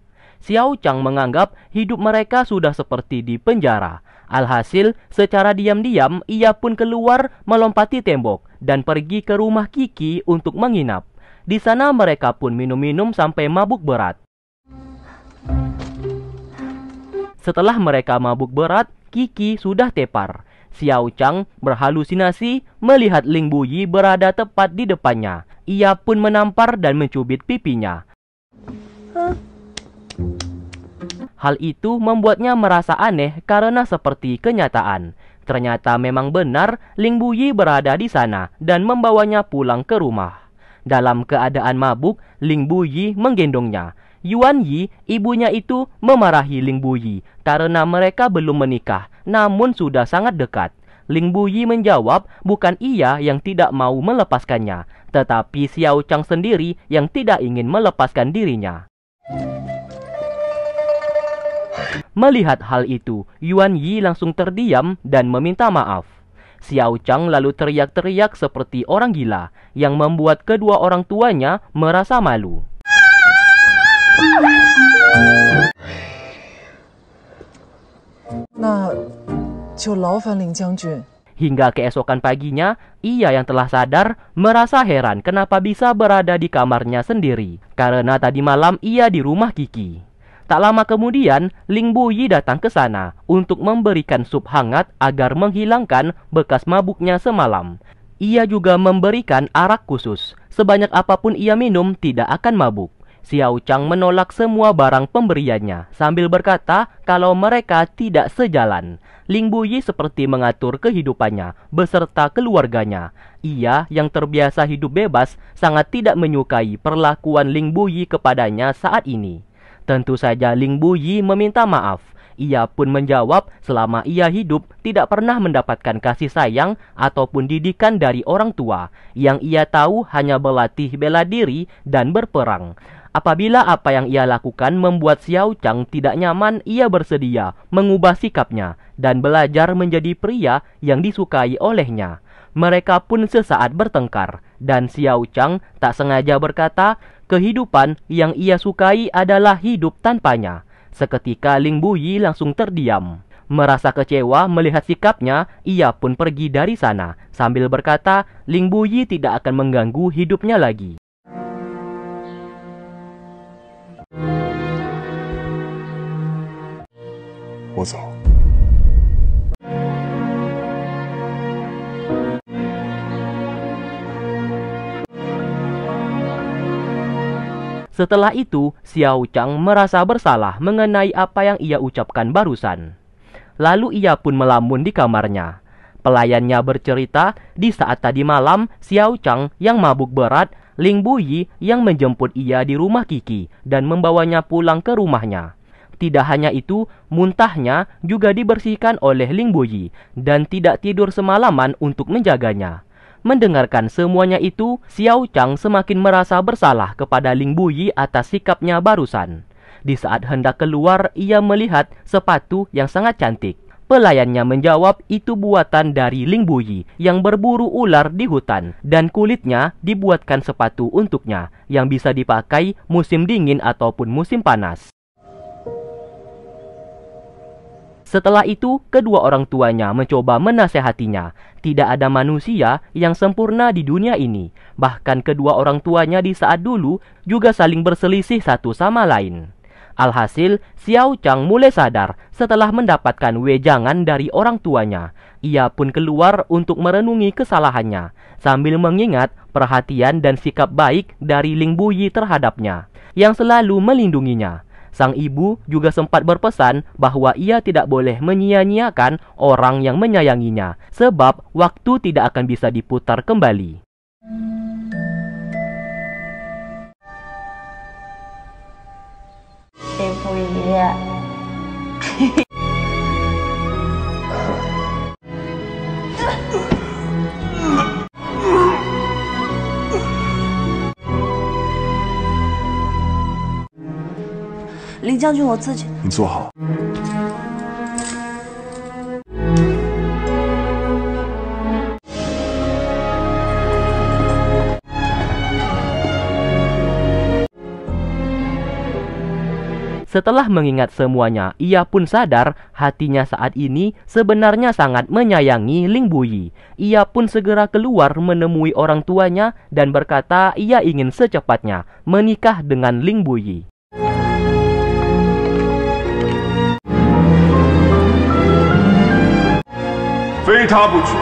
Xiao Chang menganggap hidup mereka sudah seperti di penjara. Alhasil, secara diam-diam ia pun keluar melompati tembok dan pergi ke rumah Kiki untuk menginap. Di sana mereka pun minum-minum sampai mabuk berat. Setelah mereka mabuk berat, Kiki sudah tepar. Xiao Chang berhalusinasi melihat Ling Buyi berada tepat di depannya. Ia pun menampar dan mencubit pipinya. Hal itu membuatnya merasa aneh karena seperti kenyataan. Ternyata memang benar Ling Buyi berada di sana dan membawanya pulang ke rumah. Dalam keadaan mabuk, Ling Buyi menggendongnya. Yuan Yi, ibunya itu memarahi Ling Buyi karena mereka belum menikah namun sudah sangat dekat. Ling Buyi menjawab bukan ia yang tidak mau melepaskannya, tetapi Xiao Chang sendiri yang tidak ingin melepaskan dirinya. Melihat hal itu, Yuan Yi langsung terdiam dan meminta maaf. Xiao Chang lalu teriak-teriak seperti orang gila yang membuat kedua orang tuanya merasa malu. Hingga keesokan paginya, ia yang telah sadar merasa heran kenapa bisa berada di kamarnya sendiri. Karena tadi malam ia di rumah Kiki. Tak lama kemudian, Ling Buyi datang ke sana untuk memberikan sup hangat agar menghilangkan bekas mabuknya semalam. Ia juga memberikan arak khusus. Sebanyak apapun ia minum tidak akan mabuk. Xiao Chang menolak semua barang pemberiannya sambil berkata kalau mereka tidak sejalan. Ling Buyi seperti mengatur kehidupannya beserta keluarganya. Ia yang terbiasa hidup bebas sangat tidak menyukai perlakuan Ling Buyi kepadanya saat ini. Tentu saja Ling Buyi meminta maaf. Ia pun menjawab selama ia hidup tidak pernah mendapatkan kasih sayang ataupun didikan dari orang tua. Yang ia tahu hanya berlatih bela diri dan berperang. Apabila apa yang ia lakukan membuat Xiao Chang tidak nyaman, ia bersedia mengubah sikapnya dan belajar menjadi pria yang disukai olehnya. Mereka pun sesaat bertengkar, dan Xiao Chang tak sengaja berkata Kehidupan yang ia sukai adalah hidup tanpanya. Seketika Ling Buyi langsung terdiam. Merasa kecewa melihat sikapnya, ia pun pergi dari sana sambil berkata, Ling Buyi tidak akan mengganggu hidupnya lagi. What's Setelah itu, Xiao Chang merasa bersalah mengenai apa yang ia ucapkan barusan. Lalu ia pun melamun di kamarnya. Pelayannya bercerita, di saat tadi malam, Xiao Chang yang mabuk berat, Ling Buyi yang menjemput ia di rumah Kiki dan membawanya pulang ke rumahnya. Tidak hanya itu, muntahnya juga dibersihkan oleh Ling Buyi dan tidak tidur semalaman untuk menjaganya. Mendengarkan semuanya itu, Xiao Chang semakin merasa bersalah kepada Ling Buyi atas sikapnya barusan. Di saat hendak keluar, ia melihat sepatu yang sangat cantik. Pelayannya menjawab itu buatan dari Ling Buyi yang berburu ular di hutan dan kulitnya dibuatkan sepatu untuknya yang bisa dipakai musim dingin ataupun musim panas. Setelah itu, kedua orang tuanya mencoba menasehatinya. Tidak ada manusia yang sempurna di dunia ini. Bahkan kedua orang tuanya di saat dulu juga saling berselisih satu sama lain. Alhasil, Xiao Chang mulai sadar setelah mendapatkan wejangan dari orang tuanya. Ia pun keluar untuk merenungi kesalahannya, sambil mengingat perhatian dan sikap baik dari Ling Buyi terhadapnya, yang selalu melindunginya. Sang ibu juga sempat berpesan bahwa ia tidak boleh menyia-nyiakan orang yang menyayanginya, sebab waktu tidak akan bisa diputar kembali. Ibu iya. Setelah mengingat semuanya, ia pun sadar hatinya saat ini sebenarnya sangat menyayangi Ling Buyi. Ia pun segera keluar menemui orang tuanya dan berkata ia ingin secepatnya menikah dengan Ling Buyi. 非他不娶。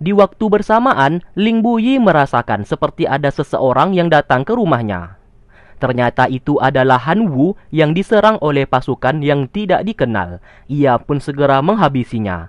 Di waktu bersamaan, Ling Buyi merasakan seperti ada seseorang yang datang ke rumahnya. Ternyata itu adalah Han Wu yang diserang oleh pasukan yang tidak dikenal. Ia pun segera menghabisinya.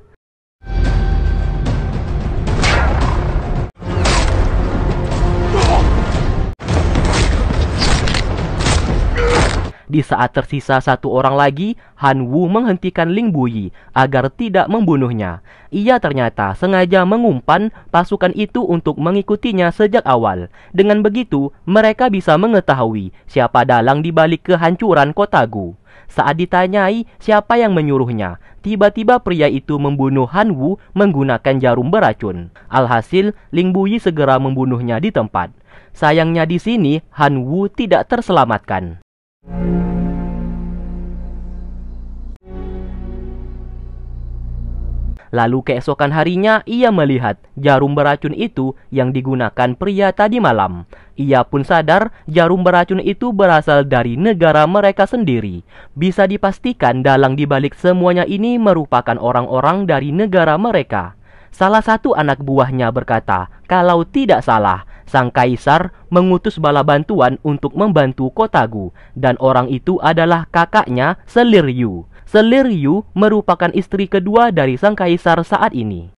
Di saat tersisa satu orang lagi, Han Wu menghentikan Ling Buyi agar tidak membunuhnya. Ia ternyata sengaja mengumpan pasukan itu untuk mengikutinya sejak awal. Dengan begitu, mereka bisa mengetahui siapa dalang di balik kehancuran kota Gu. Saat ditanyai siapa yang menyuruhnya, tiba-tiba pria itu membunuh Han Wu menggunakan jarum beracun. Alhasil, Ling Buyi segera membunuhnya di tempat. Sayangnya di sini, Han Wu tidak terselamatkan. Lalu keesokan harinya ia melihat jarum beracun itu yang digunakan pria tadi malam. Ia pun sadar jarum beracun itu berasal dari negara mereka sendiri. Bisa dipastikan dalang dibalik semuanya ini merupakan orang-orang dari negara mereka. Salah satu anak buahnya berkata, kalau tidak salah, Sang kaisar mengutus bala bantuan untuk membantu Kotagu dan orang itu adalah kakaknya Selir Yu. Selir Yu merupakan istri kedua dari sang kaisar saat ini.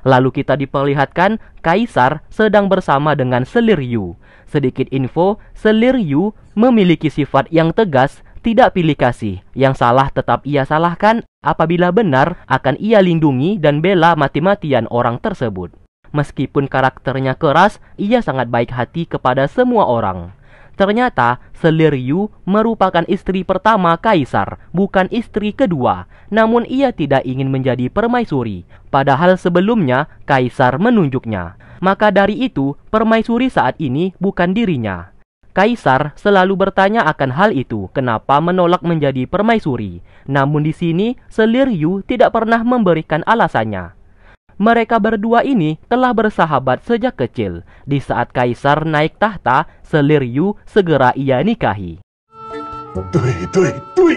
Lalu kita diperlihatkan kaisar sedang bersama dengan Selir Yu. Sedikit info, Selir Yu memiliki sifat yang tegas tidak pilih kasih. Yang salah tetap ia salahkan, apabila benar akan ia lindungi dan bela mati-matian orang tersebut. Meskipun karakternya keras, ia sangat baik hati kepada semua orang. Ternyata, Seliryu merupakan istri pertama kaisar, bukan istri kedua. Namun ia tidak ingin menjadi permaisuri, padahal sebelumnya kaisar menunjuknya. Maka dari itu, permaisuri saat ini bukan dirinya. Kaisar selalu bertanya akan hal itu, kenapa menolak menjadi permaisuri. Namun di sini, Selir Yu tidak pernah memberikan alasannya. Mereka berdua ini telah bersahabat sejak kecil. Di saat Kaisar naik tahta, Selir Yu segera ia nikahi. Tui, tui, tui.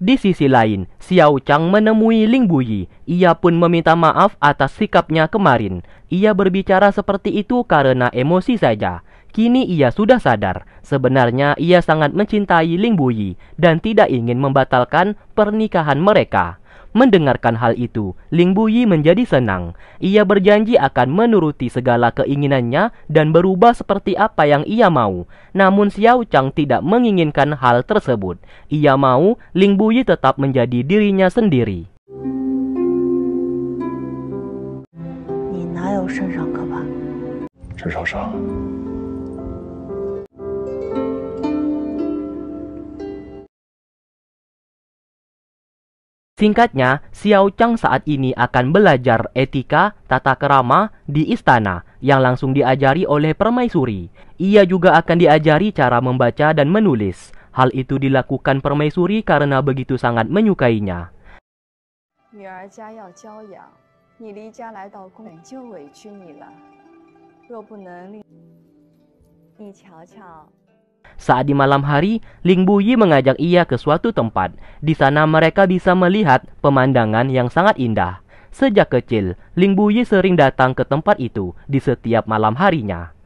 Di sisi lain, Xiao Chang menemui Ling Buyi. Ia pun meminta maaf atas sikapnya kemarin. Ia berbicara seperti itu karena emosi saja. Kini ia sudah sadar, sebenarnya ia sangat mencintai Ling Buyi dan tidak ingin membatalkan pernikahan mereka. Mendengarkan hal itu, Ling Buyi menjadi senang. Ia berjanji akan menuruti segala keinginannya dan berubah seperti apa yang ia mau. Namun Xiao Chang tidak menginginkan hal tersebut. Ia mau Ling Buyi tetap menjadi dirinya sendiri. Singkatnya, Xiao Chang saat ini akan belajar etika tata kerama di istana yang langsung diajari oleh permaisuri. Ia juga akan diajari cara membaca dan menulis. Hal itu dilakukan permaisuri karena begitu sangat menyukainya. Saat di malam hari, Ling Buyi mengajak ia ke suatu tempat. Di sana mereka bisa melihat pemandangan yang sangat indah. Sejak kecil, Ling Buyi sering datang ke tempat itu di setiap malam harinya.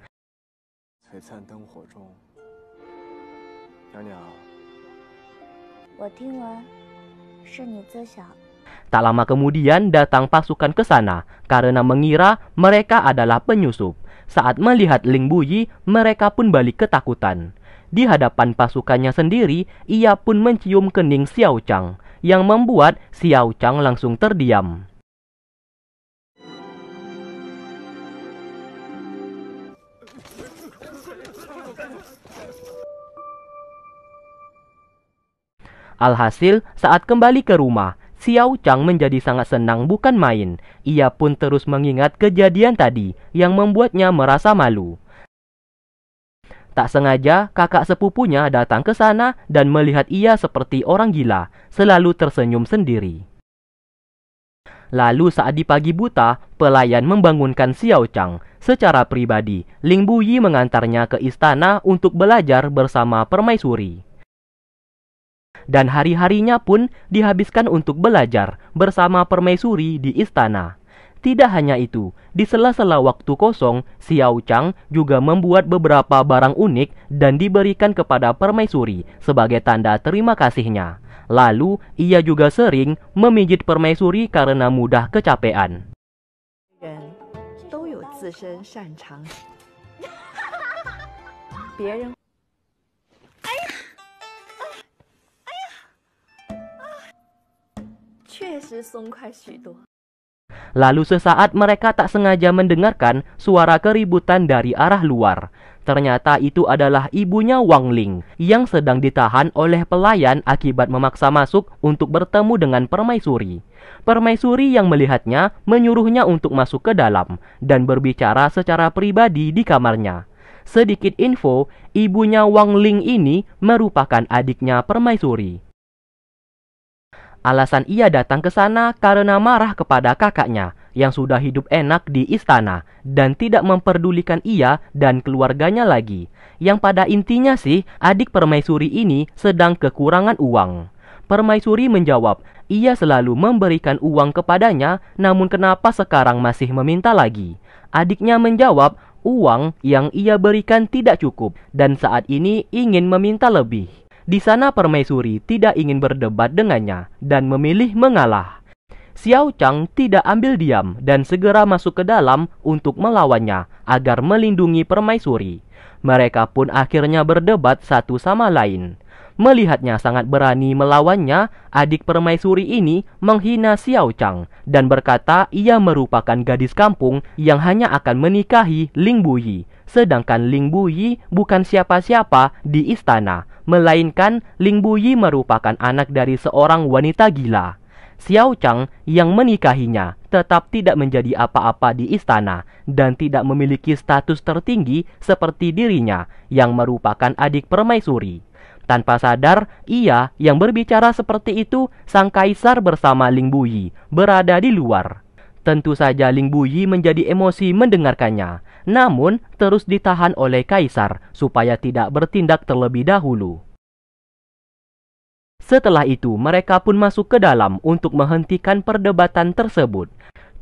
Tak lama kemudian datang pasukan ke sana karena mengira mereka adalah penyusup. Saat melihat Ling Buyi, mereka pun balik ketakutan. Di hadapan pasukannya sendiri, ia pun mencium kening Xiao Chang, yang membuat Xiao Chang langsung terdiam. Alhasil, saat kembali ke rumah, Xiao Chang menjadi sangat senang bukan main. Ia pun terus mengingat kejadian tadi yang membuatnya merasa malu. Tak sengaja, kakak sepupunya datang ke sana dan melihat ia seperti orang gila, selalu tersenyum sendiri. Lalu saat di pagi buta, pelayan membangunkan Xiao Chang. Secara pribadi, Ling Buyi mengantarnya ke istana untuk belajar bersama permaisuri. Dan hari-harinya pun dihabiskan untuk belajar bersama permaisuri di istana. Tidak hanya itu, di sela-sela waktu kosong, Xiao Chang juga membuat beberapa barang unik dan diberikan kepada permaisuri sebagai tanda terima kasihnya. Lalu, ia juga sering memijit permaisuri karena mudah kecapean. Lalu sesaat mereka tak sengaja mendengarkan suara keributan dari arah luar. Ternyata itu adalah ibunya Wang Ling yang sedang ditahan oleh pelayan akibat memaksa masuk untuk bertemu dengan permaisuri. Permaisuri yang melihatnya menyuruhnya untuk masuk ke dalam dan berbicara secara pribadi di kamarnya. Sedikit info, ibunya Wang Ling ini merupakan adiknya permaisuri. Alasan ia datang ke sana karena marah kepada kakaknya yang sudah hidup enak di istana dan tidak memperdulikan ia dan keluarganya lagi. Yang pada intinya sih, adik permaisuri ini sedang kekurangan uang. Permaisuri menjawab, ia selalu memberikan uang kepadanya, namun kenapa sekarang masih meminta lagi? Adiknya menjawab, uang yang ia berikan tidak cukup dan saat ini ingin meminta lebih. Di sana Permaisuri tidak ingin berdebat dengannya dan memilih mengalah. Xiao Chang tidak ambil diam dan segera masuk ke dalam untuk melawannya agar melindungi Permaisuri. Mereka pun akhirnya berdebat satu sama lain. Melihatnya sangat berani melawannya, adik Permaisuri ini menghina Xiao Chang dan berkata ia merupakan gadis kampung yang hanya akan menikahi Ling Buyi, sedangkan Ling Buyi bukan siapa-siapa di istana melainkan Ling Buyi merupakan anak dari seorang wanita gila. Xiao Chang yang menikahinya tetap tidak menjadi apa-apa di istana dan tidak memiliki status tertinggi seperti dirinya yang merupakan adik permaisuri. Tanpa sadar, ia yang berbicara seperti itu, sang kaisar bersama Ling Buyi berada di luar. Tentu saja Ling Buyi menjadi emosi mendengarkannya, namun terus ditahan oleh kaisar supaya tidak bertindak terlebih dahulu. Setelah itu, mereka pun masuk ke dalam untuk menghentikan perdebatan tersebut.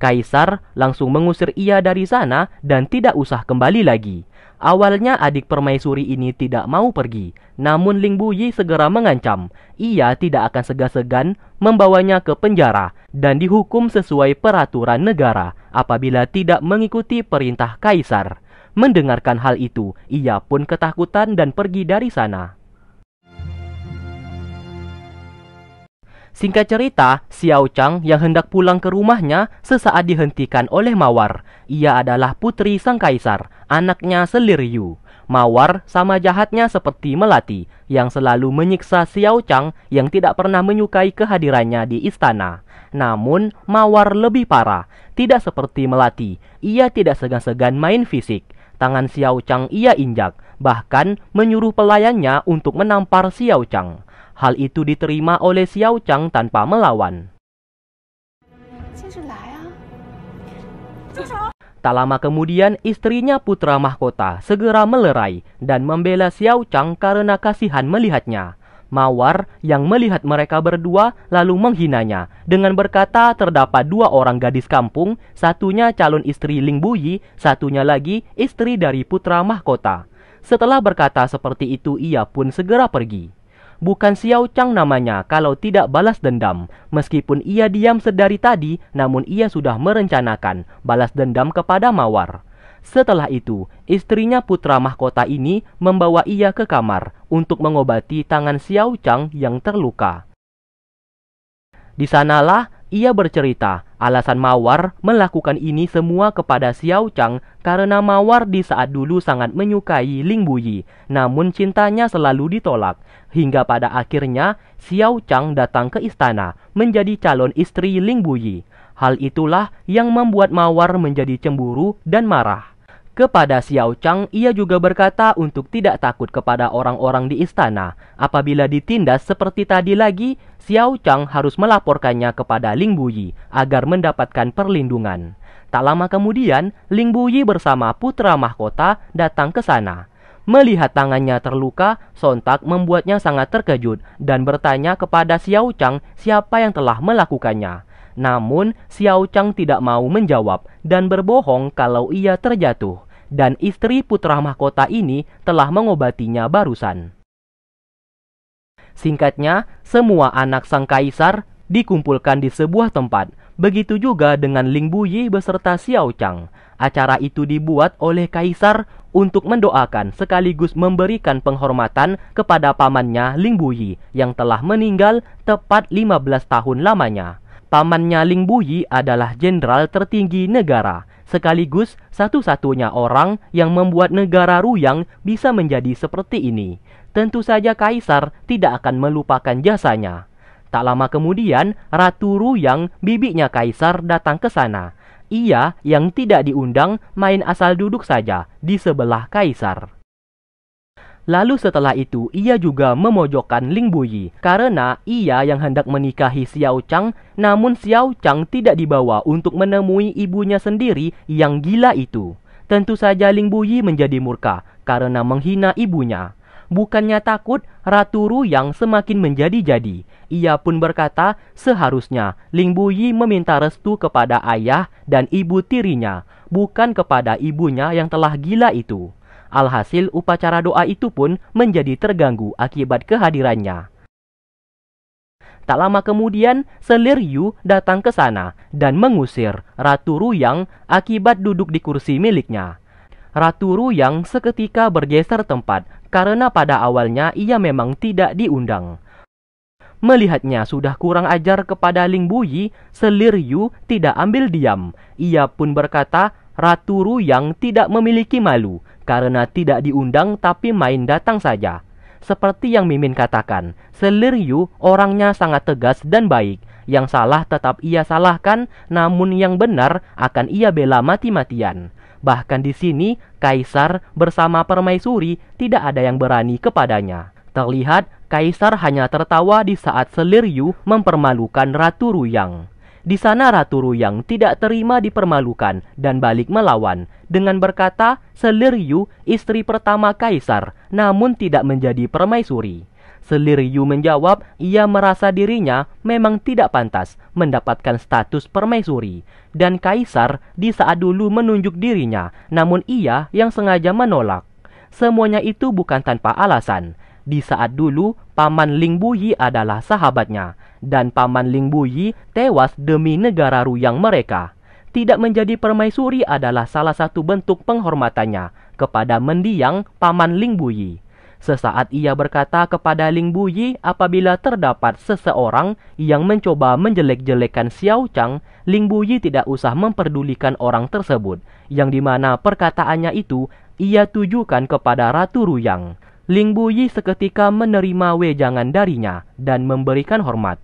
Kaisar langsung mengusir ia dari sana dan tidak usah kembali lagi. Awalnya adik permaisuri ini tidak mau pergi, namun Ling Buyi segera mengancam ia tidak akan segan-segan membawanya ke penjara dan dihukum sesuai peraturan negara apabila tidak mengikuti perintah kaisar. Mendengarkan hal itu, ia pun ketakutan dan pergi dari sana. Singkat cerita, Xiao Chang yang hendak pulang ke rumahnya sesaat dihentikan oleh Mawar. Ia adalah putri sang kaisar, anaknya Selir Yu. Mawar sama jahatnya seperti Melati yang selalu menyiksa Xiao Chang yang tidak pernah menyukai kehadirannya di istana. Namun, Mawar lebih parah. Tidak seperti Melati, ia tidak segan-segan main fisik. Tangan Xiao Chang ia injak, bahkan menyuruh pelayannya untuk menampar Xiao Chang. Hal itu diterima oleh Xiao Chang tanpa melawan. Tak lama kemudian, istrinya putra mahkota segera melerai dan membela Xiao Chang karena kasihan melihatnya. Mawar yang melihat mereka berdua lalu menghinanya dengan berkata terdapat dua orang gadis kampung, satunya calon istri Ling Buyi, satunya lagi istri dari putra mahkota. Setelah berkata seperti itu, ia pun segera pergi. Bukan Xiao Chang namanya kalau tidak balas dendam. Meskipun ia diam sedari tadi, namun ia sudah merencanakan balas dendam kepada Mawar. Setelah itu, istrinya putra mahkota ini membawa ia ke kamar untuk mengobati tangan Xiao Chang yang terluka. Di sanalah ia bercerita alasan Mawar melakukan ini semua kepada Xiao Chang karena Mawar di saat dulu sangat menyukai Ling Buyi, namun cintanya selalu ditolak. Hingga pada akhirnya, Xiao Chang datang ke istana menjadi calon istri Ling Buyi. Hal itulah yang membuat Mawar menjadi cemburu dan marah. Kepada Xiao Chang, ia juga berkata untuk tidak takut kepada orang-orang di istana. Apabila ditindas seperti tadi lagi, Xiao Chang harus melaporkannya kepada Ling Buyi agar mendapatkan perlindungan. Tak lama kemudian, Ling Buyi bersama putra mahkota datang ke sana. Melihat tangannya terluka, sontak membuatnya sangat terkejut dan bertanya kepada Xiao Chang siapa yang telah melakukannya. Namun, Xiao Chang tidak mau menjawab dan berbohong kalau ia terjatuh. Dan istri putra mahkota ini telah mengobatinya barusan. Singkatnya, semua anak sang kaisar dikumpulkan di sebuah tempat Begitu juga dengan Ling Buyi beserta Xiao Chang. Acara itu dibuat oleh kaisar untuk mendoakan sekaligus memberikan penghormatan kepada pamannya Ling Buyi yang telah meninggal tepat 15 tahun lamanya. Pamannya Ling Buyi adalah jenderal tertinggi negara, sekaligus satu-satunya orang yang membuat negara Ruyang bisa menjadi seperti ini. Tentu saja kaisar tidak akan melupakan jasanya. Tak lama kemudian, Ratu Ruyang, bibinya kaisar, datang ke sana. Ia yang tidak diundang main asal duduk saja di sebelah kaisar. Lalu setelah itu, ia juga memojokkan Ling Buyi karena ia yang hendak menikahi Xiao Chang, namun Xiao Chang tidak dibawa untuk menemui ibunya sendiri yang gila itu. Tentu saja Ling Buyi menjadi murka karena menghina ibunya. Bukannya takut, Ratu yang semakin menjadi-jadi. Ia pun berkata, seharusnya Ling Buyi meminta restu kepada ayah dan ibu tirinya, bukan kepada ibunya yang telah gila itu. Alhasil upacara doa itu pun menjadi terganggu akibat kehadirannya. Tak lama kemudian, Selir Yu datang ke sana dan mengusir Ratu Ruyang akibat duduk di kursi miliknya. Ratu yang seketika bergeser tempat karena pada awalnya ia memang tidak diundang. Melihatnya sudah kurang ajar kepada Ling Buyi, Selir Yu tidak ambil diam. Ia pun berkata, Ratu yang tidak memiliki malu karena tidak diundang tapi main datang saja. Seperti yang Mimin katakan, Selir Yu orangnya sangat tegas dan baik. Yang salah tetap ia salahkan, namun yang benar akan ia bela mati-matian. Bahkan di sini, Kaisar bersama permaisuri tidak ada yang berani kepadanya. Terlihat, Kaisar hanya tertawa di saat selir Yu mempermalukan Ratu Ruyang. Di sana Ratu Ruyang tidak terima dipermalukan dan balik melawan dengan berkata, Selir Yu istri pertama Kaisar namun tidak menjadi permaisuri. Selir Yu menjawab, ia merasa dirinya memang tidak pantas mendapatkan status permaisuri dan kaisar di saat dulu menunjuk dirinya, namun ia yang sengaja menolak. Semuanya itu bukan tanpa alasan. Di saat dulu, Paman Ling Buyi adalah sahabatnya, dan Paman Ling Buyi tewas demi negara ruyang mereka. Tidak menjadi permaisuri adalah salah satu bentuk penghormatannya kepada mendiang Paman Ling Buyi. Sesaat ia berkata kepada Ling Buyi apabila terdapat seseorang yang mencoba menjelek-jelekan Xiao Chang, Ling Buyi tidak usah memperdulikan orang tersebut, yang dimana perkataannya itu ia tujukan kepada Ratu Ruyang. Ling Buyi seketika menerima wejangan darinya dan memberikan hormat.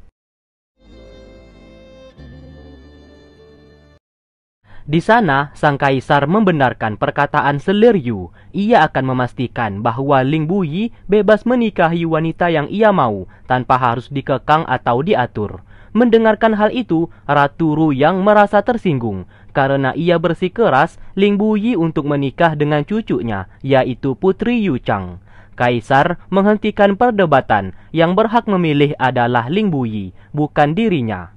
Di sana, sang kaisar membenarkan perkataan Selir Yu. Ia akan memastikan bahwa Ling Buyi bebas menikahi wanita yang ia mau tanpa harus dikekang atau diatur. Mendengarkan hal itu, Ratu Ru yang merasa tersinggung karena ia bersikeras Ling Buyi untuk menikah dengan cucunya, yaitu Putri Yu Chang. Kaisar menghentikan perdebatan yang berhak memilih adalah Ling Buyi, bukan dirinya.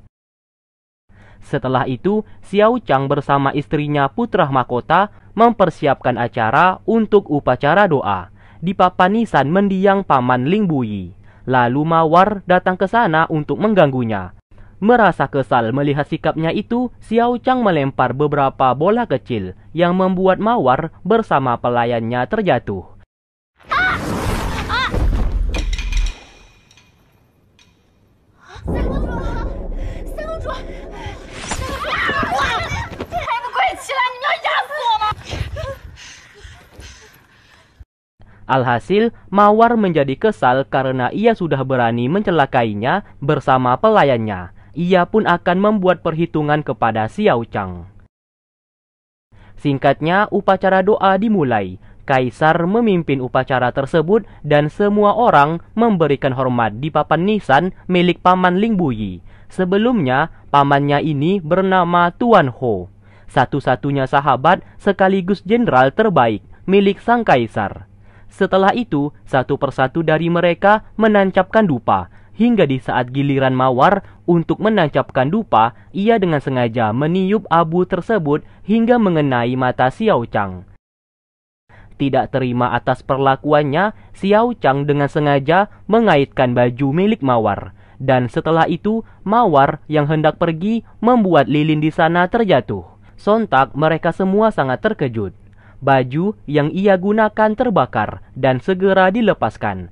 Setelah itu, Xiao Chang bersama istrinya Putra Mahkota mempersiapkan acara untuk upacara doa di papan nisan mendiang paman Ling Buyi. Lalu Mawar datang ke sana untuk mengganggunya. Merasa kesal melihat sikapnya itu, Xiao Chang melempar beberapa bola kecil yang membuat Mawar bersama pelayannya terjatuh. Alhasil, Mawar menjadi kesal karena ia sudah berani mencelakainya bersama pelayannya. Ia pun akan membuat perhitungan kepada Xiao Chang. Singkatnya, upacara doa dimulai. Kaisar memimpin upacara tersebut dan semua orang memberikan hormat di papan nisan milik paman Ling Lingbuyi. Sebelumnya, pamannya ini bernama Tuan Ho, satu-satunya sahabat sekaligus jenderal terbaik milik sang kaisar. Setelah itu, satu persatu dari mereka menancapkan dupa, hingga di saat giliran Mawar untuk menancapkan dupa, ia dengan sengaja meniup abu tersebut hingga mengenai mata Xiao Chang. Tidak terima atas perlakuannya, Xiao Chang dengan sengaja mengaitkan baju milik Mawar. Dan setelah itu, Mawar yang hendak pergi membuat lilin di sana terjatuh. Sontak mereka semua sangat terkejut baju yang ia gunakan terbakar dan segera dilepaskan.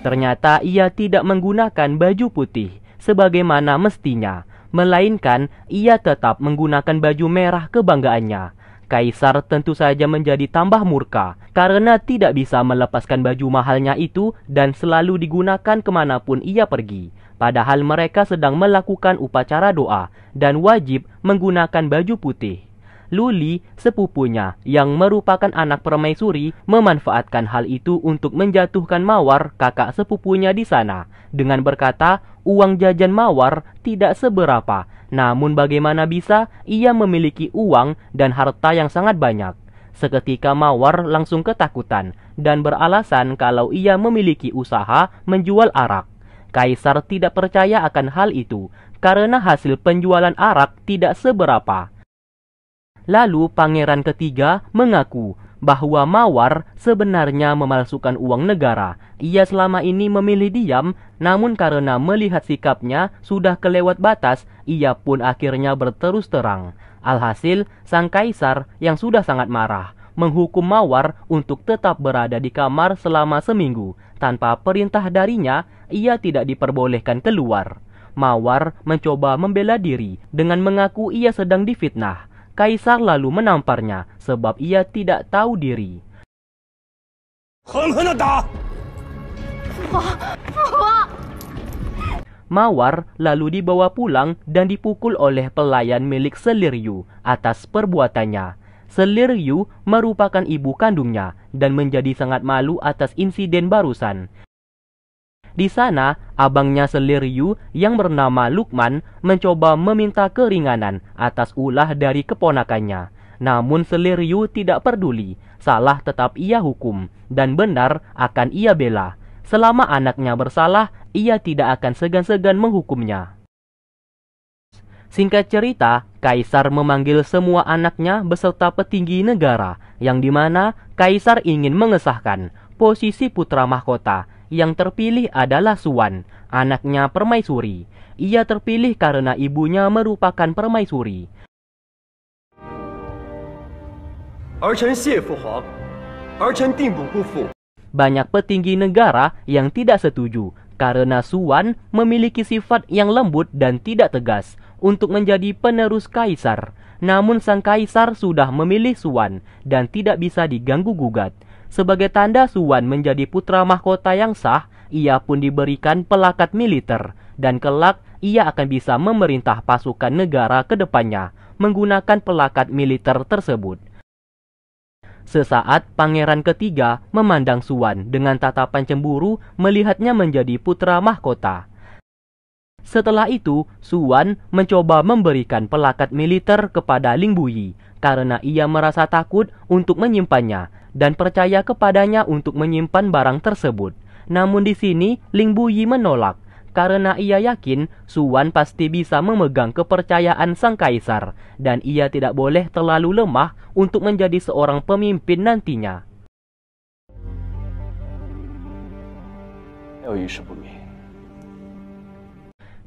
Ternyata ia tidak menggunakan baju putih sebagaimana mestinya, melainkan ia tetap menggunakan baju merah kebanggaannya. Kaisar tentu saja menjadi tambah murka karena tidak bisa melepaskan baju mahalnya itu dan selalu digunakan kemanapun ia pergi padahal mereka sedang melakukan upacara doa dan wajib menggunakan baju putih. Luli, sepupunya yang merupakan anak permaisuri, memanfaatkan hal itu untuk menjatuhkan Mawar, kakak sepupunya di sana, dengan berkata, "Uang jajan Mawar tidak seberapa, namun bagaimana bisa ia memiliki uang dan harta yang sangat banyak?" Seketika Mawar langsung ketakutan dan beralasan kalau ia memiliki usaha menjual arak. Kaisar tidak percaya akan hal itu karena hasil penjualan arak tidak seberapa. Lalu pangeran ketiga mengaku bahwa Mawar sebenarnya memalsukan uang negara. Ia selama ini memilih diam, namun karena melihat sikapnya sudah kelewat batas, ia pun akhirnya berterus terang. Alhasil, sang kaisar yang sudah sangat marah menghukum Mawar untuk tetap berada di kamar selama seminggu tanpa perintah darinya ia tidak diperbolehkan keluar. Mawar mencoba membela diri dengan mengaku ia sedang difitnah. Kaisar lalu menamparnya sebab ia tidak tahu diri. Mawar lalu dibawa pulang dan dipukul oleh pelayan milik Seliryu atas perbuatannya. Seliryu merupakan ibu kandungnya dan menjadi sangat malu atas insiden barusan. Di sana, abangnya selir Yu yang bernama Lukman mencoba meminta keringanan atas ulah dari keponakannya. Namun selir Yu tidak peduli, salah tetap ia hukum, dan benar akan ia bela. Selama anaknya bersalah, ia tidak akan segan-segan menghukumnya. Singkat cerita, Kaisar memanggil semua anaknya beserta petinggi negara, yang dimana Kaisar ingin mengesahkan posisi putra mahkota yang terpilih adalah Suan, anaknya permaisuri. Ia terpilih karena ibunya merupakan permaisuri. Banyak petinggi negara yang tidak setuju karena Suan memiliki sifat yang lembut dan tidak tegas untuk menjadi penerus kaisar. Namun sang kaisar sudah memilih Suan dan tidak bisa diganggu gugat. Sebagai tanda Suwan menjadi putra mahkota yang sah, ia pun diberikan pelakat militer dan kelak ia akan bisa memerintah pasukan negara ke depannya menggunakan pelakat militer tersebut. Sesaat pangeran ketiga memandang Suwan dengan tatapan cemburu melihatnya menjadi putra mahkota. Setelah itu, Suwan mencoba memberikan pelakat militer kepada Ling Lingbuyi karena ia merasa takut untuk menyimpannya dan percaya kepadanya untuk menyimpan barang tersebut. Namun di sini, Ling Buyi menolak karena ia yakin Suwan pasti bisa memegang kepercayaan sang kaisar dan ia tidak boleh terlalu lemah untuk menjadi seorang pemimpin nantinya. Oh,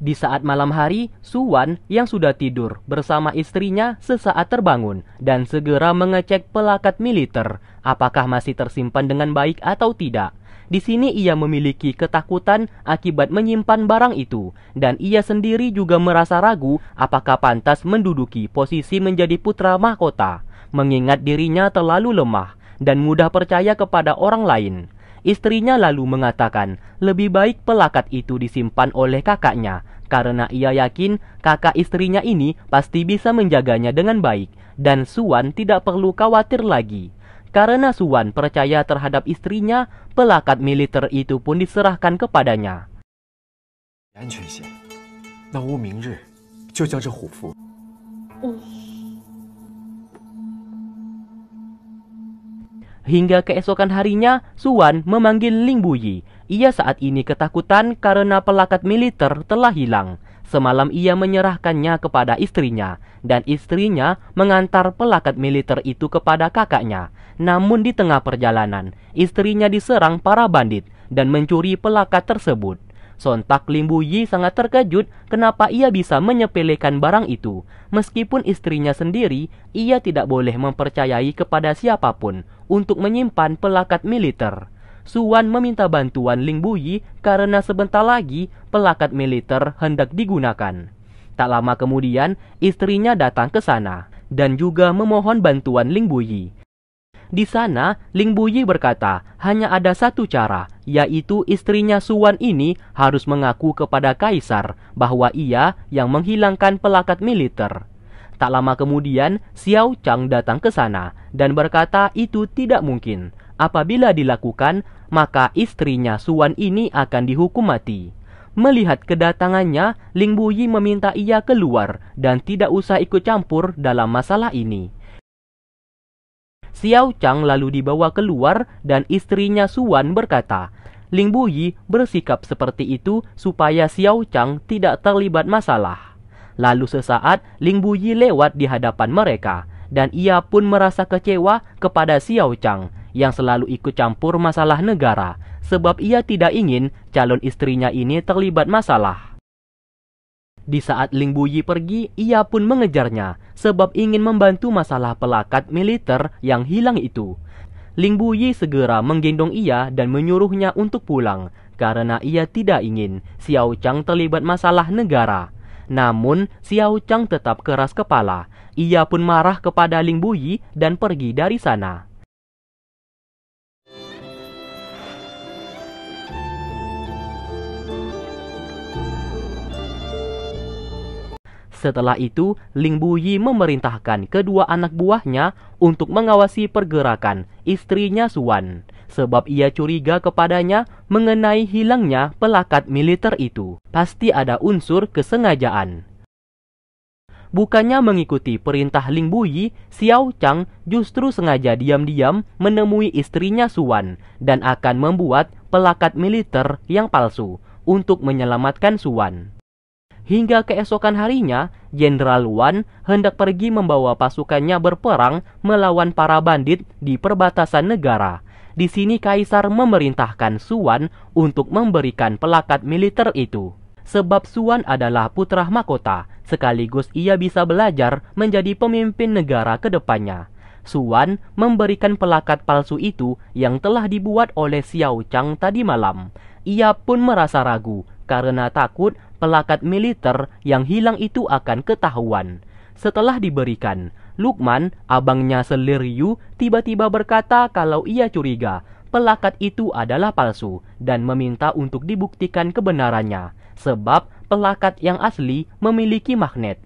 di saat malam hari, Suwan yang sudah tidur bersama istrinya sesaat terbangun dan segera mengecek pelakat militer apakah masih tersimpan dengan baik atau tidak. Di sini ia memiliki ketakutan akibat menyimpan barang itu dan ia sendiri juga merasa ragu apakah pantas menduduki posisi menjadi putra mahkota mengingat dirinya terlalu lemah dan mudah percaya kepada orang lain. Istrinya lalu mengatakan, lebih baik pelakat itu disimpan oleh kakaknya, karena ia yakin kakak istrinya ini pasti bisa menjaganya dengan baik, dan Suwan tidak perlu khawatir lagi. Karena Suwan percaya terhadap istrinya, pelakat militer itu pun diserahkan kepadanya. Hingga keesokan harinya, Suan memanggil Ling Buyi. Ia saat ini ketakutan karena pelakat militer telah hilang. Semalam ia menyerahkannya kepada istrinya, dan istrinya mengantar pelakat militer itu kepada kakaknya. Namun di tengah perjalanan, istrinya diserang para bandit dan mencuri pelakat tersebut. Sontak Lim Buyi sangat terkejut kenapa ia bisa menyepelekan barang itu. Meskipun istrinya sendiri, ia tidak boleh mempercayai kepada siapapun untuk menyimpan pelakat militer. Suwan meminta bantuan Ling Buyi karena sebentar lagi pelakat militer hendak digunakan. Tak lama kemudian, istrinya datang ke sana dan juga memohon bantuan Ling Buyi. Di sana, Ling Buyi berkata, hanya ada satu cara, yaitu istrinya Suwan ini harus mengaku kepada kaisar bahwa ia yang menghilangkan pelakat militer. Tak lama kemudian, Xiao Chang datang ke sana dan berkata itu tidak mungkin. Apabila dilakukan, maka istrinya Suwan ini akan dihukum mati. Melihat kedatangannya, Ling Buyi meminta ia keluar dan tidak usah ikut campur dalam masalah ini. Xiao Chang lalu dibawa keluar dan istrinya Suan berkata, Ling Buyi bersikap seperti itu supaya Xiao Chang tidak terlibat masalah. Lalu sesaat Ling Buyi lewat di hadapan mereka dan ia pun merasa kecewa kepada Xiao Chang yang selalu ikut campur masalah negara sebab ia tidak ingin calon istrinya ini terlibat masalah. Di saat Ling Buyi pergi, ia pun mengejarnya sebab ingin membantu masalah pelakat militer yang hilang itu. Ling Buyi segera menggendong ia dan menyuruhnya untuk pulang karena ia tidak ingin Xiao Chang terlibat masalah negara. Namun, Xiao Chang tetap keras kepala. Ia pun marah kepada Ling Buyi dan pergi dari sana. Setelah itu, Ling Buyi memerintahkan kedua anak buahnya untuk mengawasi pergerakan istrinya Suan, sebab ia curiga kepadanya mengenai hilangnya pelakat militer itu. Pasti ada unsur kesengajaan. Bukannya mengikuti perintah Ling Buyi, Xiao Chang justru sengaja diam-diam menemui istrinya Suan dan akan membuat pelakat militer yang palsu untuk menyelamatkan Suan. Hingga keesokan harinya, Jenderal Wan hendak pergi membawa pasukannya berperang melawan para bandit di perbatasan negara. Di sini Kaisar memerintahkan Suan untuk memberikan pelakat militer itu. Sebab Suan adalah putra mahkota, sekaligus ia bisa belajar menjadi pemimpin negara kedepannya. depannya. Suan memberikan pelakat palsu itu yang telah dibuat oleh Xiao Chang tadi malam. Ia pun merasa ragu karena takut pelakat militer yang hilang itu akan ketahuan. Setelah diberikan, Lukman, abangnya Seliryu, tiba-tiba berkata kalau ia curiga pelakat itu adalah palsu dan meminta untuk dibuktikan kebenarannya, sebab pelakat yang asli memiliki magnet.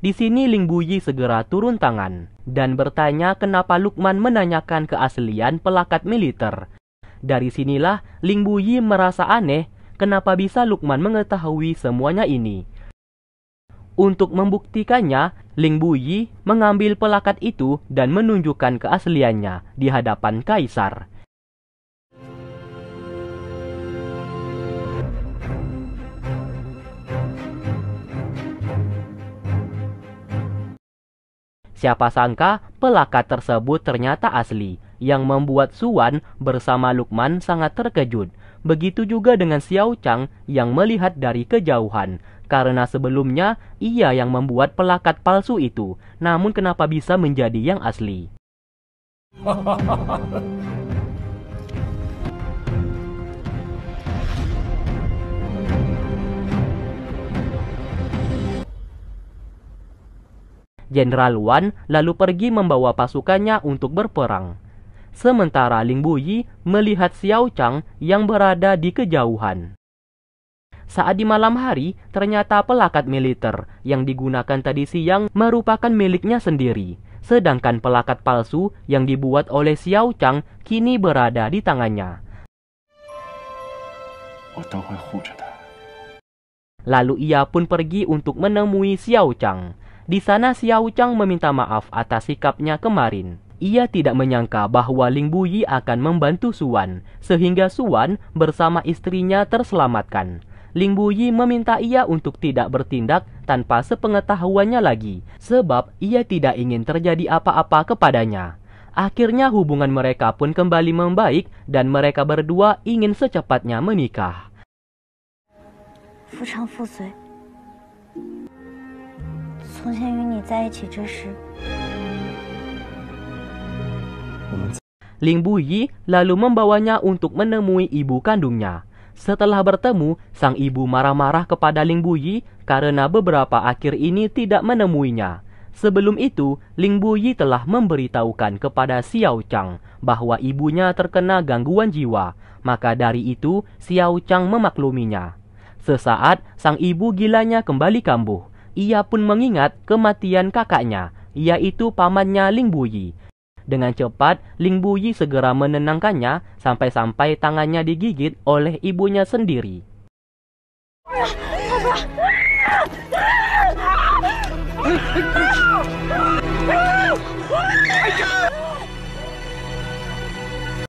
Di sini Ling Buyi segera turun tangan dan bertanya kenapa Lukman menanyakan keaslian pelakat militer. Dari sinilah Ling Buyi merasa aneh kenapa bisa Lukman mengetahui semuanya ini. Untuk membuktikannya, Ling Buyi mengambil pelakat itu dan menunjukkan keasliannya di hadapan kaisar. Siapa sangka pelakat tersebut ternyata asli, yang membuat Suan bersama Lukman sangat terkejut Begitu juga dengan Xiao Chang yang melihat dari kejauhan, karena sebelumnya ia yang membuat pelakat palsu itu, namun kenapa bisa menjadi yang asli. Jenderal Wan lalu pergi membawa pasukannya untuk berperang sementara Ling Buyi melihat Xiao Chang yang berada di kejauhan. Saat di malam hari, ternyata pelakat militer yang digunakan tadi siang merupakan miliknya sendiri, sedangkan pelakat palsu yang dibuat oleh Xiao Chang kini berada di tangannya. Lalu ia pun pergi untuk menemui Xiao Chang. Di sana Xiao Chang meminta maaf atas sikapnya kemarin ia tidak menyangka bahwa Ling Buyi akan membantu Suan, sehingga Suan bersama istrinya terselamatkan. Ling Buyi meminta ia untuk tidak bertindak tanpa sepengetahuannya lagi, sebab ia tidak ingin terjadi apa-apa kepadanya. Akhirnya hubungan mereka pun kembali membaik dan mereka berdua ingin secepatnya menikah. Fu Chang Fu Sui. 从前与你在一起之时。Ling Buyi lalu membawanya untuk menemui ibu kandungnya. Setelah bertemu, sang ibu marah-marah kepada Ling Buyi karena beberapa akhir ini tidak menemuinya. Sebelum itu, Ling Buyi telah memberitahukan kepada Xiao Chang bahwa ibunya terkena gangguan jiwa. Maka dari itu, Xiao Chang memakluminya. Sesaat, sang ibu gilanya kembali kambuh. Ia pun mengingat kematian kakaknya, yaitu pamannya Ling Buyi dengan cepat, Ling Buyi segera menenangkannya sampai-sampai tangannya digigit oleh ibunya sendiri.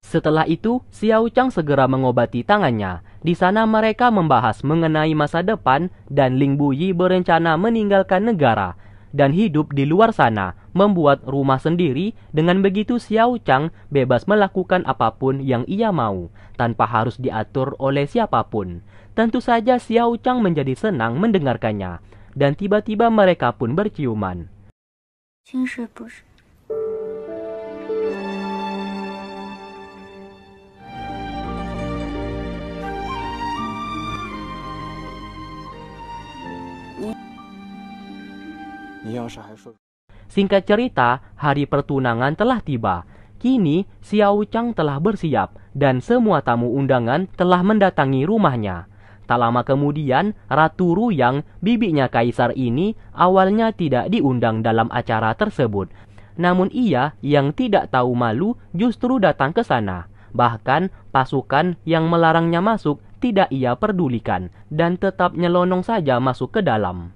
Setelah itu, Xiao Chang segera mengobati tangannya. Di sana mereka membahas mengenai masa depan dan Ling Buyi berencana meninggalkan negara dan hidup di luar sana membuat rumah sendiri, dengan begitu Xiao Chang bebas melakukan apapun yang ia mau, tanpa harus diatur oleh siapapun. Tentu saja Xiao Chang menjadi senang mendengarkannya, dan tiba-tiba mereka pun berciuman. Singkat cerita, hari pertunangan telah tiba. Kini, Xiao Chang telah bersiap dan semua tamu undangan telah mendatangi rumahnya. Tak lama kemudian, Ratu Ruyang, bibinya kaisar ini, awalnya tidak diundang dalam acara tersebut. Namun ia yang tidak tahu malu justru datang ke sana. Bahkan pasukan yang melarangnya masuk tidak ia pedulikan dan tetap nyelonong saja masuk ke dalam.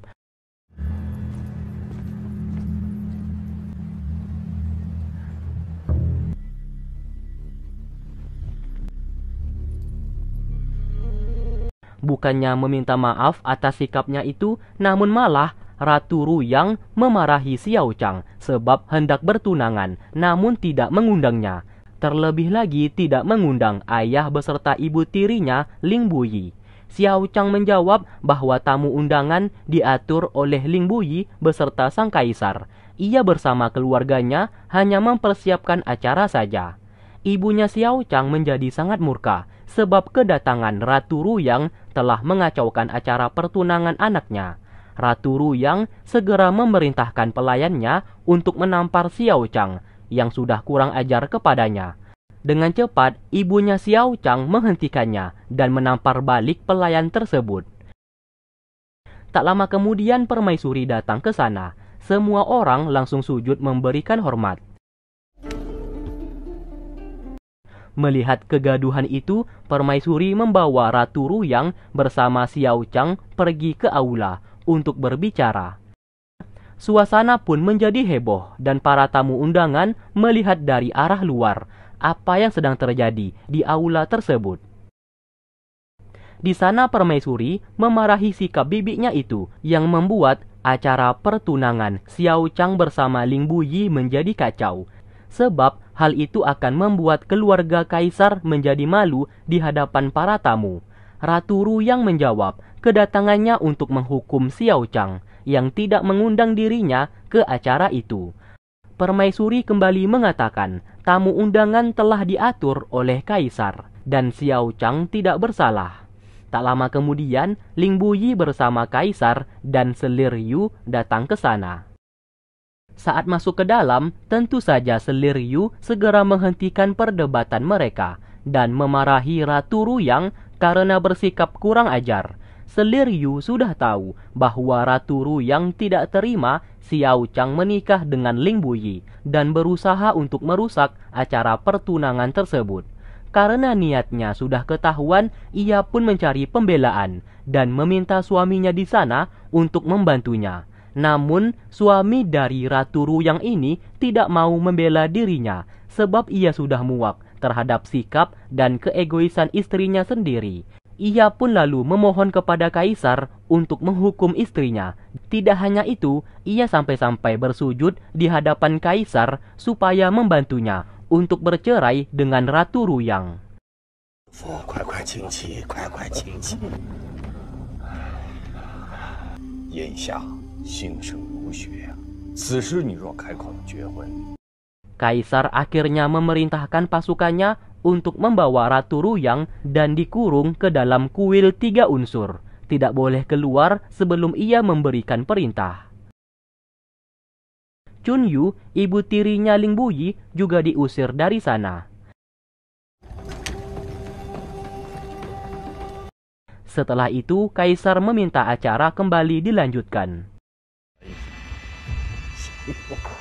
bukannya meminta maaf atas sikapnya itu, namun malah Ratu Ruyang memarahi Xiao Chang sebab hendak bertunangan, namun tidak mengundangnya. Terlebih lagi tidak mengundang ayah beserta ibu tirinya Ling Buyi. Xiao Chang menjawab bahwa tamu undangan diatur oleh Ling Buyi beserta sang kaisar. Ia bersama keluarganya hanya mempersiapkan acara saja. Ibunya Xiao Chang menjadi sangat murka sebab kedatangan Ratu Ruyang telah mengacaukan acara pertunangan anaknya. Ratu Ruyang segera memerintahkan pelayannya untuk menampar Xiao Chang yang sudah kurang ajar kepadanya. Dengan cepat, ibunya Xiao Chang menghentikannya dan menampar balik pelayan tersebut. Tak lama kemudian permaisuri datang ke sana. Semua orang langsung sujud memberikan hormat. Melihat kegaduhan itu, permaisuri membawa Ratu Ruyang bersama Xiao Chang pergi ke aula untuk berbicara. Suasana pun menjadi heboh dan para tamu undangan melihat dari arah luar apa yang sedang terjadi di aula tersebut. Di sana permaisuri memarahi sikap bibiknya itu yang membuat acara pertunangan Xiao Chang bersama Ling Buyi menjadi kacau. Sebab Hal itu akan membuat keluarga kaisar menjadi malu di hadapan para tamu. Ratu Ru yang menjawab kedatangannya untuk menghukum Xiao Chang yang tidak mengundang dirinya ke acara itu. Permaisuri kembali mengatakan tamu undangan telah diatur oleh kaisar dan Xiao Chang tidak bersalah. Tak lama kemudian, Ling Buyi bersama kaisar dan Selir Yu datang ke sana. Saat masuk ke dalam, tentu saja selir Yu segera menghentikan perdebatan mereka dan memarahi Ratu Ruyang karena bersikap kurang ajar. Selir Yu sudah tahu bahwa Ratu Ruyang tidak terima Xiao Chang menikah dengan Ling Buyi dan berusaha untuk merusak acara pertunangan tersebut. Karena niatnya sudah ketahuan, ia pun mencari pembelaan dan meminta suaminya di sana untuk membantunya. Namun, suami dari Ratu Ruyang ini tidak mau membela dirinya sebab ia sudah muak terhadap sikap dan keegoisan istrinya sendiri. Ia pun lalu memohon kepada kaisar untuk menghukum istrinya. Tidak hanya itu, ia sampai-sampai bersujud di hadapan kaisar supaya membantunya untuk bercerai dengan Ratu Ruyang. Oh, Kaisar akhirnya memerintahkan pasukannya untuk membawa Ratu Ruyang dan dikurung ke dalam kuil tiga unsur. Tidak boleh keluar sebelum ia memberikan perintah. Chun Yu, ibu tirinya Ling Buyi, juga diusir dari sana. Setelah itu, Kaisar meminta acara kembali dilanjutkan. people.